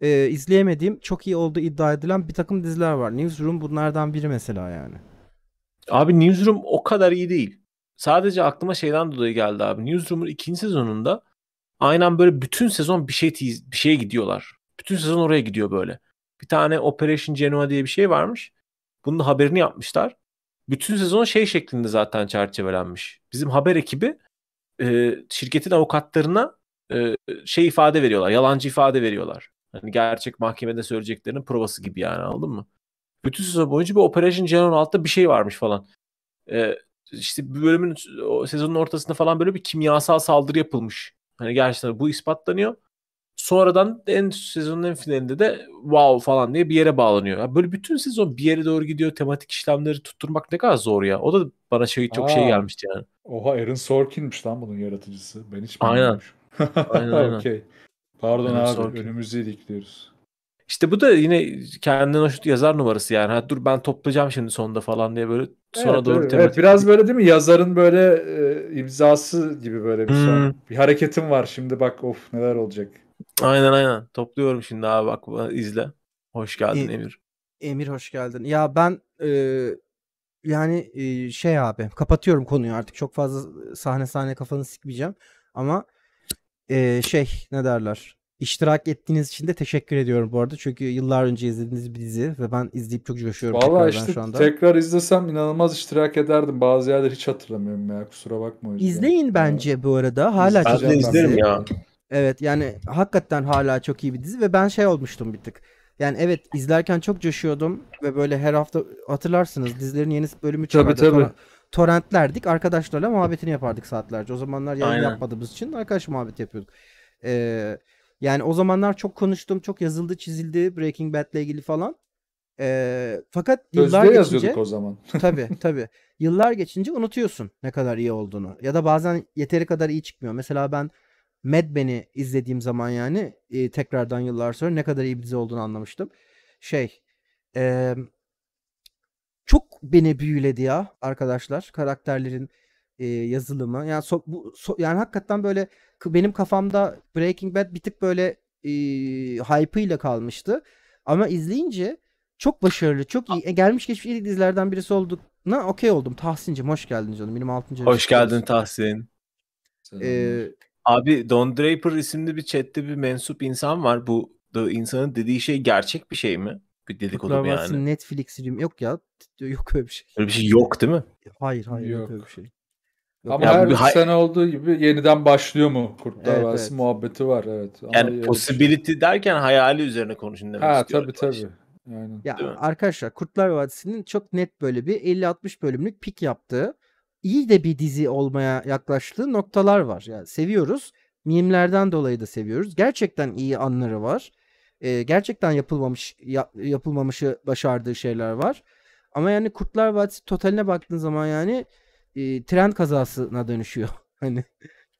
e, izleyemediğim çok iyi olduğu iddia edilen bir takım diziler var. Newsroom bunlardan biri mesela yani. Abi Newsroom o kadar iyi değil. Sadece aklıma şeyden dolayı geldi abi. Newsroom'un ikinci sezonunda aynen böyle bütün sezon bir şey tiz, bir şeye gidiyorlar. Bütün sezon oraya gidiyor böyle. Bir tane Operation Genoa diye bir şey varmış. Bunun haberini yapmışlar. Bütün sezon şey şeklinde zaten çerçevelenmiş. Bizim haber ekibi e, şirketin avukatlarına e, şey ifade veriyorlar. Yalancı ifade veriyorlar. Hani gerçek mahkemede söyleyeceklerinin provası gibi yani aldın mı? Bütün sezon boyunca bir Operation Genon altta bir şey varmış falan. E, işte bir bölümün o sezonun ortasında falan böyle bir kimyasal saldırı yapılmış. Hani gerçekten bu ispatlanıyor sonradan en sezonun en finalinde de wow falan diye bir yere bağlanıyor. böyle bütün sezon bir yere doğru gidiyor. Tematik işlemleri tutturmak ne kadar zor ya. O da bana şey çok şey Aa, şey gelmişti yani. Oha Aaron Sorkin'miş lan bunun yaratıcısı. Ben hiç Aynen. aynen, (laughs) aynen. okay. Pardon Aaron abi Sorkin. önümüzde ilikliyoruz. İşte bu da yine kendinden hoş yazar numarası yani. Ha, dur ben toplayacağım şimdi sonunda falan diye böyle sonra evet, doğru evet, tematik. biraz böyle değil mi? Yazarın böyle e, imzası gibi böyle bir hmm. son. Bir hareketim var şimdi bak of neler olacak. Aynen aynen. Topluyorum şimdi abi bak izle. Hoş geldin e, Emir. Emir hoş geldin. Ya ben e, yani e, şey abi kapatıyorum konuyu artık. Çok fazla sahne sahne kafanı sikmeyeceğim. Ama e, şey ne derler. İştirak ettiğiniz için de teşekkür ediyorum bu arada. Çünkü yıllar önce izlediğiniz bir dizi ve ben izleyip çok coşuyorum Vallahi işte şu anda. tekrar izlesem inanılmaz iştirak ederdim. Bazı yerleri hiç hatırlamıyorum ya kusura bakma o yüzden. İzleyin bence bu arada. Hala ben izlerim ya. Evet yani hakikaten hala çok iyi bir dizi ve ben şey olmuştum bir tık. Yani evet izlerken çok coşuyordum ve böyle her hafta hatırlarsınız dizilerin yeni bölümü çıkardı. Tabii tabii. Tor- torrentlerdik arkadaşlarla muhabbetini yapardık saatlerce. O zamanlar yayın yapmadığımız için arkadaş muhabbet yapıyorduk. Ee, yani o zamanlar çok konuştum, çok yazıldı, çizildi Breaking Bad ile ilgili falan. Ee, fakat yıllar Özde geçince o zaman. (laughs) tabi tabi. Yıllar geçince unutuyorsun ne kadar iyi olduğunu. Ya da bazen yeteri kadar iyi çıkmıyor. Mesela ben Mad Men'i izlediğim zaman yani e, tekrardan yıllar sonra ne kadar iyi bir dizi olduğunu anlamıştım. Şey e, çok beni büyüledi ya arkadaşlar karakterlerin e, yazılımı. Yani so, bu so, yani hakikaten böyle benim kafamda Breaking Bad bir tık böyle e, hype'ıyla kalmıştı. Ama izleyince çok başarılı, çok iyi. E, gelmiş geçmiş ilk dizilerden birisi olduğuna okey oldum. Tahsin'cim hoş geldin canım. Benim 6. Hoş geldin Tahsin. Ee, Abi Don Draper isimli bir chatte bir mensup insan var. Bu da insanın dediği şey gerçek bir şey mi? Bir dedikodu mu yani? Netflix film yok ya. Yok öyle bir şey. Öyle bir şey yok değil mi? Hayır hayır yok, yok öyle bir şey. Ama ya her bir hay- sene olduğu gibi yeniden başlıyor mu Kurtlar evet, Vadisi evet. muhabbeti var evet. Ama yani possibility şey. derken hayali üzerine konuşun demek ha, istiyorum. Tabii tabii. Aynen. Ya arkadaşlar Kurtlar Vadisi'nin çok net böyle bir 50-60 bölümlük pik yaptığı iyi de bir dizi olmaya yaklaştığı noktalar var. Yani seviyoruz. Mimlerden dolayı da seviyoruz. Gerçekten iyi anları var. E, gerçekten yapılmamış ya, yapılmamışı başardığı şeyler var. Ama yani Kurtlar Vadisi totaline baktığın zaman yani e, tren kazasına dönüşüyor. (laughs) Hani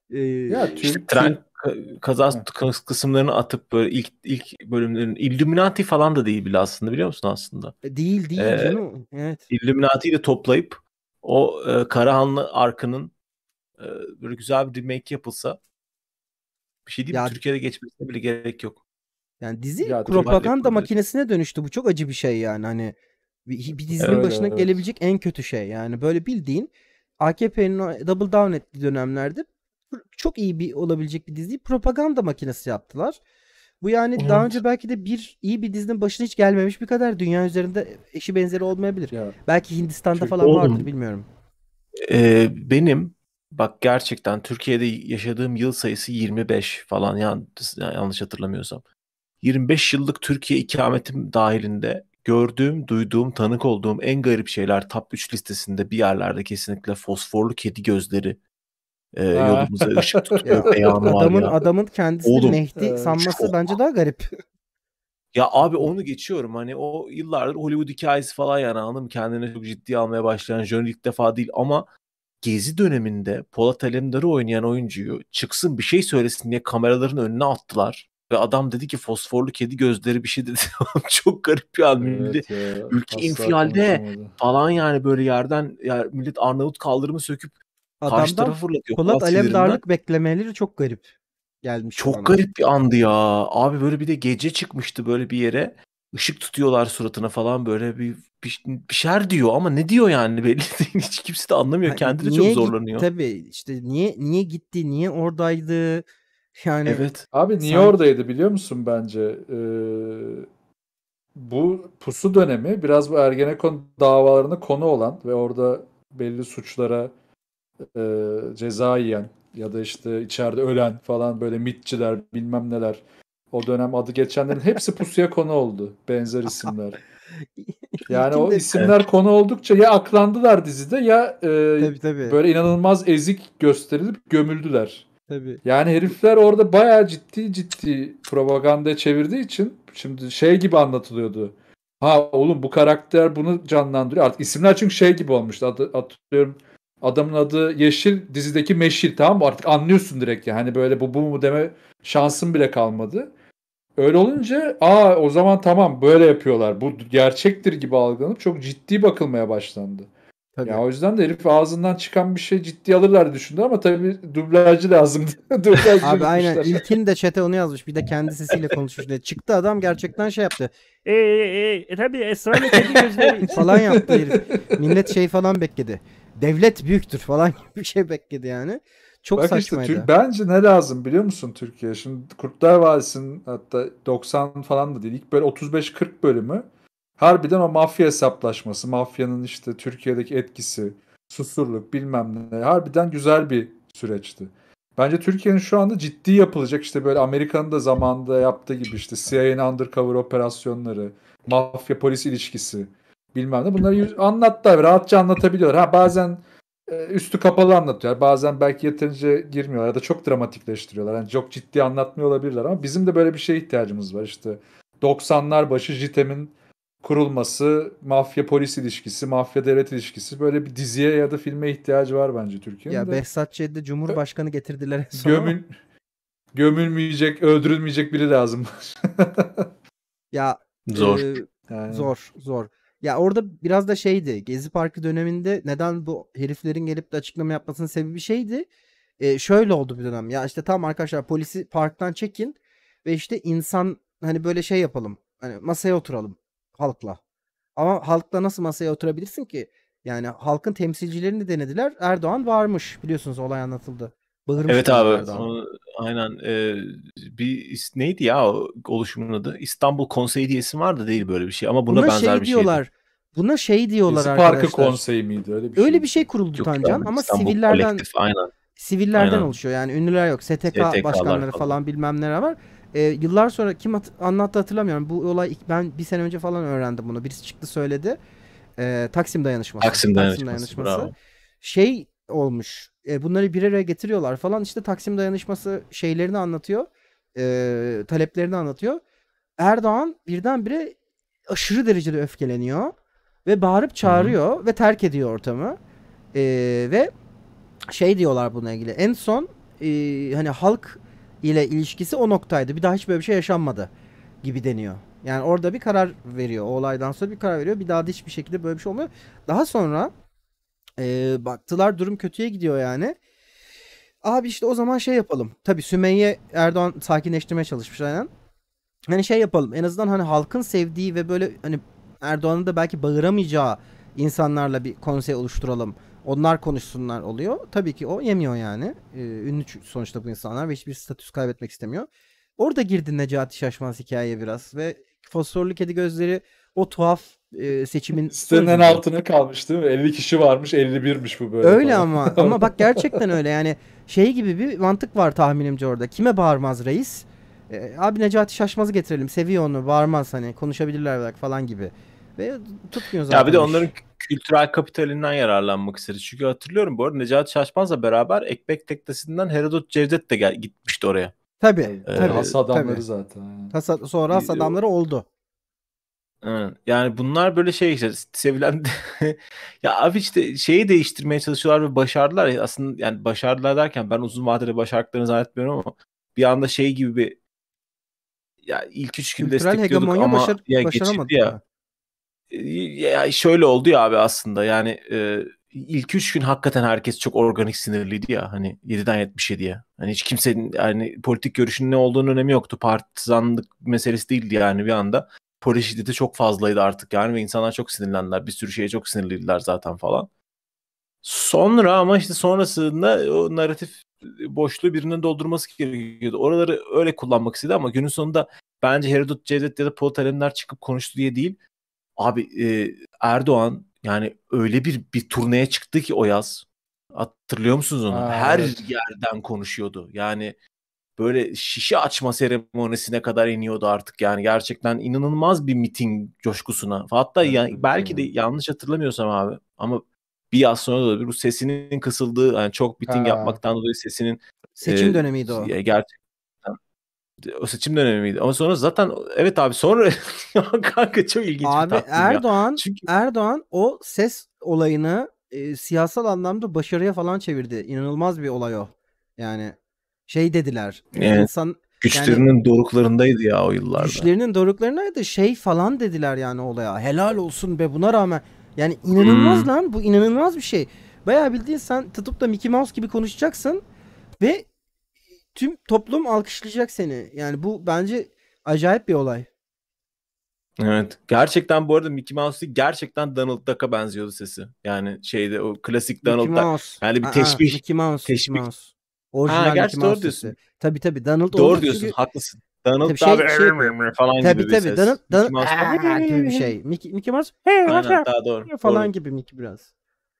e, ya tüm, işte tren kazası kısımlarını atıp böyle ilk ilk bölümlerin Illuminati falan da değil bile aslında biliyor musun aslında? E, değil değil ee, canım. Evet. Illuminati'yi de toplayıp o e, Karahanlı Arkı'nın e, böyle güzel bir remake yapılsa bir şey değil ya, mi? Türkiye'de geçmesine bile gerek yok. Yani dizi ya, propaganda makinesine dönüştü. Bu çok acı bir şey yani. Hani bir, bir dizinin evet, başına evet. gelebilecek en kötü şey. Yani böyle bildiğin AKP'nin double down ettiği dönemlerde çok iyi bir olabilecek bir diziyi propaganda makinesi yaptılar. Bu yani evet. daha önce belki de bir iyi bir dizinin başına hiç gelmemiş bir kadar dünya üzerinde eşi benzeri olmayabilir. Ya. Belki Hindistan'da Çünkü falan oğlum, vardır bilmiyorum. E, benim bak gerçekten Türkiye'de yaşadığım yıl sayısı 25 falan yani yanlış hatırlamıyorsam. 25 yıllık Türkiye ikametim dahilinde gördüğüm, duyduğum, tanık olduğum en garip şeyler top 3 listesinde bir yerlerde kesinlikle fosforlu kedi gözleri e, yolumuza ışık tutuyor (laughs) beyanı var adamın, ya. Adamın kendisini Oğlum, Mehdi ee, sanması çok... bence daha garip. Ya abi onu geçiyorum hani o yıllardır Hollywood hikayesi falan yani anladım kendini çok ciddiye almaya başlayan Johnny ilk defa değil ama Gezi döneminde Polat Alemdar'ı oynayan oyuncuyu çıksın bir şey söylesin diye kameraların önüne attılar. Ve adam dedi ki fosforlu kedi gözleri bir şey dedi. (laughs) Çok garip bir an. Evet, millet, ya, ülke infialde konuşamadı. falan yani böyle yerden yani millet Arnavut kaldırımı söküp Adamdan tarafı fırlatıyor. Polat Alemdarlık beklemeleri çok garip gelmiş. bana. Çok garip bir andı ya. Abi böyle bir de gece çıkmıştı böyle bir yere. Işık tutuyorlar suratına falan böyle bir bir, bir şeyler diyor ama ne diyor yani belli (laughs) değil. Hiç kimse de anlamıyor. Hani Kendini çok zorlanıyor. Tabii işte niye niye gitti, niye oradaydı? Yani Evet. Abi niye Sen- oradaydı biliyor musun bence? Ee, bu pusu dönemi biraz bu Ergenekon davalarına konu olan ve orada belli suçlara e, ceza yiyen ya da işte içeride ölen falan böyle mitçiler bilmem neler. O dönem adı geçenlerin hepsi pusuya konu oldu. Benzer isimler. (laughs) Yani o isimler konu oldukça ya aklandılar dizide ya e, tabii, tabii. böyle inanılmaz ezik gösterilip gömüldüler. Tabii. Yani herifler orada bayağı ciddi ciddi propaganda çevirdiği için şimdi şey gibi anlatılıyordu. Ha oğlum bu karakter bunu canlandırıyor. Artık isimler çünkü şey gibi olmuştu. At- atıyorum Adamın adı Yeşil, dizideki Meşil tamam mı? Artık anlıyorsun direkt ya. Hani böyle bu bu mu deme şansım bile kalmadı. Öyle olunca aa o zaman tamam böyle yapıyorlar. Bu gerçektir gibi algılanıp çok ciddi bakılmaya başlandı. Tabii. Ya o yüzden de herif ağzından çıkan bir şey ciddi alırlar düşündü ama tabii dublajcı lazımdı. (laughs) dublajcı Abi aynen. İlkin de çete onu yazmış. Bir de kendi sesiyle konuşmuş diye. Çıktı adam gerçekten şey yaptı e, e, e tabii Esra ile kedi gözleri (laughs) falan yaptı herif. (laughs) Millet şey falan bekledi. Devlet büyüktür falan gibi bir şey bekledi yani. Çok Bak saçmaydı. Işte, bence ne lazım biliyor musun Türkiye? Şimdi Kurtlar Vadisi'nin hatta 90 falan da değil. İlk böyle 35-40 bölümü harbiden o mafya hesaplaşması, mafyanın işte Türkiye'deki etkisi, susurluk bilmem ne. Harbiden güzel bir süreçti. Bence Türkiye'nin şu anda ciddi yapılacak işte böyle Amerika'nın da zamanında yaptığı gibi işte CIA'nin undercover operasyonları, mafya polis ilişkisi bilmem ne bunları anlattı rahatça anlatabiliyorlar. Ha bazen e, üstü kapalı anlatıyorlar. Bazen belki yeterince girmiyorlar ya da çok dramatikleştiriyorlar. Yani çok ciddi anlatmıyor olabilirler ama bizim de böyle bir şeye ihtiyacımız var. İşte 90'lar başı JITEM'in kurulması, mafya polis ilişkisi, mafya devlet ilişkisi böyle bir diziye ya da filme ihtiyacı var bence Türkiye'de. Ya de. Behzat Ç'de Cumhurbaşkanı getirdiler Gömül, gömülmeyecek, öldürülmeyecek biri lazım. (laughs) ya zor. E, Zor, zor. Ya orada biraz da şeydi. Gezi Parkı döneminde neden bu heriflerin gelip de açıklama yapmasının sebebi şeydi. E, şöyle oldu bir dönem. Ya işte tam arkadaşlar polisi parktan çekin ve işte insan hani böyle şey yapalım. Hani masaya oturalım halkla. Ama halkla nasıl masaya oturabilirsin ki? Yani halkın temsilcilerini denediler. Erdoğan varmış biliyorsunuz olay anlatıldı. Bağırmış evet abi. Erdoğan. aynen. Ee, bir neydi ya o oluşumun adı? İstanbul Konseyi diyesi vardı değil böyle bir şey ama buna, buna şey benzer şey bir şey. diyorlar. Buna şey diyorlar arkadaşlar. Parkı konseyi miydi öyle bir şey? Öyle bir şey kuruldu Tancan ama İstanbul sivillerden kolektif, aynen. sivillerden aynen. oluşuyor. Yani ünlüler yok. STK, STK başkanları falan. falan bilmem neler var e, yıllar sonra kim hat- anlattı hatırlamıyorum. Bu olay ben bir sene önce falan öğrendim bunu. Birisi çıktı söyledi. E, Taksim dayanışması. Taksim dayanışması. Taksim dayanışması. Bravo. Şey olmuş. E, bunları bir araya getiriyorlar falan. İşte Taksim dayanışması şeylerini anlatıyor. E, taleplerini anlatıyor. Erdoğan birdenbire aşırı derecede öfkeleniyor ve bağırıp çağırıyor Hı-hı. ve terk ediyor ortamı. E, ve şey diyorlar buna ilgili. En son e, hani halk ile ilişkisi o noktaydı. Bir daha hiç böyle bir şey yaşanmadı gibi deniyor. Yani orada bir karar veriyor. O olaydan sonra bir karar veriyor. Bir daha da hiçbir şekilde böyle bir şey olmuyor. Daha sonra e, baktılar durum kötüye gidiyor yani. Abi işte o zaman şey yapalım. Tabi Sümeyye Erdoğan sakinleştirmeye çalışmış aynen. Hani şey yapalım. En azından hani halkın sevdiği ve böyle hani Erdoğan'ın da belki bağıramayacağı insanlarla bir konsey oluşturalım onlar konuşsunlar oluyor. Tabii ki o yemiyor yani. Ee, ünlü sonuçta bu insanlar ve hiçbir statüs kaybetmek istemiyor. Orada girdi Necati Şaşmaz hikayeye biraz ve fosforlu kedi gözleri o tuhaf e, seçimin sitenin en altına kalmış değil mi? 50 kişi varmış 51'miş bu böyle. Öyle falan. ama (laughs) ama bak gerçekten öyle yani şey gibi bir mantık var tahminimce orada. Kime bağırmaz reis? E, abi Necati Şaşmaz'ı getirelim seviyor onu bağırmaz hani konuşabilirler falan gibi. Ve tutmuyor zaten. Ya bir de onların kültürel kapitalinden yararlanmak istedi. Çünkü hatırlıyorum bu arada Necati Şaşmaz'la beraber Ekmek Teknesi'nden Herodot Cevdet de gel, gitmişti oraya. Tabii. Ee, tabii has adamları tabii. zaten. Has, sonra has adamları oldu. Yani bunlar böyle şey işte sevilen (laughs) ya abi işte şeyi değiştirmeye çalışıyorlar ve başardılar. Aslında yani başardılar derken ben uzun vadede başardıklarını zannetmiyorum ama bir anda şey gibi bir ya ilk üç gün destekliyorduk ama başar- ya geçildi ya. Ee, ya şöyle oldu ya abi aslında yani e, ilk üç gün hakikaten herkes çok organik sinirliydi ya hani 7'den 77'ye. Hani hiç kimsenin yani politik görüşünün ne olduğunu önemi yoktu. Partizanlık meselesi değildi yani bir anda. Polis şiddeti çok fazlaydı artık yani ve insanlar çok sinirlendiler. Bir sürü şeye çok sinirliydiler zaten falan. Sonra ama işte sonrasında o narratif boşluğu birinin doldurması gerekiyordu. Oraları öyle kullanmak istedi ama günün sonunda bence Herodot Cevdet ya da Polat Alemdar çıkıp konuştu diye değil. Abi e, Erdoğan yani öyle bir bir turneye çıktı ki o yaz. Hatırlıyor musunuz onu? Aa, Her evet. yerden konuşuyordu. Yani böyle şişe açma seremonisine kadar iniyordu artık yani gerçekten inanılmaz bir miting coşkusuna. Hatta evet, yani belki de yanlış hatırlamıyorsam abi ama bir yaz sonra da olabilir. Bu sesinin kısıldığı yani çok miting ha. yapmaktan dolayı sesinin seçim e, dönemiydi o. Gerçek o seçim dönemi miydi? Ama sonra zaten evet abi sonra (laughs) kanka çok ilginç abi, bir Erdoğan ya. Çünkü... Erdoğan o ses olayını e, siyasal anlamda başarıya falan çevirdi. İnanılmaz bir olay o. Yani şey dediler. E, evet. insan Güçlerinin yani, doruklarındaydı ya o yıllarda. Güçlerinin doruklarındaydı. Şey falan dediler yani olaya. Helal olsun be buna rağmen. Yani inanılmaz hmm. lan bu inanılmaz bir şey. Bayağı bildiğin sen tutup da Mickey Mouse gibi konuşacaksın ve tüm toplum alkışlayacak seni. Yani bu bence acayip bir olay. Evet. Gerçekten bu arada Mickey Mouse'u gerçekten Donald Duck'a benziyordu sesi. Yani şeyde o klasik Donald Mickey Duck. Yani bir teşbih. Aa, Mickey Mouse. Teşbih. Mickey Mouse. Orijinal ha, gerçi Mickey Mouse doğru diyorsun. Sesi. Tabii tabii Donald Doğru diyorsun. Çünkü... Haklısın. Donald tabii şey, abi şey, falan tabii, gibi tabii, bir ses. Donald, Donald Mickey Mouse gibi bir şey. Mickey, Mickey Mouse hey, Aynen, daha doğru. falan doğru. gibi Mickey biraz.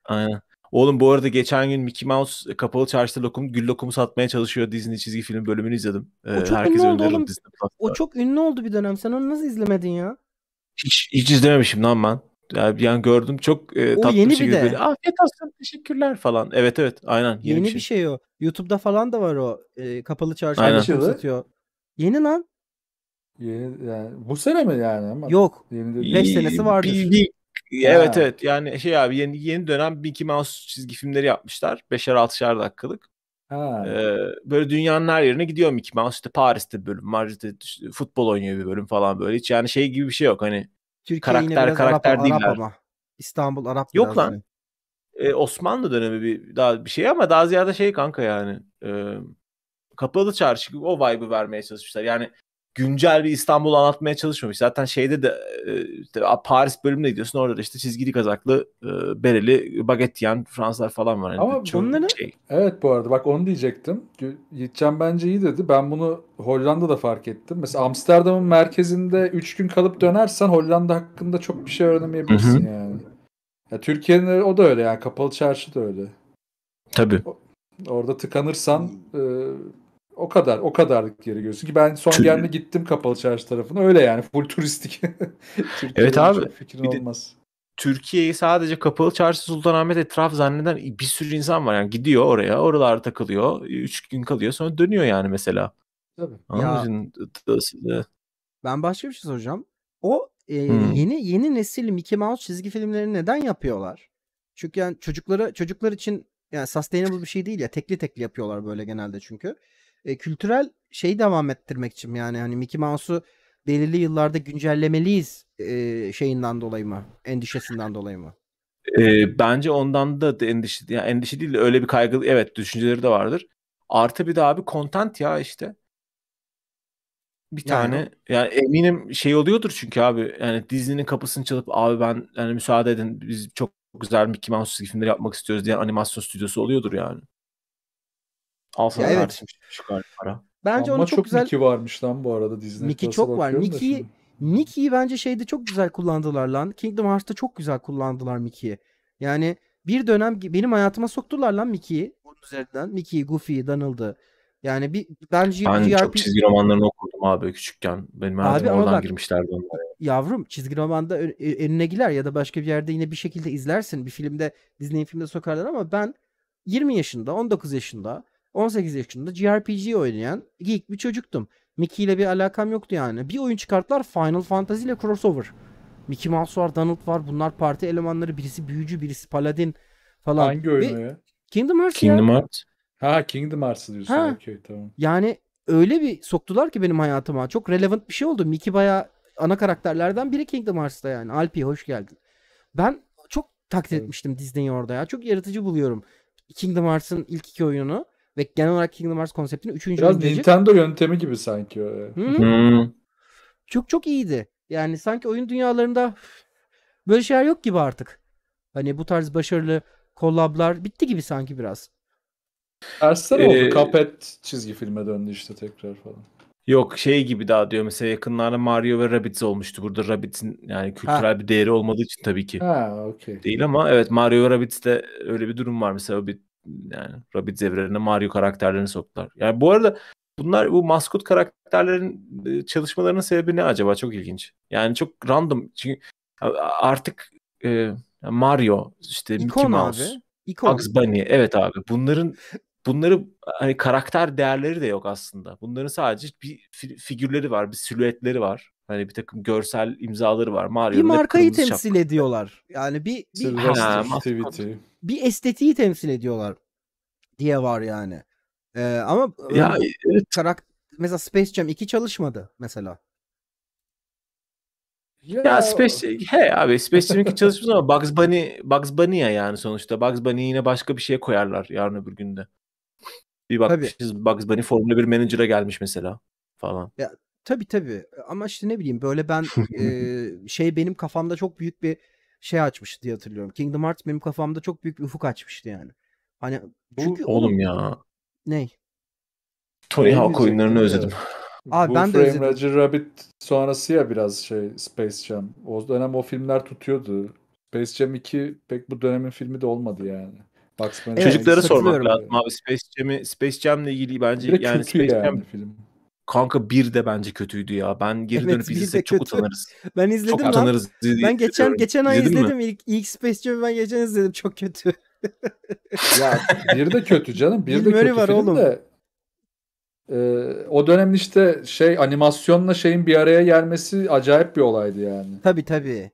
Aynen. Oğlum bu arada geçen gün Mickey Mouse e, kapalı çarşıda lokum, gül lokumu satmaya çalışıyor Disney çizgi film bölümünü izledim. Ee, o çok ünlü oldu oğlum. O çok ünlü oldu bir dönem. Sen onu nasıl izlemedin ya? Hiç, hiç izlememişim lan ben. Yani bir gördüm çok e, o tatlı yeni bir şekilde bir de. afiyet olsun teşekkürler falan. Evet evet aynen yeni, yeni bir, şey. bir şey o. YouTube'da falan da var o e, kapalı çarşıda satıyor. Yeni lan. Yeni yani bu sene mi yani? Ama Yok. Yeni 5 senesi vardır. Bir, bir, Evet evet yani şey abi yeni, yeni dönem Mickey Mouse çizgi filmleri yapmışlar. Beşer altışar dakikalık. Ha. Ee, böyle dünyanın her yerine gidiyor Mickey Mouse. İşte Paris'te bir bölüm, Madrid'de işte futbol oynuyor bir bölüm falan böyle. Hiç yani şey gibi bir şey yok hani Türkiye karakter karakter Arap, değiller. Arap ama. İstanbul Arap Yok lan. Ee, Osmanlı dönemi bir daha bir şey ama daha ziyade şey kanka yani. E, kapalı çarşı gibi o vibe'ı vermeye çalışmışlar. Yani güncel bir İstanbul anlatmaya çalışmamış. Zaten şeyde de e, işte Paris bölümünde gidiyorsun orada da işte çizgili kazaklı e, bereli baget yiyen Fransızlar falan var. Yani Ama bunların şey. evet bu arada bak onu diyecektim. Yiğitcan bence iyi dedi. Ben bunu Hollanda'da fark ettim. Mesela Amsterdam'ın merkezinde 3 gün kalıp dönersen Hollanda hakkında çok bir şey öğrenemeyebilirsin Hı-hı. yani. Ya Türkiye'nin o da öyle yani kapalı çarşı da öyle. Tabii. O, orada tıkanırsan hmm. e, o kadar o kadarlık yeri görüyorsun ki ben son Tür... gittim kapalı çarşı tarafına öyle yani full turistik. (laughs) evet abi. Fikrin bir olmaz. Türkiye'yi sadece kapalı çarşı Sultanahmet etraf zanneden bir sürü insan var. Yani gidiyor oraya, oralarda takılıyor. Üç gün kalıyor sonra dönüyor yani mesela. Tabii. ya, ben başka bir şey soracağım. O e, hmm. yeni yeni nesil Mickey Mouse çizgi filmlerini neden yapıyorlar? Çünkü yani çocuklara çocuklar için yani sustainable bir şey değil ya. Tekli tekli yapıyorlar böyle genelde çünkü e, kültürel şeyi devam ettirmek için yani hani Mickey Mouse'u belirli yıllarda güncellemeliyiz e, şeyinden dolayı mı? Endişesinden dolayı mı? E, bence ondan da endişe, yani endişe değil de öyle bir kaygı evet düşünceleri de vardır. Artı bir daha bir content ya işte. Bir yani, tane yani eminim şey oluyordur çünkü abi yani Disney'nin kapısını çalıp abi ben yani müsaade edin biz çok güzel Mickey Mouse filmleri yapmak istiyoruz diye animasyon stüdyosu oluyordur yani. Alsana ya evet. kardeşim para. Bence Ama onu çok, çok güzel... Mickey varmış lan bu arada Disney. Mickey çok var. Mickey Mickey'yi bence şeyde çok güzel kullandılar lan. Kingdom Hearts'ta çok güzel kullandılar Mickey'yi. Yani bir dönem benim hayatıma soktular lan Mickey'yi. Onun üzerinden Mickey, Goofy, Donald'ı. Yani bir ben, ben çok çizgi romanlarını okurdum abi küçükken. Benim abi oradan bak, girmişlerdi onlara. Yavrum çizgi romanda e- önüne girer ya da başka bir yerde yine bir şekilde izlersin. Bir filmde Disney filmde sokarlar ama ben 20 yaşında, 19 yaşında 18 yaşında JRPG oynayan geek bir çocuktum. Mickey ile bir alakam yoktu yani. Bir oyun çıkarttılar Final Fantasy ile crossover. Mickey Mouse var, Donald var. Bunlar parti elemanları. Birisi büyücü, birisi paladin falan. Hangi oyunu ya? Kingdom Hearts Kingdom Hearts. Ha Kingdom Hearts diyorsun. Ha. Okay, tamam. Yani öyle bir soktular ki benim hayatıma. Çok relevant bir şey oldu. Mickey baya ana karakterlerden biri Kingdom Hearts'ta yani. Alpi hoş geldin. Ben çok takdir evet. etmiştim Disney'i orada ya. Çok yaratıcı buluyorum. Kingdom Hearts'ın ilk iki oyununu. Ve genel olarak Kingdom Hearts konseptini 3. Biraz oyuncu. Nintendo yöntemi gibi sanki. Öyle. Hmm. Çok çok iyiydi. Yani sanki oyun dünyalarında böyle şeyler yok gibi artık. Hani bu tarz başarılı kollablar bitti gibi sanki biraz. Tersler ee, oldu. Cuphead çizgi filme döndü işte tekrar falan. Yok şey gibi daha diyor mesela yakınlarda Mario ve Rabbids olmuştu. Burada Rabbids'in yani kültürel ha. bir değeri olmadığı için tabii ki. Ha okey. Değil ama evet Mario ve Rabbids'te öyle bir durum var mesela bir yani Rabbit evrenine Mario karakterlerini soktular. Yani bu arada bunlar bu maskot karakterlerin e, çalışmalarının sebebi ne acaba? Çok ilginç. Yani çok random. Çünkü artık e, Mario, işte İkon Mickey Mouse, abi. İkon. Bugs Bunny. Evet abi. Bunların bunları hani karakter değerleri de yok aslında. Bunların sadece bir figürleri var, bir silüetleri var. Hani bir takım görsel imzaları var. Mario bir markayı temsil şapka. ediyorlar. Yani bir bir, ha, bir, estetiği temsil ediyorlar diye var yani. Ee, ama e, ya, evet. karakter mesela Space Jam 2 çalışmadı mesela. Ya, ya Space he abi Space Jam 2 çalışmış ama Bugs Bunny Bugs Bunny ya yani sonuçta Bugs Bunny yine başka bir şeye koyarlar yarın öbür günde. Bir bakmışız Tabii. Bugs Bunny Formula 1 menajer'a gelmiş mesela falan. Ya Tabi tabi ama işte ne bileyim böyle ben (laughs) e, şey benim kafamda çok büyük bir şey açmıştı diye hatırlıyorum. Kingdom Hearts benim kafamda çok büyük bir ufuk açmıştı yani. Hani çünkü Bu, oğlum ya. Ney? Tony Hawk oyunlarını özledim. (laughs) Abi Bu ben de özledim. Roger Rabbit sonrası ya biraz şey Space Jam. O dönem o filmler tutuyordu. Space Jam 2 pek bu dönemin filmi de olmadı yani. Bak, evet, çocuklara sormak lazım abi Space Jam'i Space Jam'le ilgili bence yani Space yani Jam film. Kanka bir de bence kötüydü ya. Ben geri evet, dönüp izlesek çok utanırız. (laughs) Ben izledim çok lan. utanırız. Ben geçen geçen ay izledim, izledim. ilk ilk Space Jam'i ben geçen izledim. Çok kötü. ya bir de kötü canım. Bir Bill de kötü var oğlum. de. E, o dönem işte şey animasyonla şeyin bir araya gelmesi acayip bir olaydı yani. Tabi tabi.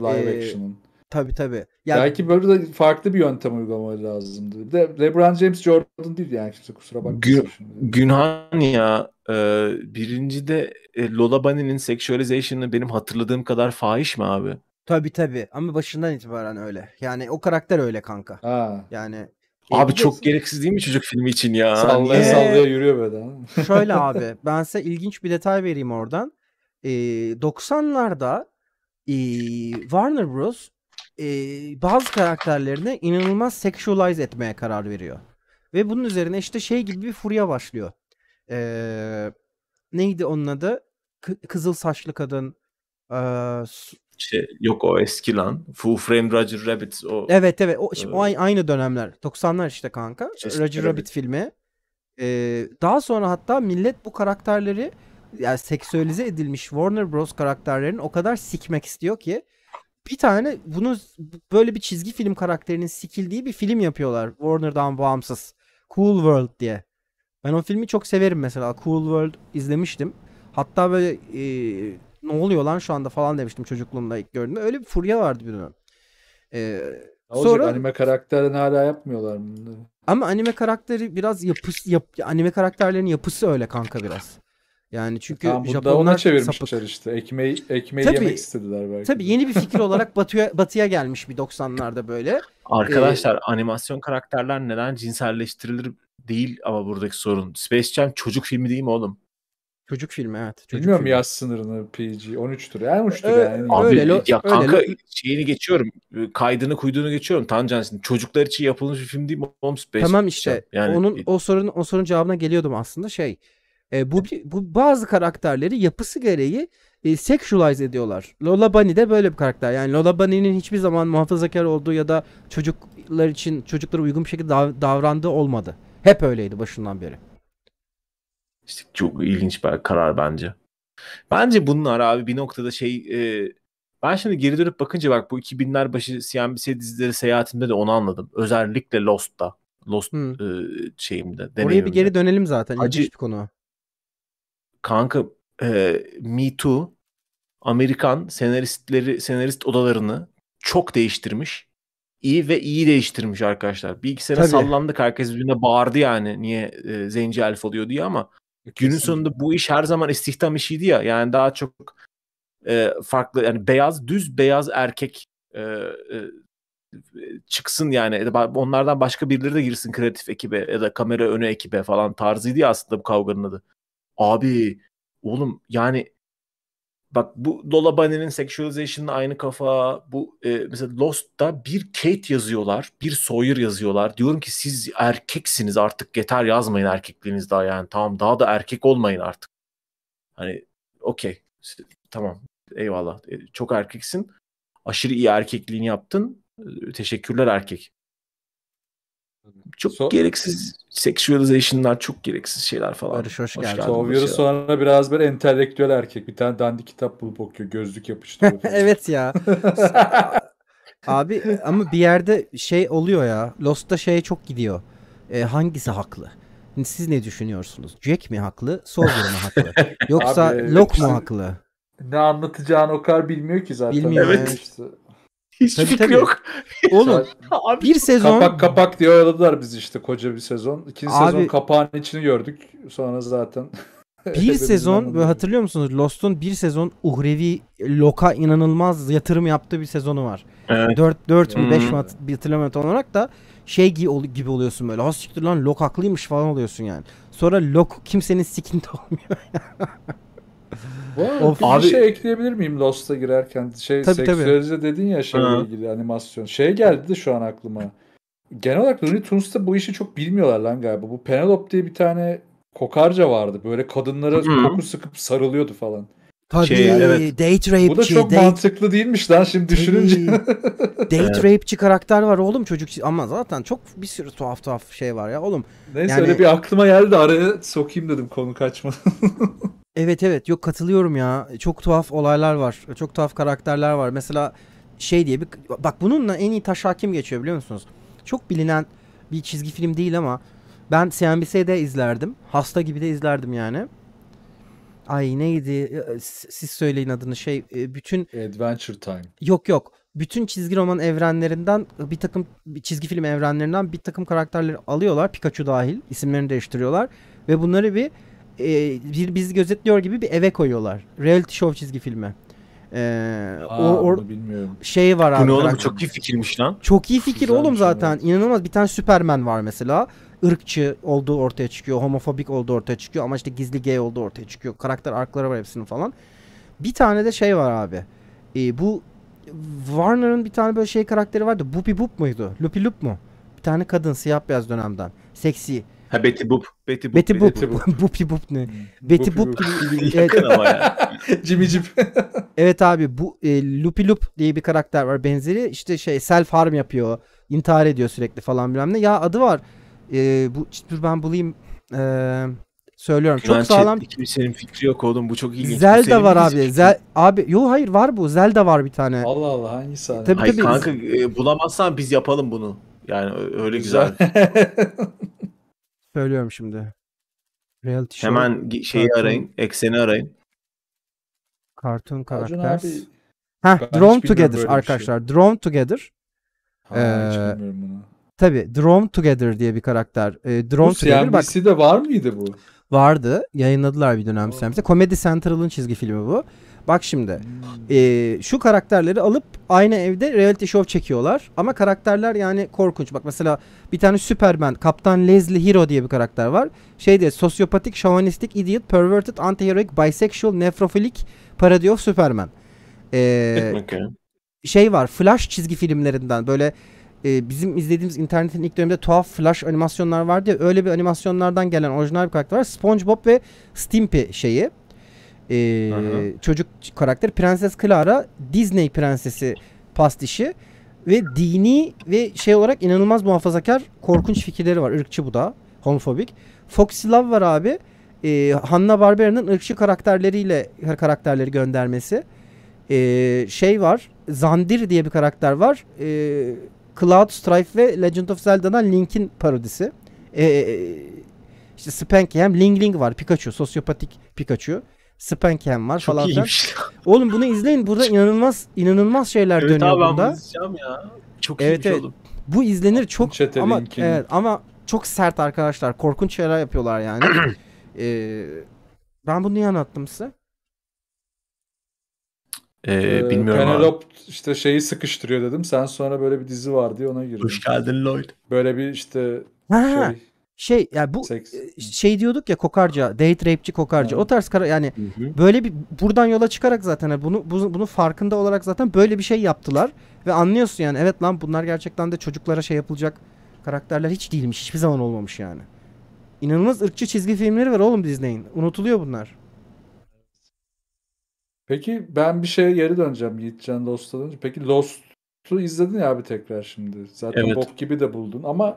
Live ee, action'ın. Tabii tabii. Yani... Belki böyle de farklı bir yöntem uygulamalı lazımdı. de LeBron James Jordan değil yani kimse kusura bakmasın. Gün, Günhan ya e, birinci de e, Lola Bunny'nin sexualization'ı benim hatırladığım kadar fahiş mi abi? Tabii tabii ama başından itibaren öyle. Yani o karakter öyle kanka. Ha. Yani Abi çok gereksiz değil mi çocuk filmi için ya? Sallaya ee, sallaya yürüyor böyle. (laughs) şöyle (laughs) abi ben size ilginç bir detay vereyim oradan. Ee, 90'larda e, Warner Bros e, bazı karakterlerini inanılmaz sexualize etmeye karar veriyor. Ve bunun üzerine işte şey gibi bir furya başlıyor. E, neydi onun adı? K- kızıl saçlı kadın. E, şey, yok o eski lan. Full Frame Roger Rabbit. O, evet evet. O, şimdi, e, o aynı dönemler. 90'lar işte kanka. Roger Rabbit, Rabbit filmi. Ee, daha sonra hatta millet bu karakterleri yani seksüelize edilmiş Warner Bros karakterlerini o kadar sikmek istiyor ki bir tane bunu böyle bir çizgi film karakterinin sikildiği bir film yapıyorlar. Warner'dan bağımsız. Cool World diye. Ben o filmi çok severim mesela. Cool World izlemiştim. Hatta böyle e, ne oluyor lan şu anda falan demiştim çocukluğumda ilk gördüğümde. Öyle bir furya vardı bir dönem. E, ne sonra anime karakterini hala yapmıyorlar mı? Ama anime karakteri biraz yapısı yap, anime karakterlerinin yapısı öyle kanka biraz. Yani çünkü tamam, Japonlar çevirmişler sapık. işte. Ekmeği ekmeği tabii, yemek istediler belki. Tabii yeni bir fikir (laughs) olarak batıya batıya gelmiş bir 90'larda böyle. Arkadaşlar ee, animasyon karakterler neden cinselleştirilir değil ama buradaki sorun. Space Jam çocuk filmi değil mi oğlum? Çocuk filmi evet. Çocuk Bilmiyorum filmi. yaş sınırını PG 13'tür. Yani 13'tür öyle, yani. Abi, öyle, ya öyle, kanka öyle. şeyini geçiyorum. Kaydını kuyduğunu geçiyorum. Tanjansın. Çocuklar için yapılmış bir film değil mi? Home Space. Tamam işte. Yani, onun o sorun o sorun cevabına geliyordum aslında şey. E, bu, bu bazı karakterleri yapısı gereği e, sexualize ediyorlar. Lola Bunny de böyle bir karakter. Yani Lola Bunny'nin hiçbir zaman muhafazakar olduğu ya da çocuklar için çocuklara uygun bir şekilde dav- davrandığı olmadı. Hep öyleydi başından beri. İşte çok ilginç bir karar bence. Bence bunlar abi bir noktada şey e, ben şimdi geri dönüp bakınca bak bu 2000'ler başı CNBC dizileri seyahatimde de onu anladım. Özellikle Lost'ta. Lost hmm. e, şeyimde. Oraya bir geri dönelim zaten. Acı bir konu kanka e, Me Too Amerikan senaristleri senarist odalarını çok değiştirmiş. İyi ve iyi değiştirmiş arkadaşlar. Bir iki sene Tabii. sallandık herkes birbirine bağırdı yani niye e, zenci elf oluyor diye ama Kesinlikle. günün sonunda bu iş her zaman istihdam işiydi ya. Yani daha çok e, farklı yani beyaz düz beyaz erkek e, e, çıksın yani onlardan başka birileri de girsin kreatif ekibe ya da kamera önü ekibe falan tarzıydı ya aslında bu kavganın adı. Abi oğlum yani bak bu Dolabani'nin sexualization'la aynı kafa. Bu e, mesela Lost'ta bir Kate yazıyorlar, bir Sawyer yazıyorlar. Diyorum ki siz erkeksiniz artık yeter yazmayın erkekliğiniz daha yani. Tamam daha da erkek olmayın artık. Hani okey tamam eyvallah e, çok erkeksin. Aşırı iyi erkekliğini yaptın. E, teşekkürler erkek. Çok so gereksiz sexualization'lar çok gereksiz şeyler falan. Barış hoş, hoş geldin. Sovyer'i sonra biraz böyle entelektüel erkek. Bir tane dandik kitap bulup okuyor. Gözlük yapıştırıyor. (laughs) evet ya. (laughs) Abi ama bir yerde şey oluyor ya. Lost'ta şeye çok gidiyor. E, hangisi haklı? siz ne düşünüyorsunuz? Jack mi haklı? Sawyer mi haklı? (laughs) Yoksa Abi, Locke mu haklı? Ne anlatacağını o kadar bilmiyor ki zaten. Bilmiyor. Evet. İşte. Hiç tabii, fikri tabii. yok. (laughs) Oğlum Abi, bir sezon... Kapak kapak diye oyaladılar biz işte koca bir sezon. İkinci Abi, sezon kapağın içini gördük. Sonra zaten... (laughs) bir sezon böyle hatırlıyor musunuz? Lost'un bir sezon uhrevi loka inanılmaz yatırım yaptığı bir sezonu var. Evet. 4, 4 mi 5 hmm. mi bir hatırlamıyorum olarak da şey gibi oluyorsun böyle. Ha siktir lan lok haklıymış falan oluyorsun yani. Sonra lok kimsenin sikinde olmuyor. (laughs) Bu bir şey ekleyebilir miyim Lost'a girerken? Şey, tabii, seksüelize tabii. dedin ya şeyle ilgili animasyon. Şey geldi de şu an aklıma. Genel olarak Looney Tunes'ta bu işi çok bilmiyorlar lan galiba. Bu Penelope diye bir tane kokarca vardı. Böyle kadınlara Hı. koku sıkıp sarılıyordu falan. Tabii şey, evet. date rapeçi. Bu da çok date... mantıklı değilmiş lan şimdi düşününce. date (laughs) evet. rapeçi karakter var oğlum çocuk ama zaten çok bir sürü tuhaf tuhaf şey var ya oğlum. Neyse yani... öyle bir aklıma geldi araya sokayım dedim konu kaçma. (laughs) Evet evet yok katılıyorum ya. Çok tuhaf olaylar var. Çok tuhaf karakterler var. Mesela şey diye bir bak bununla en iyi taş hakim geçiyor biliyor musunuz? Çok bilinen bir çizgi film değil ama ben CNBC'de izlerdim. Hasta gibi de izlerdim yani. Ay neydi? E, siz söyleyin adını şey e, bütün Adventure Time. Yok yok. Bütün çizgi roman evrenlerinden bir takım çizgi film evrenlerinden bir takım karakterleri alıyorlar Pikachu dahil isimlerini değiştiriyorlar ve bunları bir e, bizi gözetliyor gibi bir eve koyuyorlar. Reality show çizgi filmi. Ee, Aa, o, or, bilmiyorum. Şey var abi. Bu ne oğlum çok iyi fikirmiş lan. Çok iyi fikir Güzel oğlum zaten. Şey İnanılmaz bir tane Superman var mesela. Irkçı olduğu ortaya çıkıyor. Homofobik olduğu ortaya çıkıyor. Ama işte gizli gay olduğu ortaya çıkıyor. Karakter arkları var hepsinin falan. Bir tane de şey var abi. Ee, bu Warner'ın bir tane böyle şey karakteri vardı. Bupi Boop muydu? Lupi Loop mu? Bir tane kadın siyah beyaz dönemden. Seksi Ha Betty Boop. Betty Boop. Betty Boop. (laughs) Boopy Boop ne? Hmm. Betty Boop gibi. (laughs) evet. ama ya. (laughs) Jimmy Jip. evet abi bu e, Loopy Loop diye bir karakter var benzeri. İşte şey self harm yapıyor. intihar ediyor sürekli falan bilmem ne. Ya adı var. E, bu dur ben bulayım. E, söylüyorum. Çok sağlam. Kimsenin fikri yok oğlum. Bu çok ilginç. Zelda Senin var abi. Zel abi yo hayır var bu. Zelda var bir tane. Allah Allah hangisi abi? Tabii, Hayır, tabii. kanka e, bulamazsan biz yapalım bunu. Yani öyle güzel. güzel. Söylüyorum şimdi. Reality show. Hemen şeyi Cartoon. arayın. Ekseni arayın. Cartoon karakter. Ha drone Together bir şey. arkadaşlar. Drawn Together. Ha, hiç Ee, bilmiyorum bunu. Together diye bir karakter. Ee, Drawn Bu Together bak CNBC'de var mıydı bu? vardı. Yayınladılar bir dönem Oo. Comedy Central'ın çizgi filmi bu. Bak şimdi e, şu karakterleri alıp aynı evde reality show çekiyorlar. Ama karakterler yani korkunç. Bak mesela bir tane Superman, Kaptan Leslie Hero diye bir karakter var. Şey diye sosyopatik, şamanistik, idiot, perverted, antiheroic, bisexual, nefrofilik, parody of Superman. E, (laughs) okay. Şey var Flash çizgi filmlerinden böyle e, bizim izlediğimiz internetin ilk döneminde tuhaf flash animasyonlar vardı ya öyle bir animasyonlardan gelen orijinal bir karakter var. SpongeBob ve Stimpy şeyi e, çocuk karakter Prenses Clara Disney prensesi pastişi ve dini ve şey olarak inanılmaz muhafazakar korkunç fikirleri var. Irkçı bu da. Homofobik. Foxy Love var abi. E, Hanna Barbera'nın ırkçı karakterleriyle karakterleri göndermesi. E, şey var. Zandir diye bir karakter var. E, Cloud Strife ve Legend of Zelda'dan Link'in parodisi. E, işte Spanky hem Ling Ling var. Pikachu. Sosyopatik Pikachu. Spanken var Çok falan filan. Oğlum bunu izleyin. Burada inanılmaz inanılmaz şeyler evet, dönüyor abi, bunda. Evet ya. Çok evet, evet. Oğlum. Bu izlenir çok Çete ama linkini. evet ama çok sert arkadaşlar. Korkunç şeyler yapıyorlar yani. (clears throat) ee, ben bunu niye anlattım size? Ee, ee, bilmiyorum Penelope abi. işte şeyi sıkıştırıyor dedim. Sen sonra böyle bir dizi var diye ona girdin. Hoş geldin Lloyd. Böyle bir işte ha. şey şey yani bu Seks. E, şey diyorduk ya kokarca, date rape'ci kokarca. Evet. O tarz kara yani hı hı. böyle bir buradan yola çıkarak zaten hani bunu bunu farkında olarak zaten böyle bir şey yaptılar ve anlıyorsun yani evet lan bunlar gerçekten de çocuklara şey yapılacak karakterler hiç değilmiş. Hiçbir zaman olmamış yani. İnanılmaz ırkçı çizgi filmleri var oğlum Disney'in. Unutuluyor bunlar. Peki ben bir şeye geri döneceğim Yiğitcan Lost'a dönünce. Peki Lost'u izledin ya abi tekrar şimdi. Zaten evet. bok gibi de buldun ama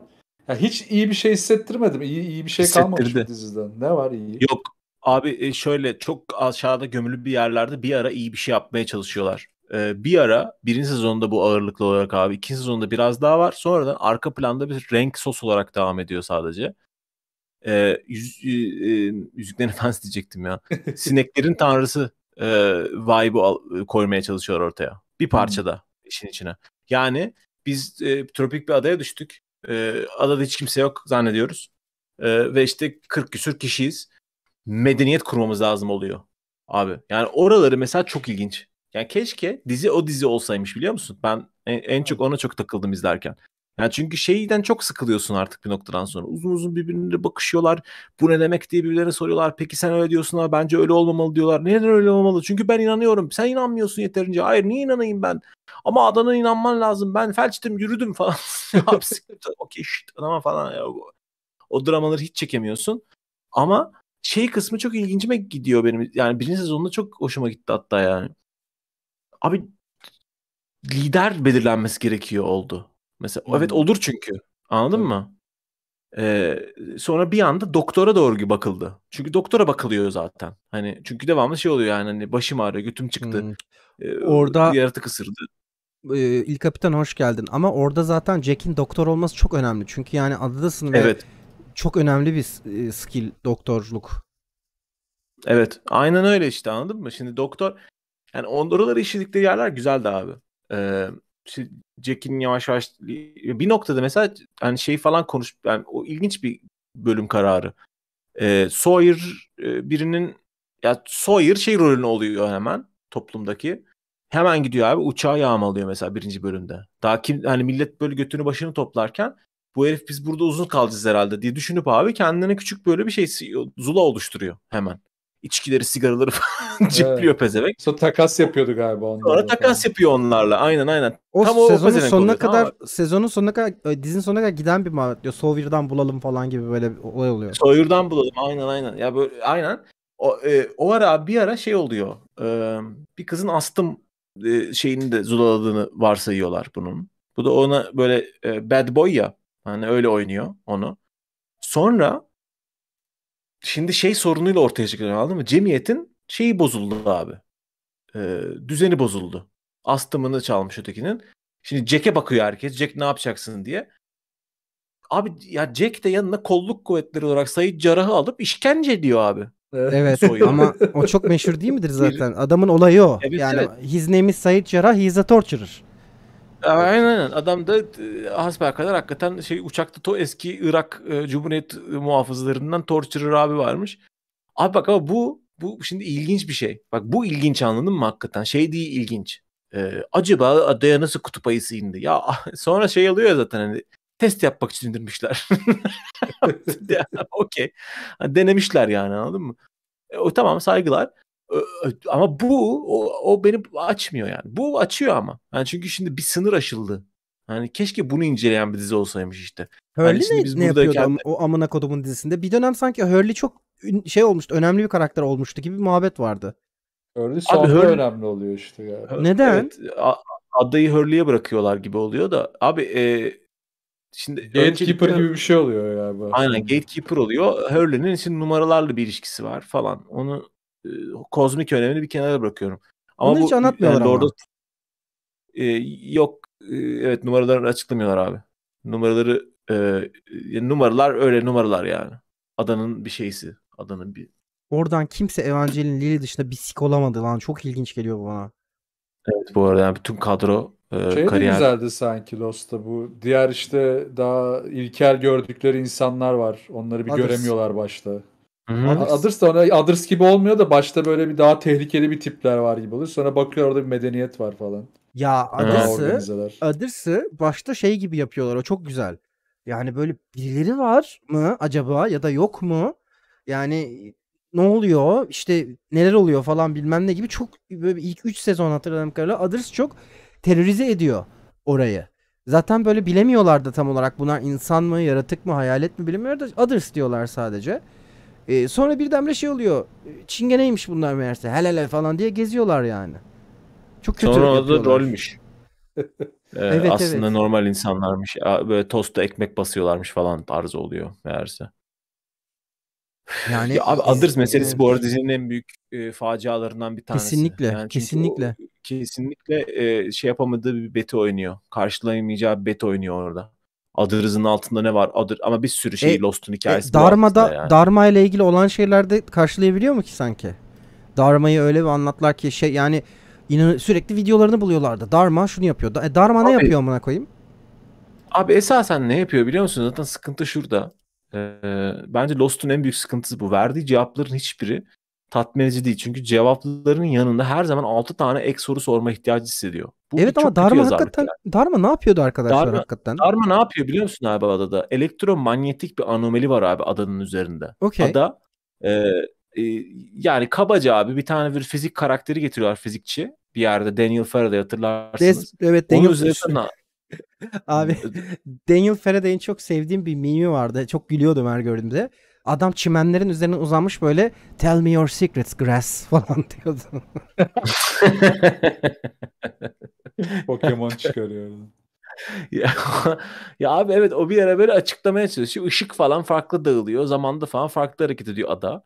yani hiç iyi bir şey hissettirmedim. İyi, iyi bir şey kalmadı bu diziden. Ne var iyi? Yok abi e, şöyle çok aşağıda gömülü bir yerlerde bir ara iyi bir şey yapmaya çalışıyorlar. Ee, bir ara birinci sezonda bu ağırlıklı olarak abi. ikinci sezonda biraz daha var. Sonradan arka planda bir renk sos olarak devam ediyor sadece. Ee, yüz, e, e yüzüklerin (laughs) Efendisi diyecektim ya. (laughs) Sineklerin Tanrısı e, vibe'ı al, e, koymaya çalışıyor ortaya. Bir parçada hmm. işin içine. Yani biz e, tropik bir adaya düştük. E, adada hiç kimse yok zannediyoruz. E, ve işte 40 küsür kişiyiz. Medeniyet kurmamız lazım oluyor abi. Yani oraları mesela çok ilginç. Yani keşke dizi o dizi olsaymış biliyor musun? Ben en, en çok ona çok takıldım izlerken. Yani çünkü şeyden çok sıkılıyorsun artık bir noktadan sonra. Uzun uzun birbirine bakışıyorlar. Bu ne demek diye birbirlerine soruyorlar. Peki sen öyle diyorsun ama bence öyle olmamalı diyorlar. Neden öyle olmamalı? Çünkü ben inanıyorum. Sen inanmıyorsun yeterince. Hayır niye inanayım ben? Ama adana inanman lazım. Ben felçtim yürüdüm falan. (laughs) Abi sıkıntı. Okey şit adama falan. Ya. O dramaları hiç çekemiyorsun. Ama şey kısmı çok ilgincime gidiyor benim. Yani birinci sezonda çok hoşuma gitti hatta yani. Abi lider belirlenmesi gerekiyor oldu. Mesela hmm. evet olur çünkü. Anladın hmm. mı? Ee, sonra bir anda doktora doğru gibi bakıldı. Çünkü doktora bakılıyor zaten. Hani çünkü devamlı şey oluyor yani hani başım ağrıyor, götüm çıktı. Hmm. Ee, orada yaratık ısırdı. E, İl Kapitan hoş geldin ama orada zaten Jack'in doktor olması çok önemli. Çünkü yani adadasın ve evet. çok önemli bir skill doktorluk. Evet. Aynen öyle işte anladın mı? Şimdi doktor yani oraları işledikleri yerler güzeldi abi. Ee, Jack'in yavaş yavaş bir noktada mesela hani şey falan konuş yani o ilginç bir bölüm kararı. Ee, e, Sawyer birinin ya Sawyer şey rolünü oluyor hemen toplumdaki. Hemen gidiyor abi uçağı yağmalıyor mesela birinci bölümde. Daha kim hani millet böyle götünü başını toplarken bu herif biz burada uzun kalacağız herhalde diye düşünüp abi kendine küçük böyle bir şey zula oluşturuyor hemen. İçkileri, sigaraları falan. (laughs) Cipliyor evet. pezevenk. Sonra takas yapıyordu galiba onlar. Sonra takas yapıyor onlarla. Aynen aynen. O Tam sezonun o sonuna kadar ama. sezonun sonuna kadar e, dizinin sonuna kadar giden bir muhabbet diyor. Sawyer'dan bulalım falan gibi böyle bir olay oluyor. Sawyer'dan bulalım aynen aynen. Ya böyle aynen. O, e, o ara bir ara şey oluyor. E, bir kızın astım e, şeyini de zulaladığını varsayıyorlar bunun. Bu da ona böyle e, bad boy ya. Hani öyle oynuyor onu. Sonra şimdi şey sorunuyla ortaya çıkıyor anladın mı? Cemiyetin şeyi bozuldu abi. E, düzeni bozuldu. Astımını çalmış ötekinin. Şimdi Jack'e bakıyor herkes. Jack ne yapacaksın diye. Abi ya Jack de yanına kolluk kuvvetleri olarak Sayit Cerrah'ı alıp işkence ediyor abi. Evet Soyun. (laughs) ama o çok meşhur değil midir zaten? Adamın olayı o. Evet, yani evet. his name is Sayit Cerrah, he is a torturer. Aynen aynen. Adam da e, hasbel kadar hakikaten şey uçakta to eski Irak e, Cumhuriyet muhafızlarından torturer abi varmış. Abi bak ama bu bu şimdi ilginç bir şey. Bak bu ilginç anladın mı hakikaten? Şey değil ilginç. Ee, acaba adaya nasıl kutup ayısı indi? Ya ah, (laughs) sonra şey alıyor zaten hani test yapmak için indirmişler. (laughs) Okey. Denemişler yani anladın mı? E, o tamam saygılar. E, ama bu o, o beni açmıyor yani. Bu açıyor ama. Yani çünkü şimdi bir sınır aşıldı. Hani keşke bunu inceleyen bir dizi olsaymış işte. Hurley hani biz ne yapıyordu kendi... o amına kodumun dizisinde? Bir dönem sanki Hurley çok şey olmuştu, önemli bir karakter olmuştu gibi bir muhabbet vardı. Hurley sonunda Hurley... önemli oluyor işte yani. Neden? Evet, adayı Hurley'e bırakıyorlar gibi oluyor da abi e, şimdi Gatekeeper gibi bir şey oluyor galiba. Aynen Gatekeeper oluyor. Hurley'nin şimdi numaralarla bir ilişkisi var falan. Onu e, kozmik önemini bir kenara bırakıyorum. Ama Onu bu, hiç e, anlatmıyorlar yani, ama. Orada, e, yok ee, evet numaralarını açıklamıyorlar abi. Numaraları e, e, numaralar öyle numaralar yani. Adanın bir şeysi. Adanın bir. Oradan kimse Evangelin Lili dışında bir sik olamadı lan. Çok ilginç geliyor bana. Evet bu arada yani bütün kadro e, şey kariyer. güzeldi sanki Lost'ta bu. Diğer işte daha ilkel gördükleri insanlar var. Onları bir Others. göremiyorlar başta. adırs da ona adırs gibi olmuyor da başta böyle bir daha tehlikeli bir tipler var gibi olur. Sonra bakıyor orada bir medeniyet var falan. Ya Adıs'ı, Adıs'ı başta şey gibi yapıyorlar. O çok güzel. Yani böyle birileri var mı acaba ya da yok mu? Yani ne oluyor işte neler oluyor falan bilmem ne gibi çok böyle ilk 3 sezon hatırladığım kadarıyla Others çok terörize ediyor orayı. Zaten böyle bilemiyorlar da tam olarak bunlar insan mı yaratık mı hayalet mi bilmiyor da Adırs diyorlar sadece. Ee, sonra birdenbire şey oluyor çingeneymiş bunlar meğerse helal falan diye geziyorlar yani. Çok kötü Sonra da rolmüş. (laughs) ee, evet, aslında evet. normal insanlarmış. Böyle tosta ekmek basıyorlarmış falan tarzı oluyor meğerse. Yani ya Others meselesi e, bu arada dizinin en büyük e, facialarından bir tanesi. Kesinlikle, yani kesinlikle. O, kesinlikle e, şey yapamadığı bir beti oynuyor. Karşılayamayacağı bir beti oynuyor orada. Others'ın altında ne var? Adır. ama bir sürü şey e, Lost'un e, hikayesi e, Darma'da yani. Darma ile ilgili olan şeylerde karşılayabiliyor mu ki sanki? Darma'yı öyle bir anlatlar ki şey yani İnan sürekli videolarını buluyorlardı. Darma şunu yapıyor. E, Darma abi, ne yapıyor amına koyayım? Abi esasen ne yapıyor biliyor musun? Zaten sıkıntı şurada. Ee, bence Lost'un en büyük sıkıntısı bu. Verdiği cevapların hiçbiri tatmin edici değil. Çünkü cevaplarının yanında her zaman 6 tane ek soru sorma ihtiyacı hissediyor. Bu evet ama Darma hakikaten yani. Darma ne yapıyordu arkadaşlar Darma, hakikaten? Darma ne yapıyor biliyor musun abi adada? Elektromanyetik bir anomali var abi adanın üzerinde. Okay. Ada e, ee, yani kabaca abi bir tane bir fizik karakteri getiriyorlar fizikçi. Bir yerde Daniel Faraday hatırlarsınız. Des, evet Daniel Onun üzerine (laughs) Abi ee, Daniel Faraday'in çok sevdiğim bir mimi vardı. Çok gülüyordum her gördüğümde. Adam çimenlerin üzerine uzanmış böyle tell me your secrets grass (laughs) falan diyordu. (laughs) Pokemon çıkarıyor. ya, ya abi evet o bir yere böyle açıklamaya çalışıyor. Işık falan farklı dağılıyor. Zamanda falan farklı hareket ediyor ada.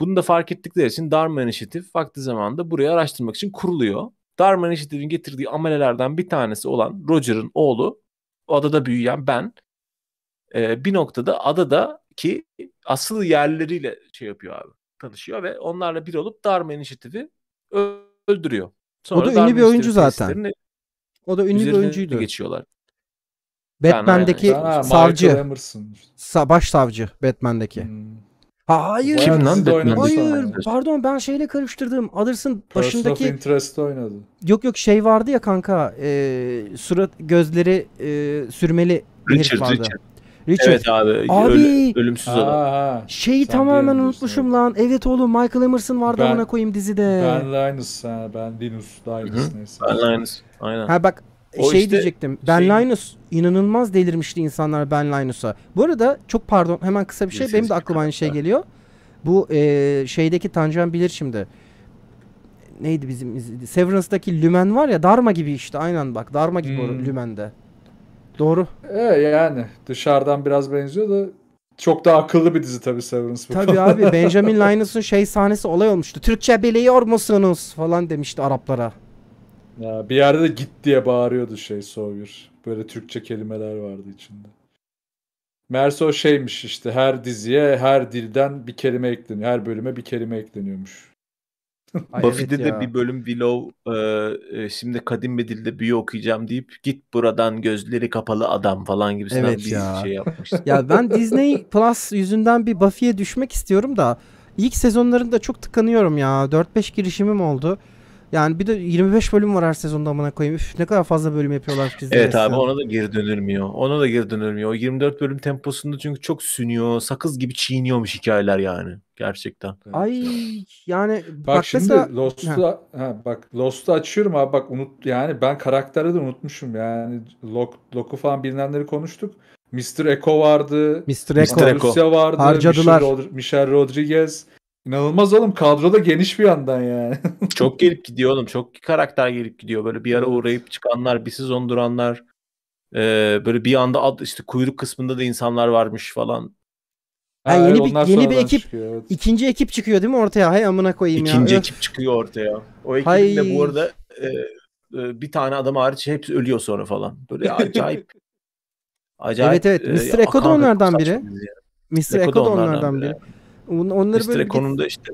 Bunu da fark ettikleri için Dharma Initiative vakti zamanında burayı araştırmak için kuruluyor. Dharma Initiative'in getirdiği amelelerden bir tanesi olan Roger'ın oğlu, o adada büyüyen ben, e, bir noktada adada ki asıl yerleriyle şey yapıyor abi, tanışıyor ve onlarla bir olup Dharma Initiative'i öldürüyor. Sonra o da Dharma ünlü bir oyuncu zaten. O da ünlü bir oyuncuydu. Geçiyorlar. Batman'deki yani, savcı. Sa baş savcı Batman'deki. Hmm. Ha, hayır. Kim lan Batman? Hayır pardon ben şeyle karıştırdım. Alırsın Person of interest Interest'te oynadı. yok yok şey vardı ya kanka. E, surat gözleri e, sürmeli Richard, vardı. Richard. Richard. Evet abi. Abi. ölü- ölümsüz adam. Şeyi tamamen unutmuşum lan. Evet oğlum Michael Emerson vardı Ben- amına koyayım dizide. Ben Linus, ha, ben Linus, Linus neyse. Ben Linus. Aynen. Ha bak o şey işte diyecektim. Ben şey... Linus inanılmaz delirmişti insanlar Ben Linus'a. Bu arada çok pardon hemen kısa bir şey. Benim de aklıma aynı şey geliyor. Bu e, şeydeki Tancan bilir şimdi. Neydi bizim izledi? Severance'daki Lümen var ya Darma gibi işte aynen bak Darma gibi hmm. Lümen'de. Doğru. E yani dışarıdan biraz benziyor da çok daha akıllı bir dizi tabii Severance. tabii abi Benjamin (laughs) Linus'un şey sahnesi olay olmuştu. Türkçe biliyor musunuz falan demişti Araplara. Ya bir yerde de git diye bağırıyordu şey Sawyer. Böyle Türkçe kelimeler vardı içinde. Meğerse o şeymiş işte her diziye her dilden bir kelime ekleniyor. Her bölüme bir kelime ekleniyormuş. Buffy'de evet de bir bölüm Willow e, e, şimdi kadim bir dilde büyü okuyacağım deyip git buradan gözleri kapalı adam falan gibisinden evet bir ya. şey yapmıştı. (laughs) ya ben Disney Plus yüzünden bir Buffy'ye düşmek istiyorum da ilk sezonlarında çok tıkanıyorum ya. 4-5 girişimim oldu. Yani bir de 25 bölüm var her sezonda amına koyayım. Üf, ne kadar fazla bölüm yapıyorlar ki. Evet abi ona da geri dönülmüyor. Ona da geri dönülmüyor. O 24 bölüm temposunda çünkü çok sünüyor. Sakız gibi çiğniyormuş hikayeler yani. Gerçekten. Ay yani bak, bak şimdi mesela... Lost'u ha. bak Lost'u açıyorum abi bak unut yani ben karakteri de unutmuşum yani Lok, Lok'u falan bilinenleri konuştuk. Mr. Eko vardı. Mr. Eko. Mr. Eko. vardı. Harcadılar. Michel, Rod Rodriguez. İnanılmaz oğlum kadro da geniş bir yandan yani. (laughs) çok gelip gidiyor oğlum. Çok karakter gelip gidiyor. Böyle bir ara uğrayıp çıkanlar, bir sezon duranlar. E, böyle bir anda ad, işte kuyruk kısmında da insanlar varmış falan. Ha, yani yeni bir yeni bir ekip çıkıyor, evet. ikinci ekip çıkıyor değil mi ortaya? Hay amına koyayım ikinci ya. İkinci ekip çıkıyor ortaya. O ekibin Hay. de bu arada e, e, bir tane adam hariç hepsi ölüyor sonra falan. Böyle acayip acayip. (laughs) Evet evet. Mr. E, Echo da onlardan biri. Yani. Mr. Echo da onlardan biri. biri. On, onları işte böyle konumda git... işte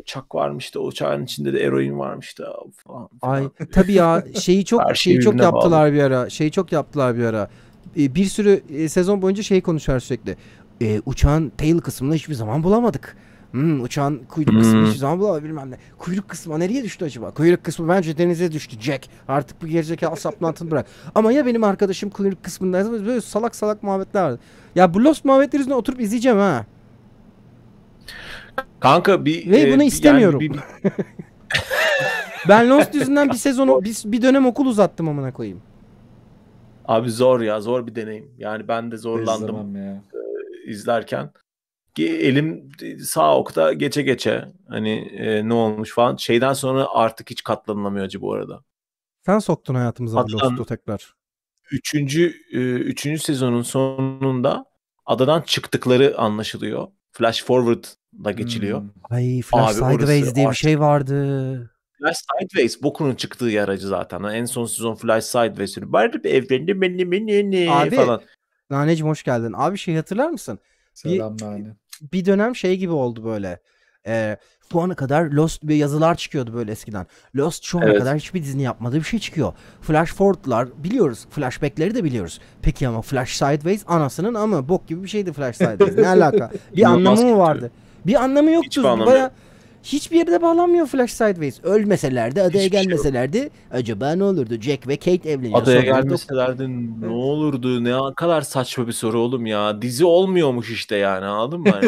uçak varmış da uçağın içinde de eroin varmış da falan. Ay tabi ya şeyi çok şeyi şey çok yaptılar bağlı. bir ara. Şeyi çok yaptılar bir ara. E, bir sürü e, sezon boyunca şey konuşar sürekli. E, uçağın tail kısmını hiçbir zaman bulamadık. Hmm, uçağın kuyruk hmm. hiçbir zaman bulamadı bilmem ne. Kuyruk kısmı nereye düştü acaba? Kuyruk kısmı bence denize düştü Jack. Artık bu gerizekalı saplantını bırak. Ama ya benim arkadaşım kuyruk kısmındaydı. Böyle salak salak muhabbetler vardı. Ya bu Lost muhabbetler oturup izleyeceğim ha. Kanka bir ve e, bunu istemiyorum. Yani bir, bir... (laughs) ben Lost yüzünden bir sezonu bir, bir dönem okul uzattım amına koyayım. Abi zor ya zor bir deneyim. Yani ben de zorlandım ya. E, izlerken. Elim sağ okta geçe geçe hani e, ne olmuş falan. Şeyden sonra artık hiç katlanılamıyor acı bu arada. Sen soktun hayatımıza Atlan, Lost'u tekrar. Üçüncü, e, üçüncü sezonun sonunda adadan çıktıkları anlaşılıyor. Flash forward da geçiliyor. Hmm. Ay Flash Abi, Sideways diye bir şey vardı. Flash Sideways bokunun çıktığı yer acı zaten. En son sezon Flash Sideways. Bari bir evlendi beni beni ne Abi, falan. Naneciğim hoş geldin. Abi şey hatırlar mısın? Selam bir, nane. bir dönem şey gibi oldu böyle. Ee, şu ana kadar Lost bir yazılar çıkıyordu böyle eskiden. Lost şu ana evet. kadar hiçbir dizini yapmadığı bir şey çıkıyor. Flash Forward'lar biliyoruz. Flashback'leri de biliyoruz. Peki ama Flash Sideways anasının ama bok gibi bir şeydi Flash Sideways. Ne alaka? Bir anlamı mı vardı? Bir anlamı yoktu. Baya... Hiçbir yerde bağlanmıyor Flash Sideways. Ölmeselerdi, adaya Hiçbir şey gelmeselerdi şey acaba ne olurdu? Jack ve Kate evleniyor. Adaya Sonra gelmeselerdi yok. ne olurdu? Ne kadar saçma bir soru oğlum ya. Dizi olmuyormuş işte yani anladın mı?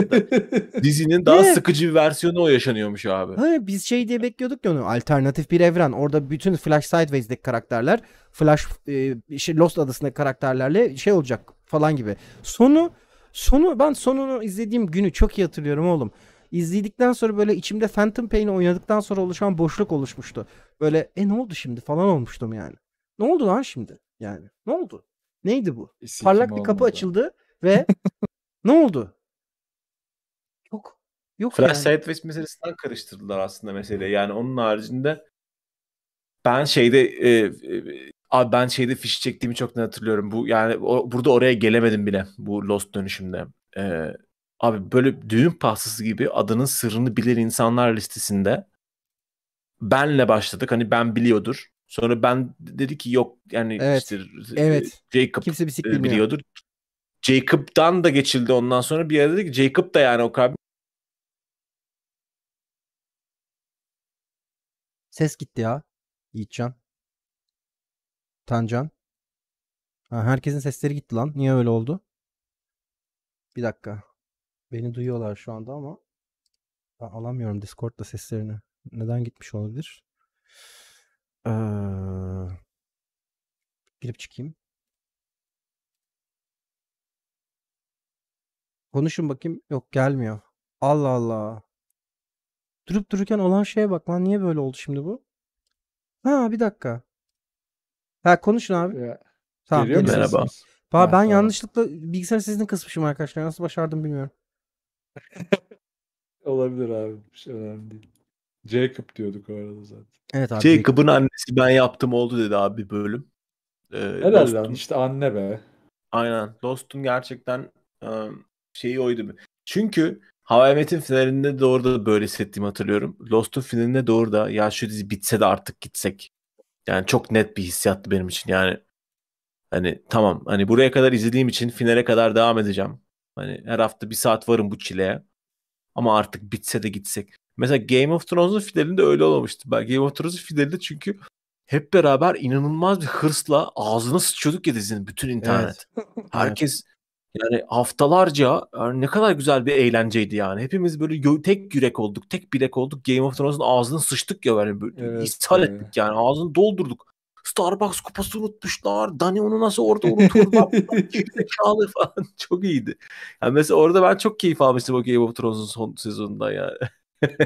(laughs) dizinin daha evet. sıkıcı bir versiyonu o yaşanıyormuş abi. Hayır biz şey diye bekliyorduk ya onu. Alternatif bir evren. Orada bütün Flash Sideways'deki karakterler Flash e, şey, Lost adasındaki karakterlerle şey olacak falan gibi. Sonu Sonu ben sonunu izlediğim günü çok iyi hatırlıyorum oğlum. İzledikten sonra böyle içimde Phantom Pain'i oynadıktan sonra oluşan boşluk oluşmuştu. Böyle e ne oldu şimdi falan olmuştum yani. Ne oldu lan şimdi yani? Ne oldu? Neydi bu? E, Sikim Parlak bir kapı açıldı ve (laughs) ne oldu? Yok. Yok Flash yani. Sideways meselesinden karıştırdılar aslında meseleyi. Yani onun haricinde ben şeyde e, e, Abi ben şeyde fişi çektiğimi çok net hatırlıyorum. Bu yani o, burada oraya gelemedim bile bu Lost dönüşümde. Ee, abi böyle düğün pastası gibi adının sırrını bilir insanlar listesinde benle başladık. Hani ben biliyordur. Sonra ben dedi ki yok yani evet. işte e, evet. Jacob Kimse e, biliyordur. Bilmiyor. Jacob'dan da geçildi ondan sonra bir yerde dedi ki Jacob da yani o kadar Ses gitti ya Yiğitcan. Tancan. Ha, herkesin sesleri gitti lan. Niye öyle oldu? Bir dakika. Beni duyuyorlar şu anda ama ben alamıyorum Discord'da seslerini. Neden gitmiş olabilir? Ee, girip çıkayım. Konuşun bakayım. Yok gelmiyor. Allah Allah. Durup dururken olan şeye bak lan. Niye böyle oldu şimdi bu? Ha bir dakika. Ha konuşun abi. Ya, tamam. Geliyor merhaba. Ha, ben tamam. yanlışlıkla bilgisayar sesini kısmışım arkadaşlar. Nasıl başardım bilmiyorum. (laughs) Olabilir abi. Bir şey önemli değil. Jacob diyorduk o arada zaten. Evet abi. Jacob'ın Jacob. annesi ben yaptım oldu dedi abi bir bölüm. Ee, Helal lan işte anne be. Aynen. Dostum gerçekten e, şeyi oydu. Çünkü Hava Metin finalinde doğru da böyle hissettiğimi hatırlıyorum. Lost'un finaline doğru da ya şu dizi bitse de artık gitsek yani çok net bir hissiyattı benim için. Yani hani tamam hani buraya kadar izlediğim için finale kadar devam edeceğim. Hani her hafta bir saat varım bu çileye. Ama artık bitse de gitsek. Mesela Game of Thrones'un finalinde öyle olmamıştı. Ben Game of Thrones'un finalinde çünkü hep beraber inanılmaz bir hırsla ağzına sıçıyorduk ya dizinin bütün internet. Evet. (laughs) Herkes yani haftalarca yani e, ne kadar güzel bir eğlenceydi yani. Hepimiz böyle gö- tek yürek olduk, tek bilek olduk. Game of Thrones'un ağzını sıçtık ya yani böyle evet, ishal evet. ettik yani. Ağzını doldurduk. Starbucks kupası unutmuşlar. Dani onu nasıl orada unutur? (laughs) falan. (laughs) Çok iyiydi. Yani mesela orada ben çok keyif almıştım o Game of Thrones'un son sezonunda yani.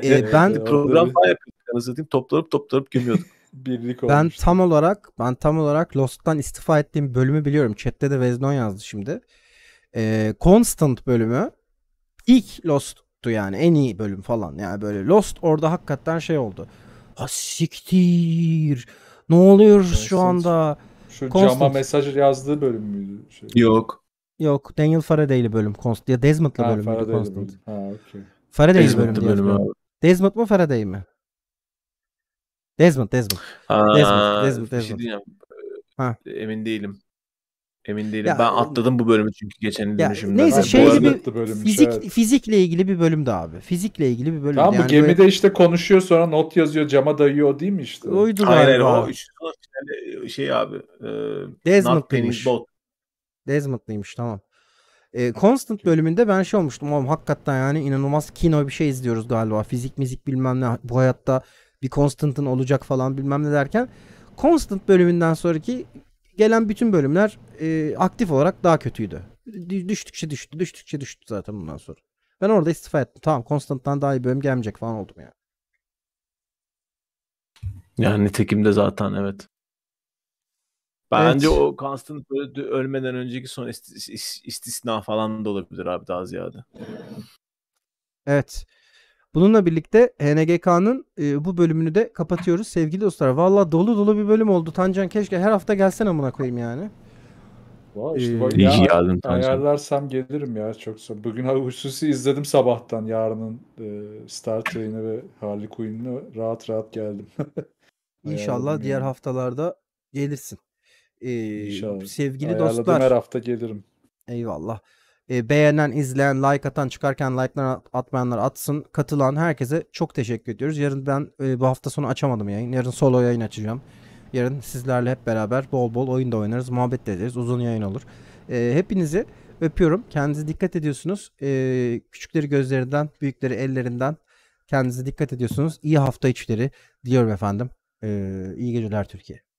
Ee, (laughs) ben program falan yapıyorduk. toplarıp toplarıp gömüyorduk. birlik olmuş. Ben tam olarak ben tam olarak Lost'tan istifa ettiğim bölümü biliyorum. Chat'te de Veznon yazdı şimdi e, Constant bölümü ilk Lost'tu yani en iyi bölüm falan. Yani böyle Lost orada hakikaten şey oldu. Ha siktir. Ne oluyor Constant. şu anda? Şu Constant. cama mesaj yazdığı bölüm müydü? Şey? Yok. Yok. Daniel Faraday'li bölüm. Constant. Ya Desmond'la bölüm. Faraday'li Constant. bölüm. Ha okey. Faraday'li bölüm. bölüm abi. Desmond mu Faraday mi? Desmond, Desmond. Aa, Desmond, Desmond, şey Desmond. Şey ha. Emin değilim. Emin değilim. Ya, ben e, atladım bu bölümü çünkü geçen dönüşümde. Neyse şey gibi fizik evet. fizikle ilgili bir bölümdü abi. Fizikle ilgili bir bölümdü. Tamam yani bu gemide böyle... işte konuşuyor sonra not yazıyor cama dayıyor değil mi işte? Oydu Hayır hayır o işte, şey abi. E, Desmond'lıymış. Desmond'lıymış tamam. E, Constant bölümünde ben şey olmuştum. Oğlum hakikaten yani inanılmaz kino bir şey izliyoruz galiba. Fizik müzik bilmem ne bu hayatta bir Constant'ın olacak falan bilmem ne derken Constant bölümünden sonraki gelen bütün bölümler e, aktif olarak daha kötüydü. Düştükçe düştü, düştükçe düştü zaten bundan sonra. Ben orada istifa ettim. Tamam Constant'tan daha iyi bölüm gelmeyecek falan oldum yani. Yani nitekim zaten evet. Bence evet. o Constant ölmeden önceki son istisna falan da olabilir abi daha ziyade. Evet. Bununla birlikte HNGK'nın e, bu bölümünü de kapatıyoruz sevgili dostlar. Valla dolu dolu bir bölüm oldu. Tancan keşke her hafta gelsen amına koyayım yani. Vay işte bak ee, İyi ya, Tancan. Ayarlarsam gelirim ya çok sonra. Bugün hususi izledim sabahtan yarının e, Star Trek'ini ve Harley Quinn'ini rahat rahat geldim. (laughs) İnşallah diğer yani. haftalarda gelirsin. Ee, İnşallah. Sevgili Ayarladım dostlar. her hafta gelirim. Eyvallah. Ee, beğenen, izleyen, like atan, çıkarken like'lar atmayanlar atsın. Katılan herkese çok teşekkür ediyoruz. Yarın ben e, bu hafta sonu açamadım yayın. Yarın solo yayın açacağım. Yarın sizlerle hep beraber bol bol oyun da oynarız, muhabbet de ederiz. Uzun yayın olur. Ee, hepinizi öpüyorum. Kendinize dikkat ediyorsunuz. Ee, küçükleri gözlerinden, büyükleri ellerinden. Kendinize dikkat ediyorsunuz. İyi hafta içleri diyorum efendim. İyi geceler Türkiye.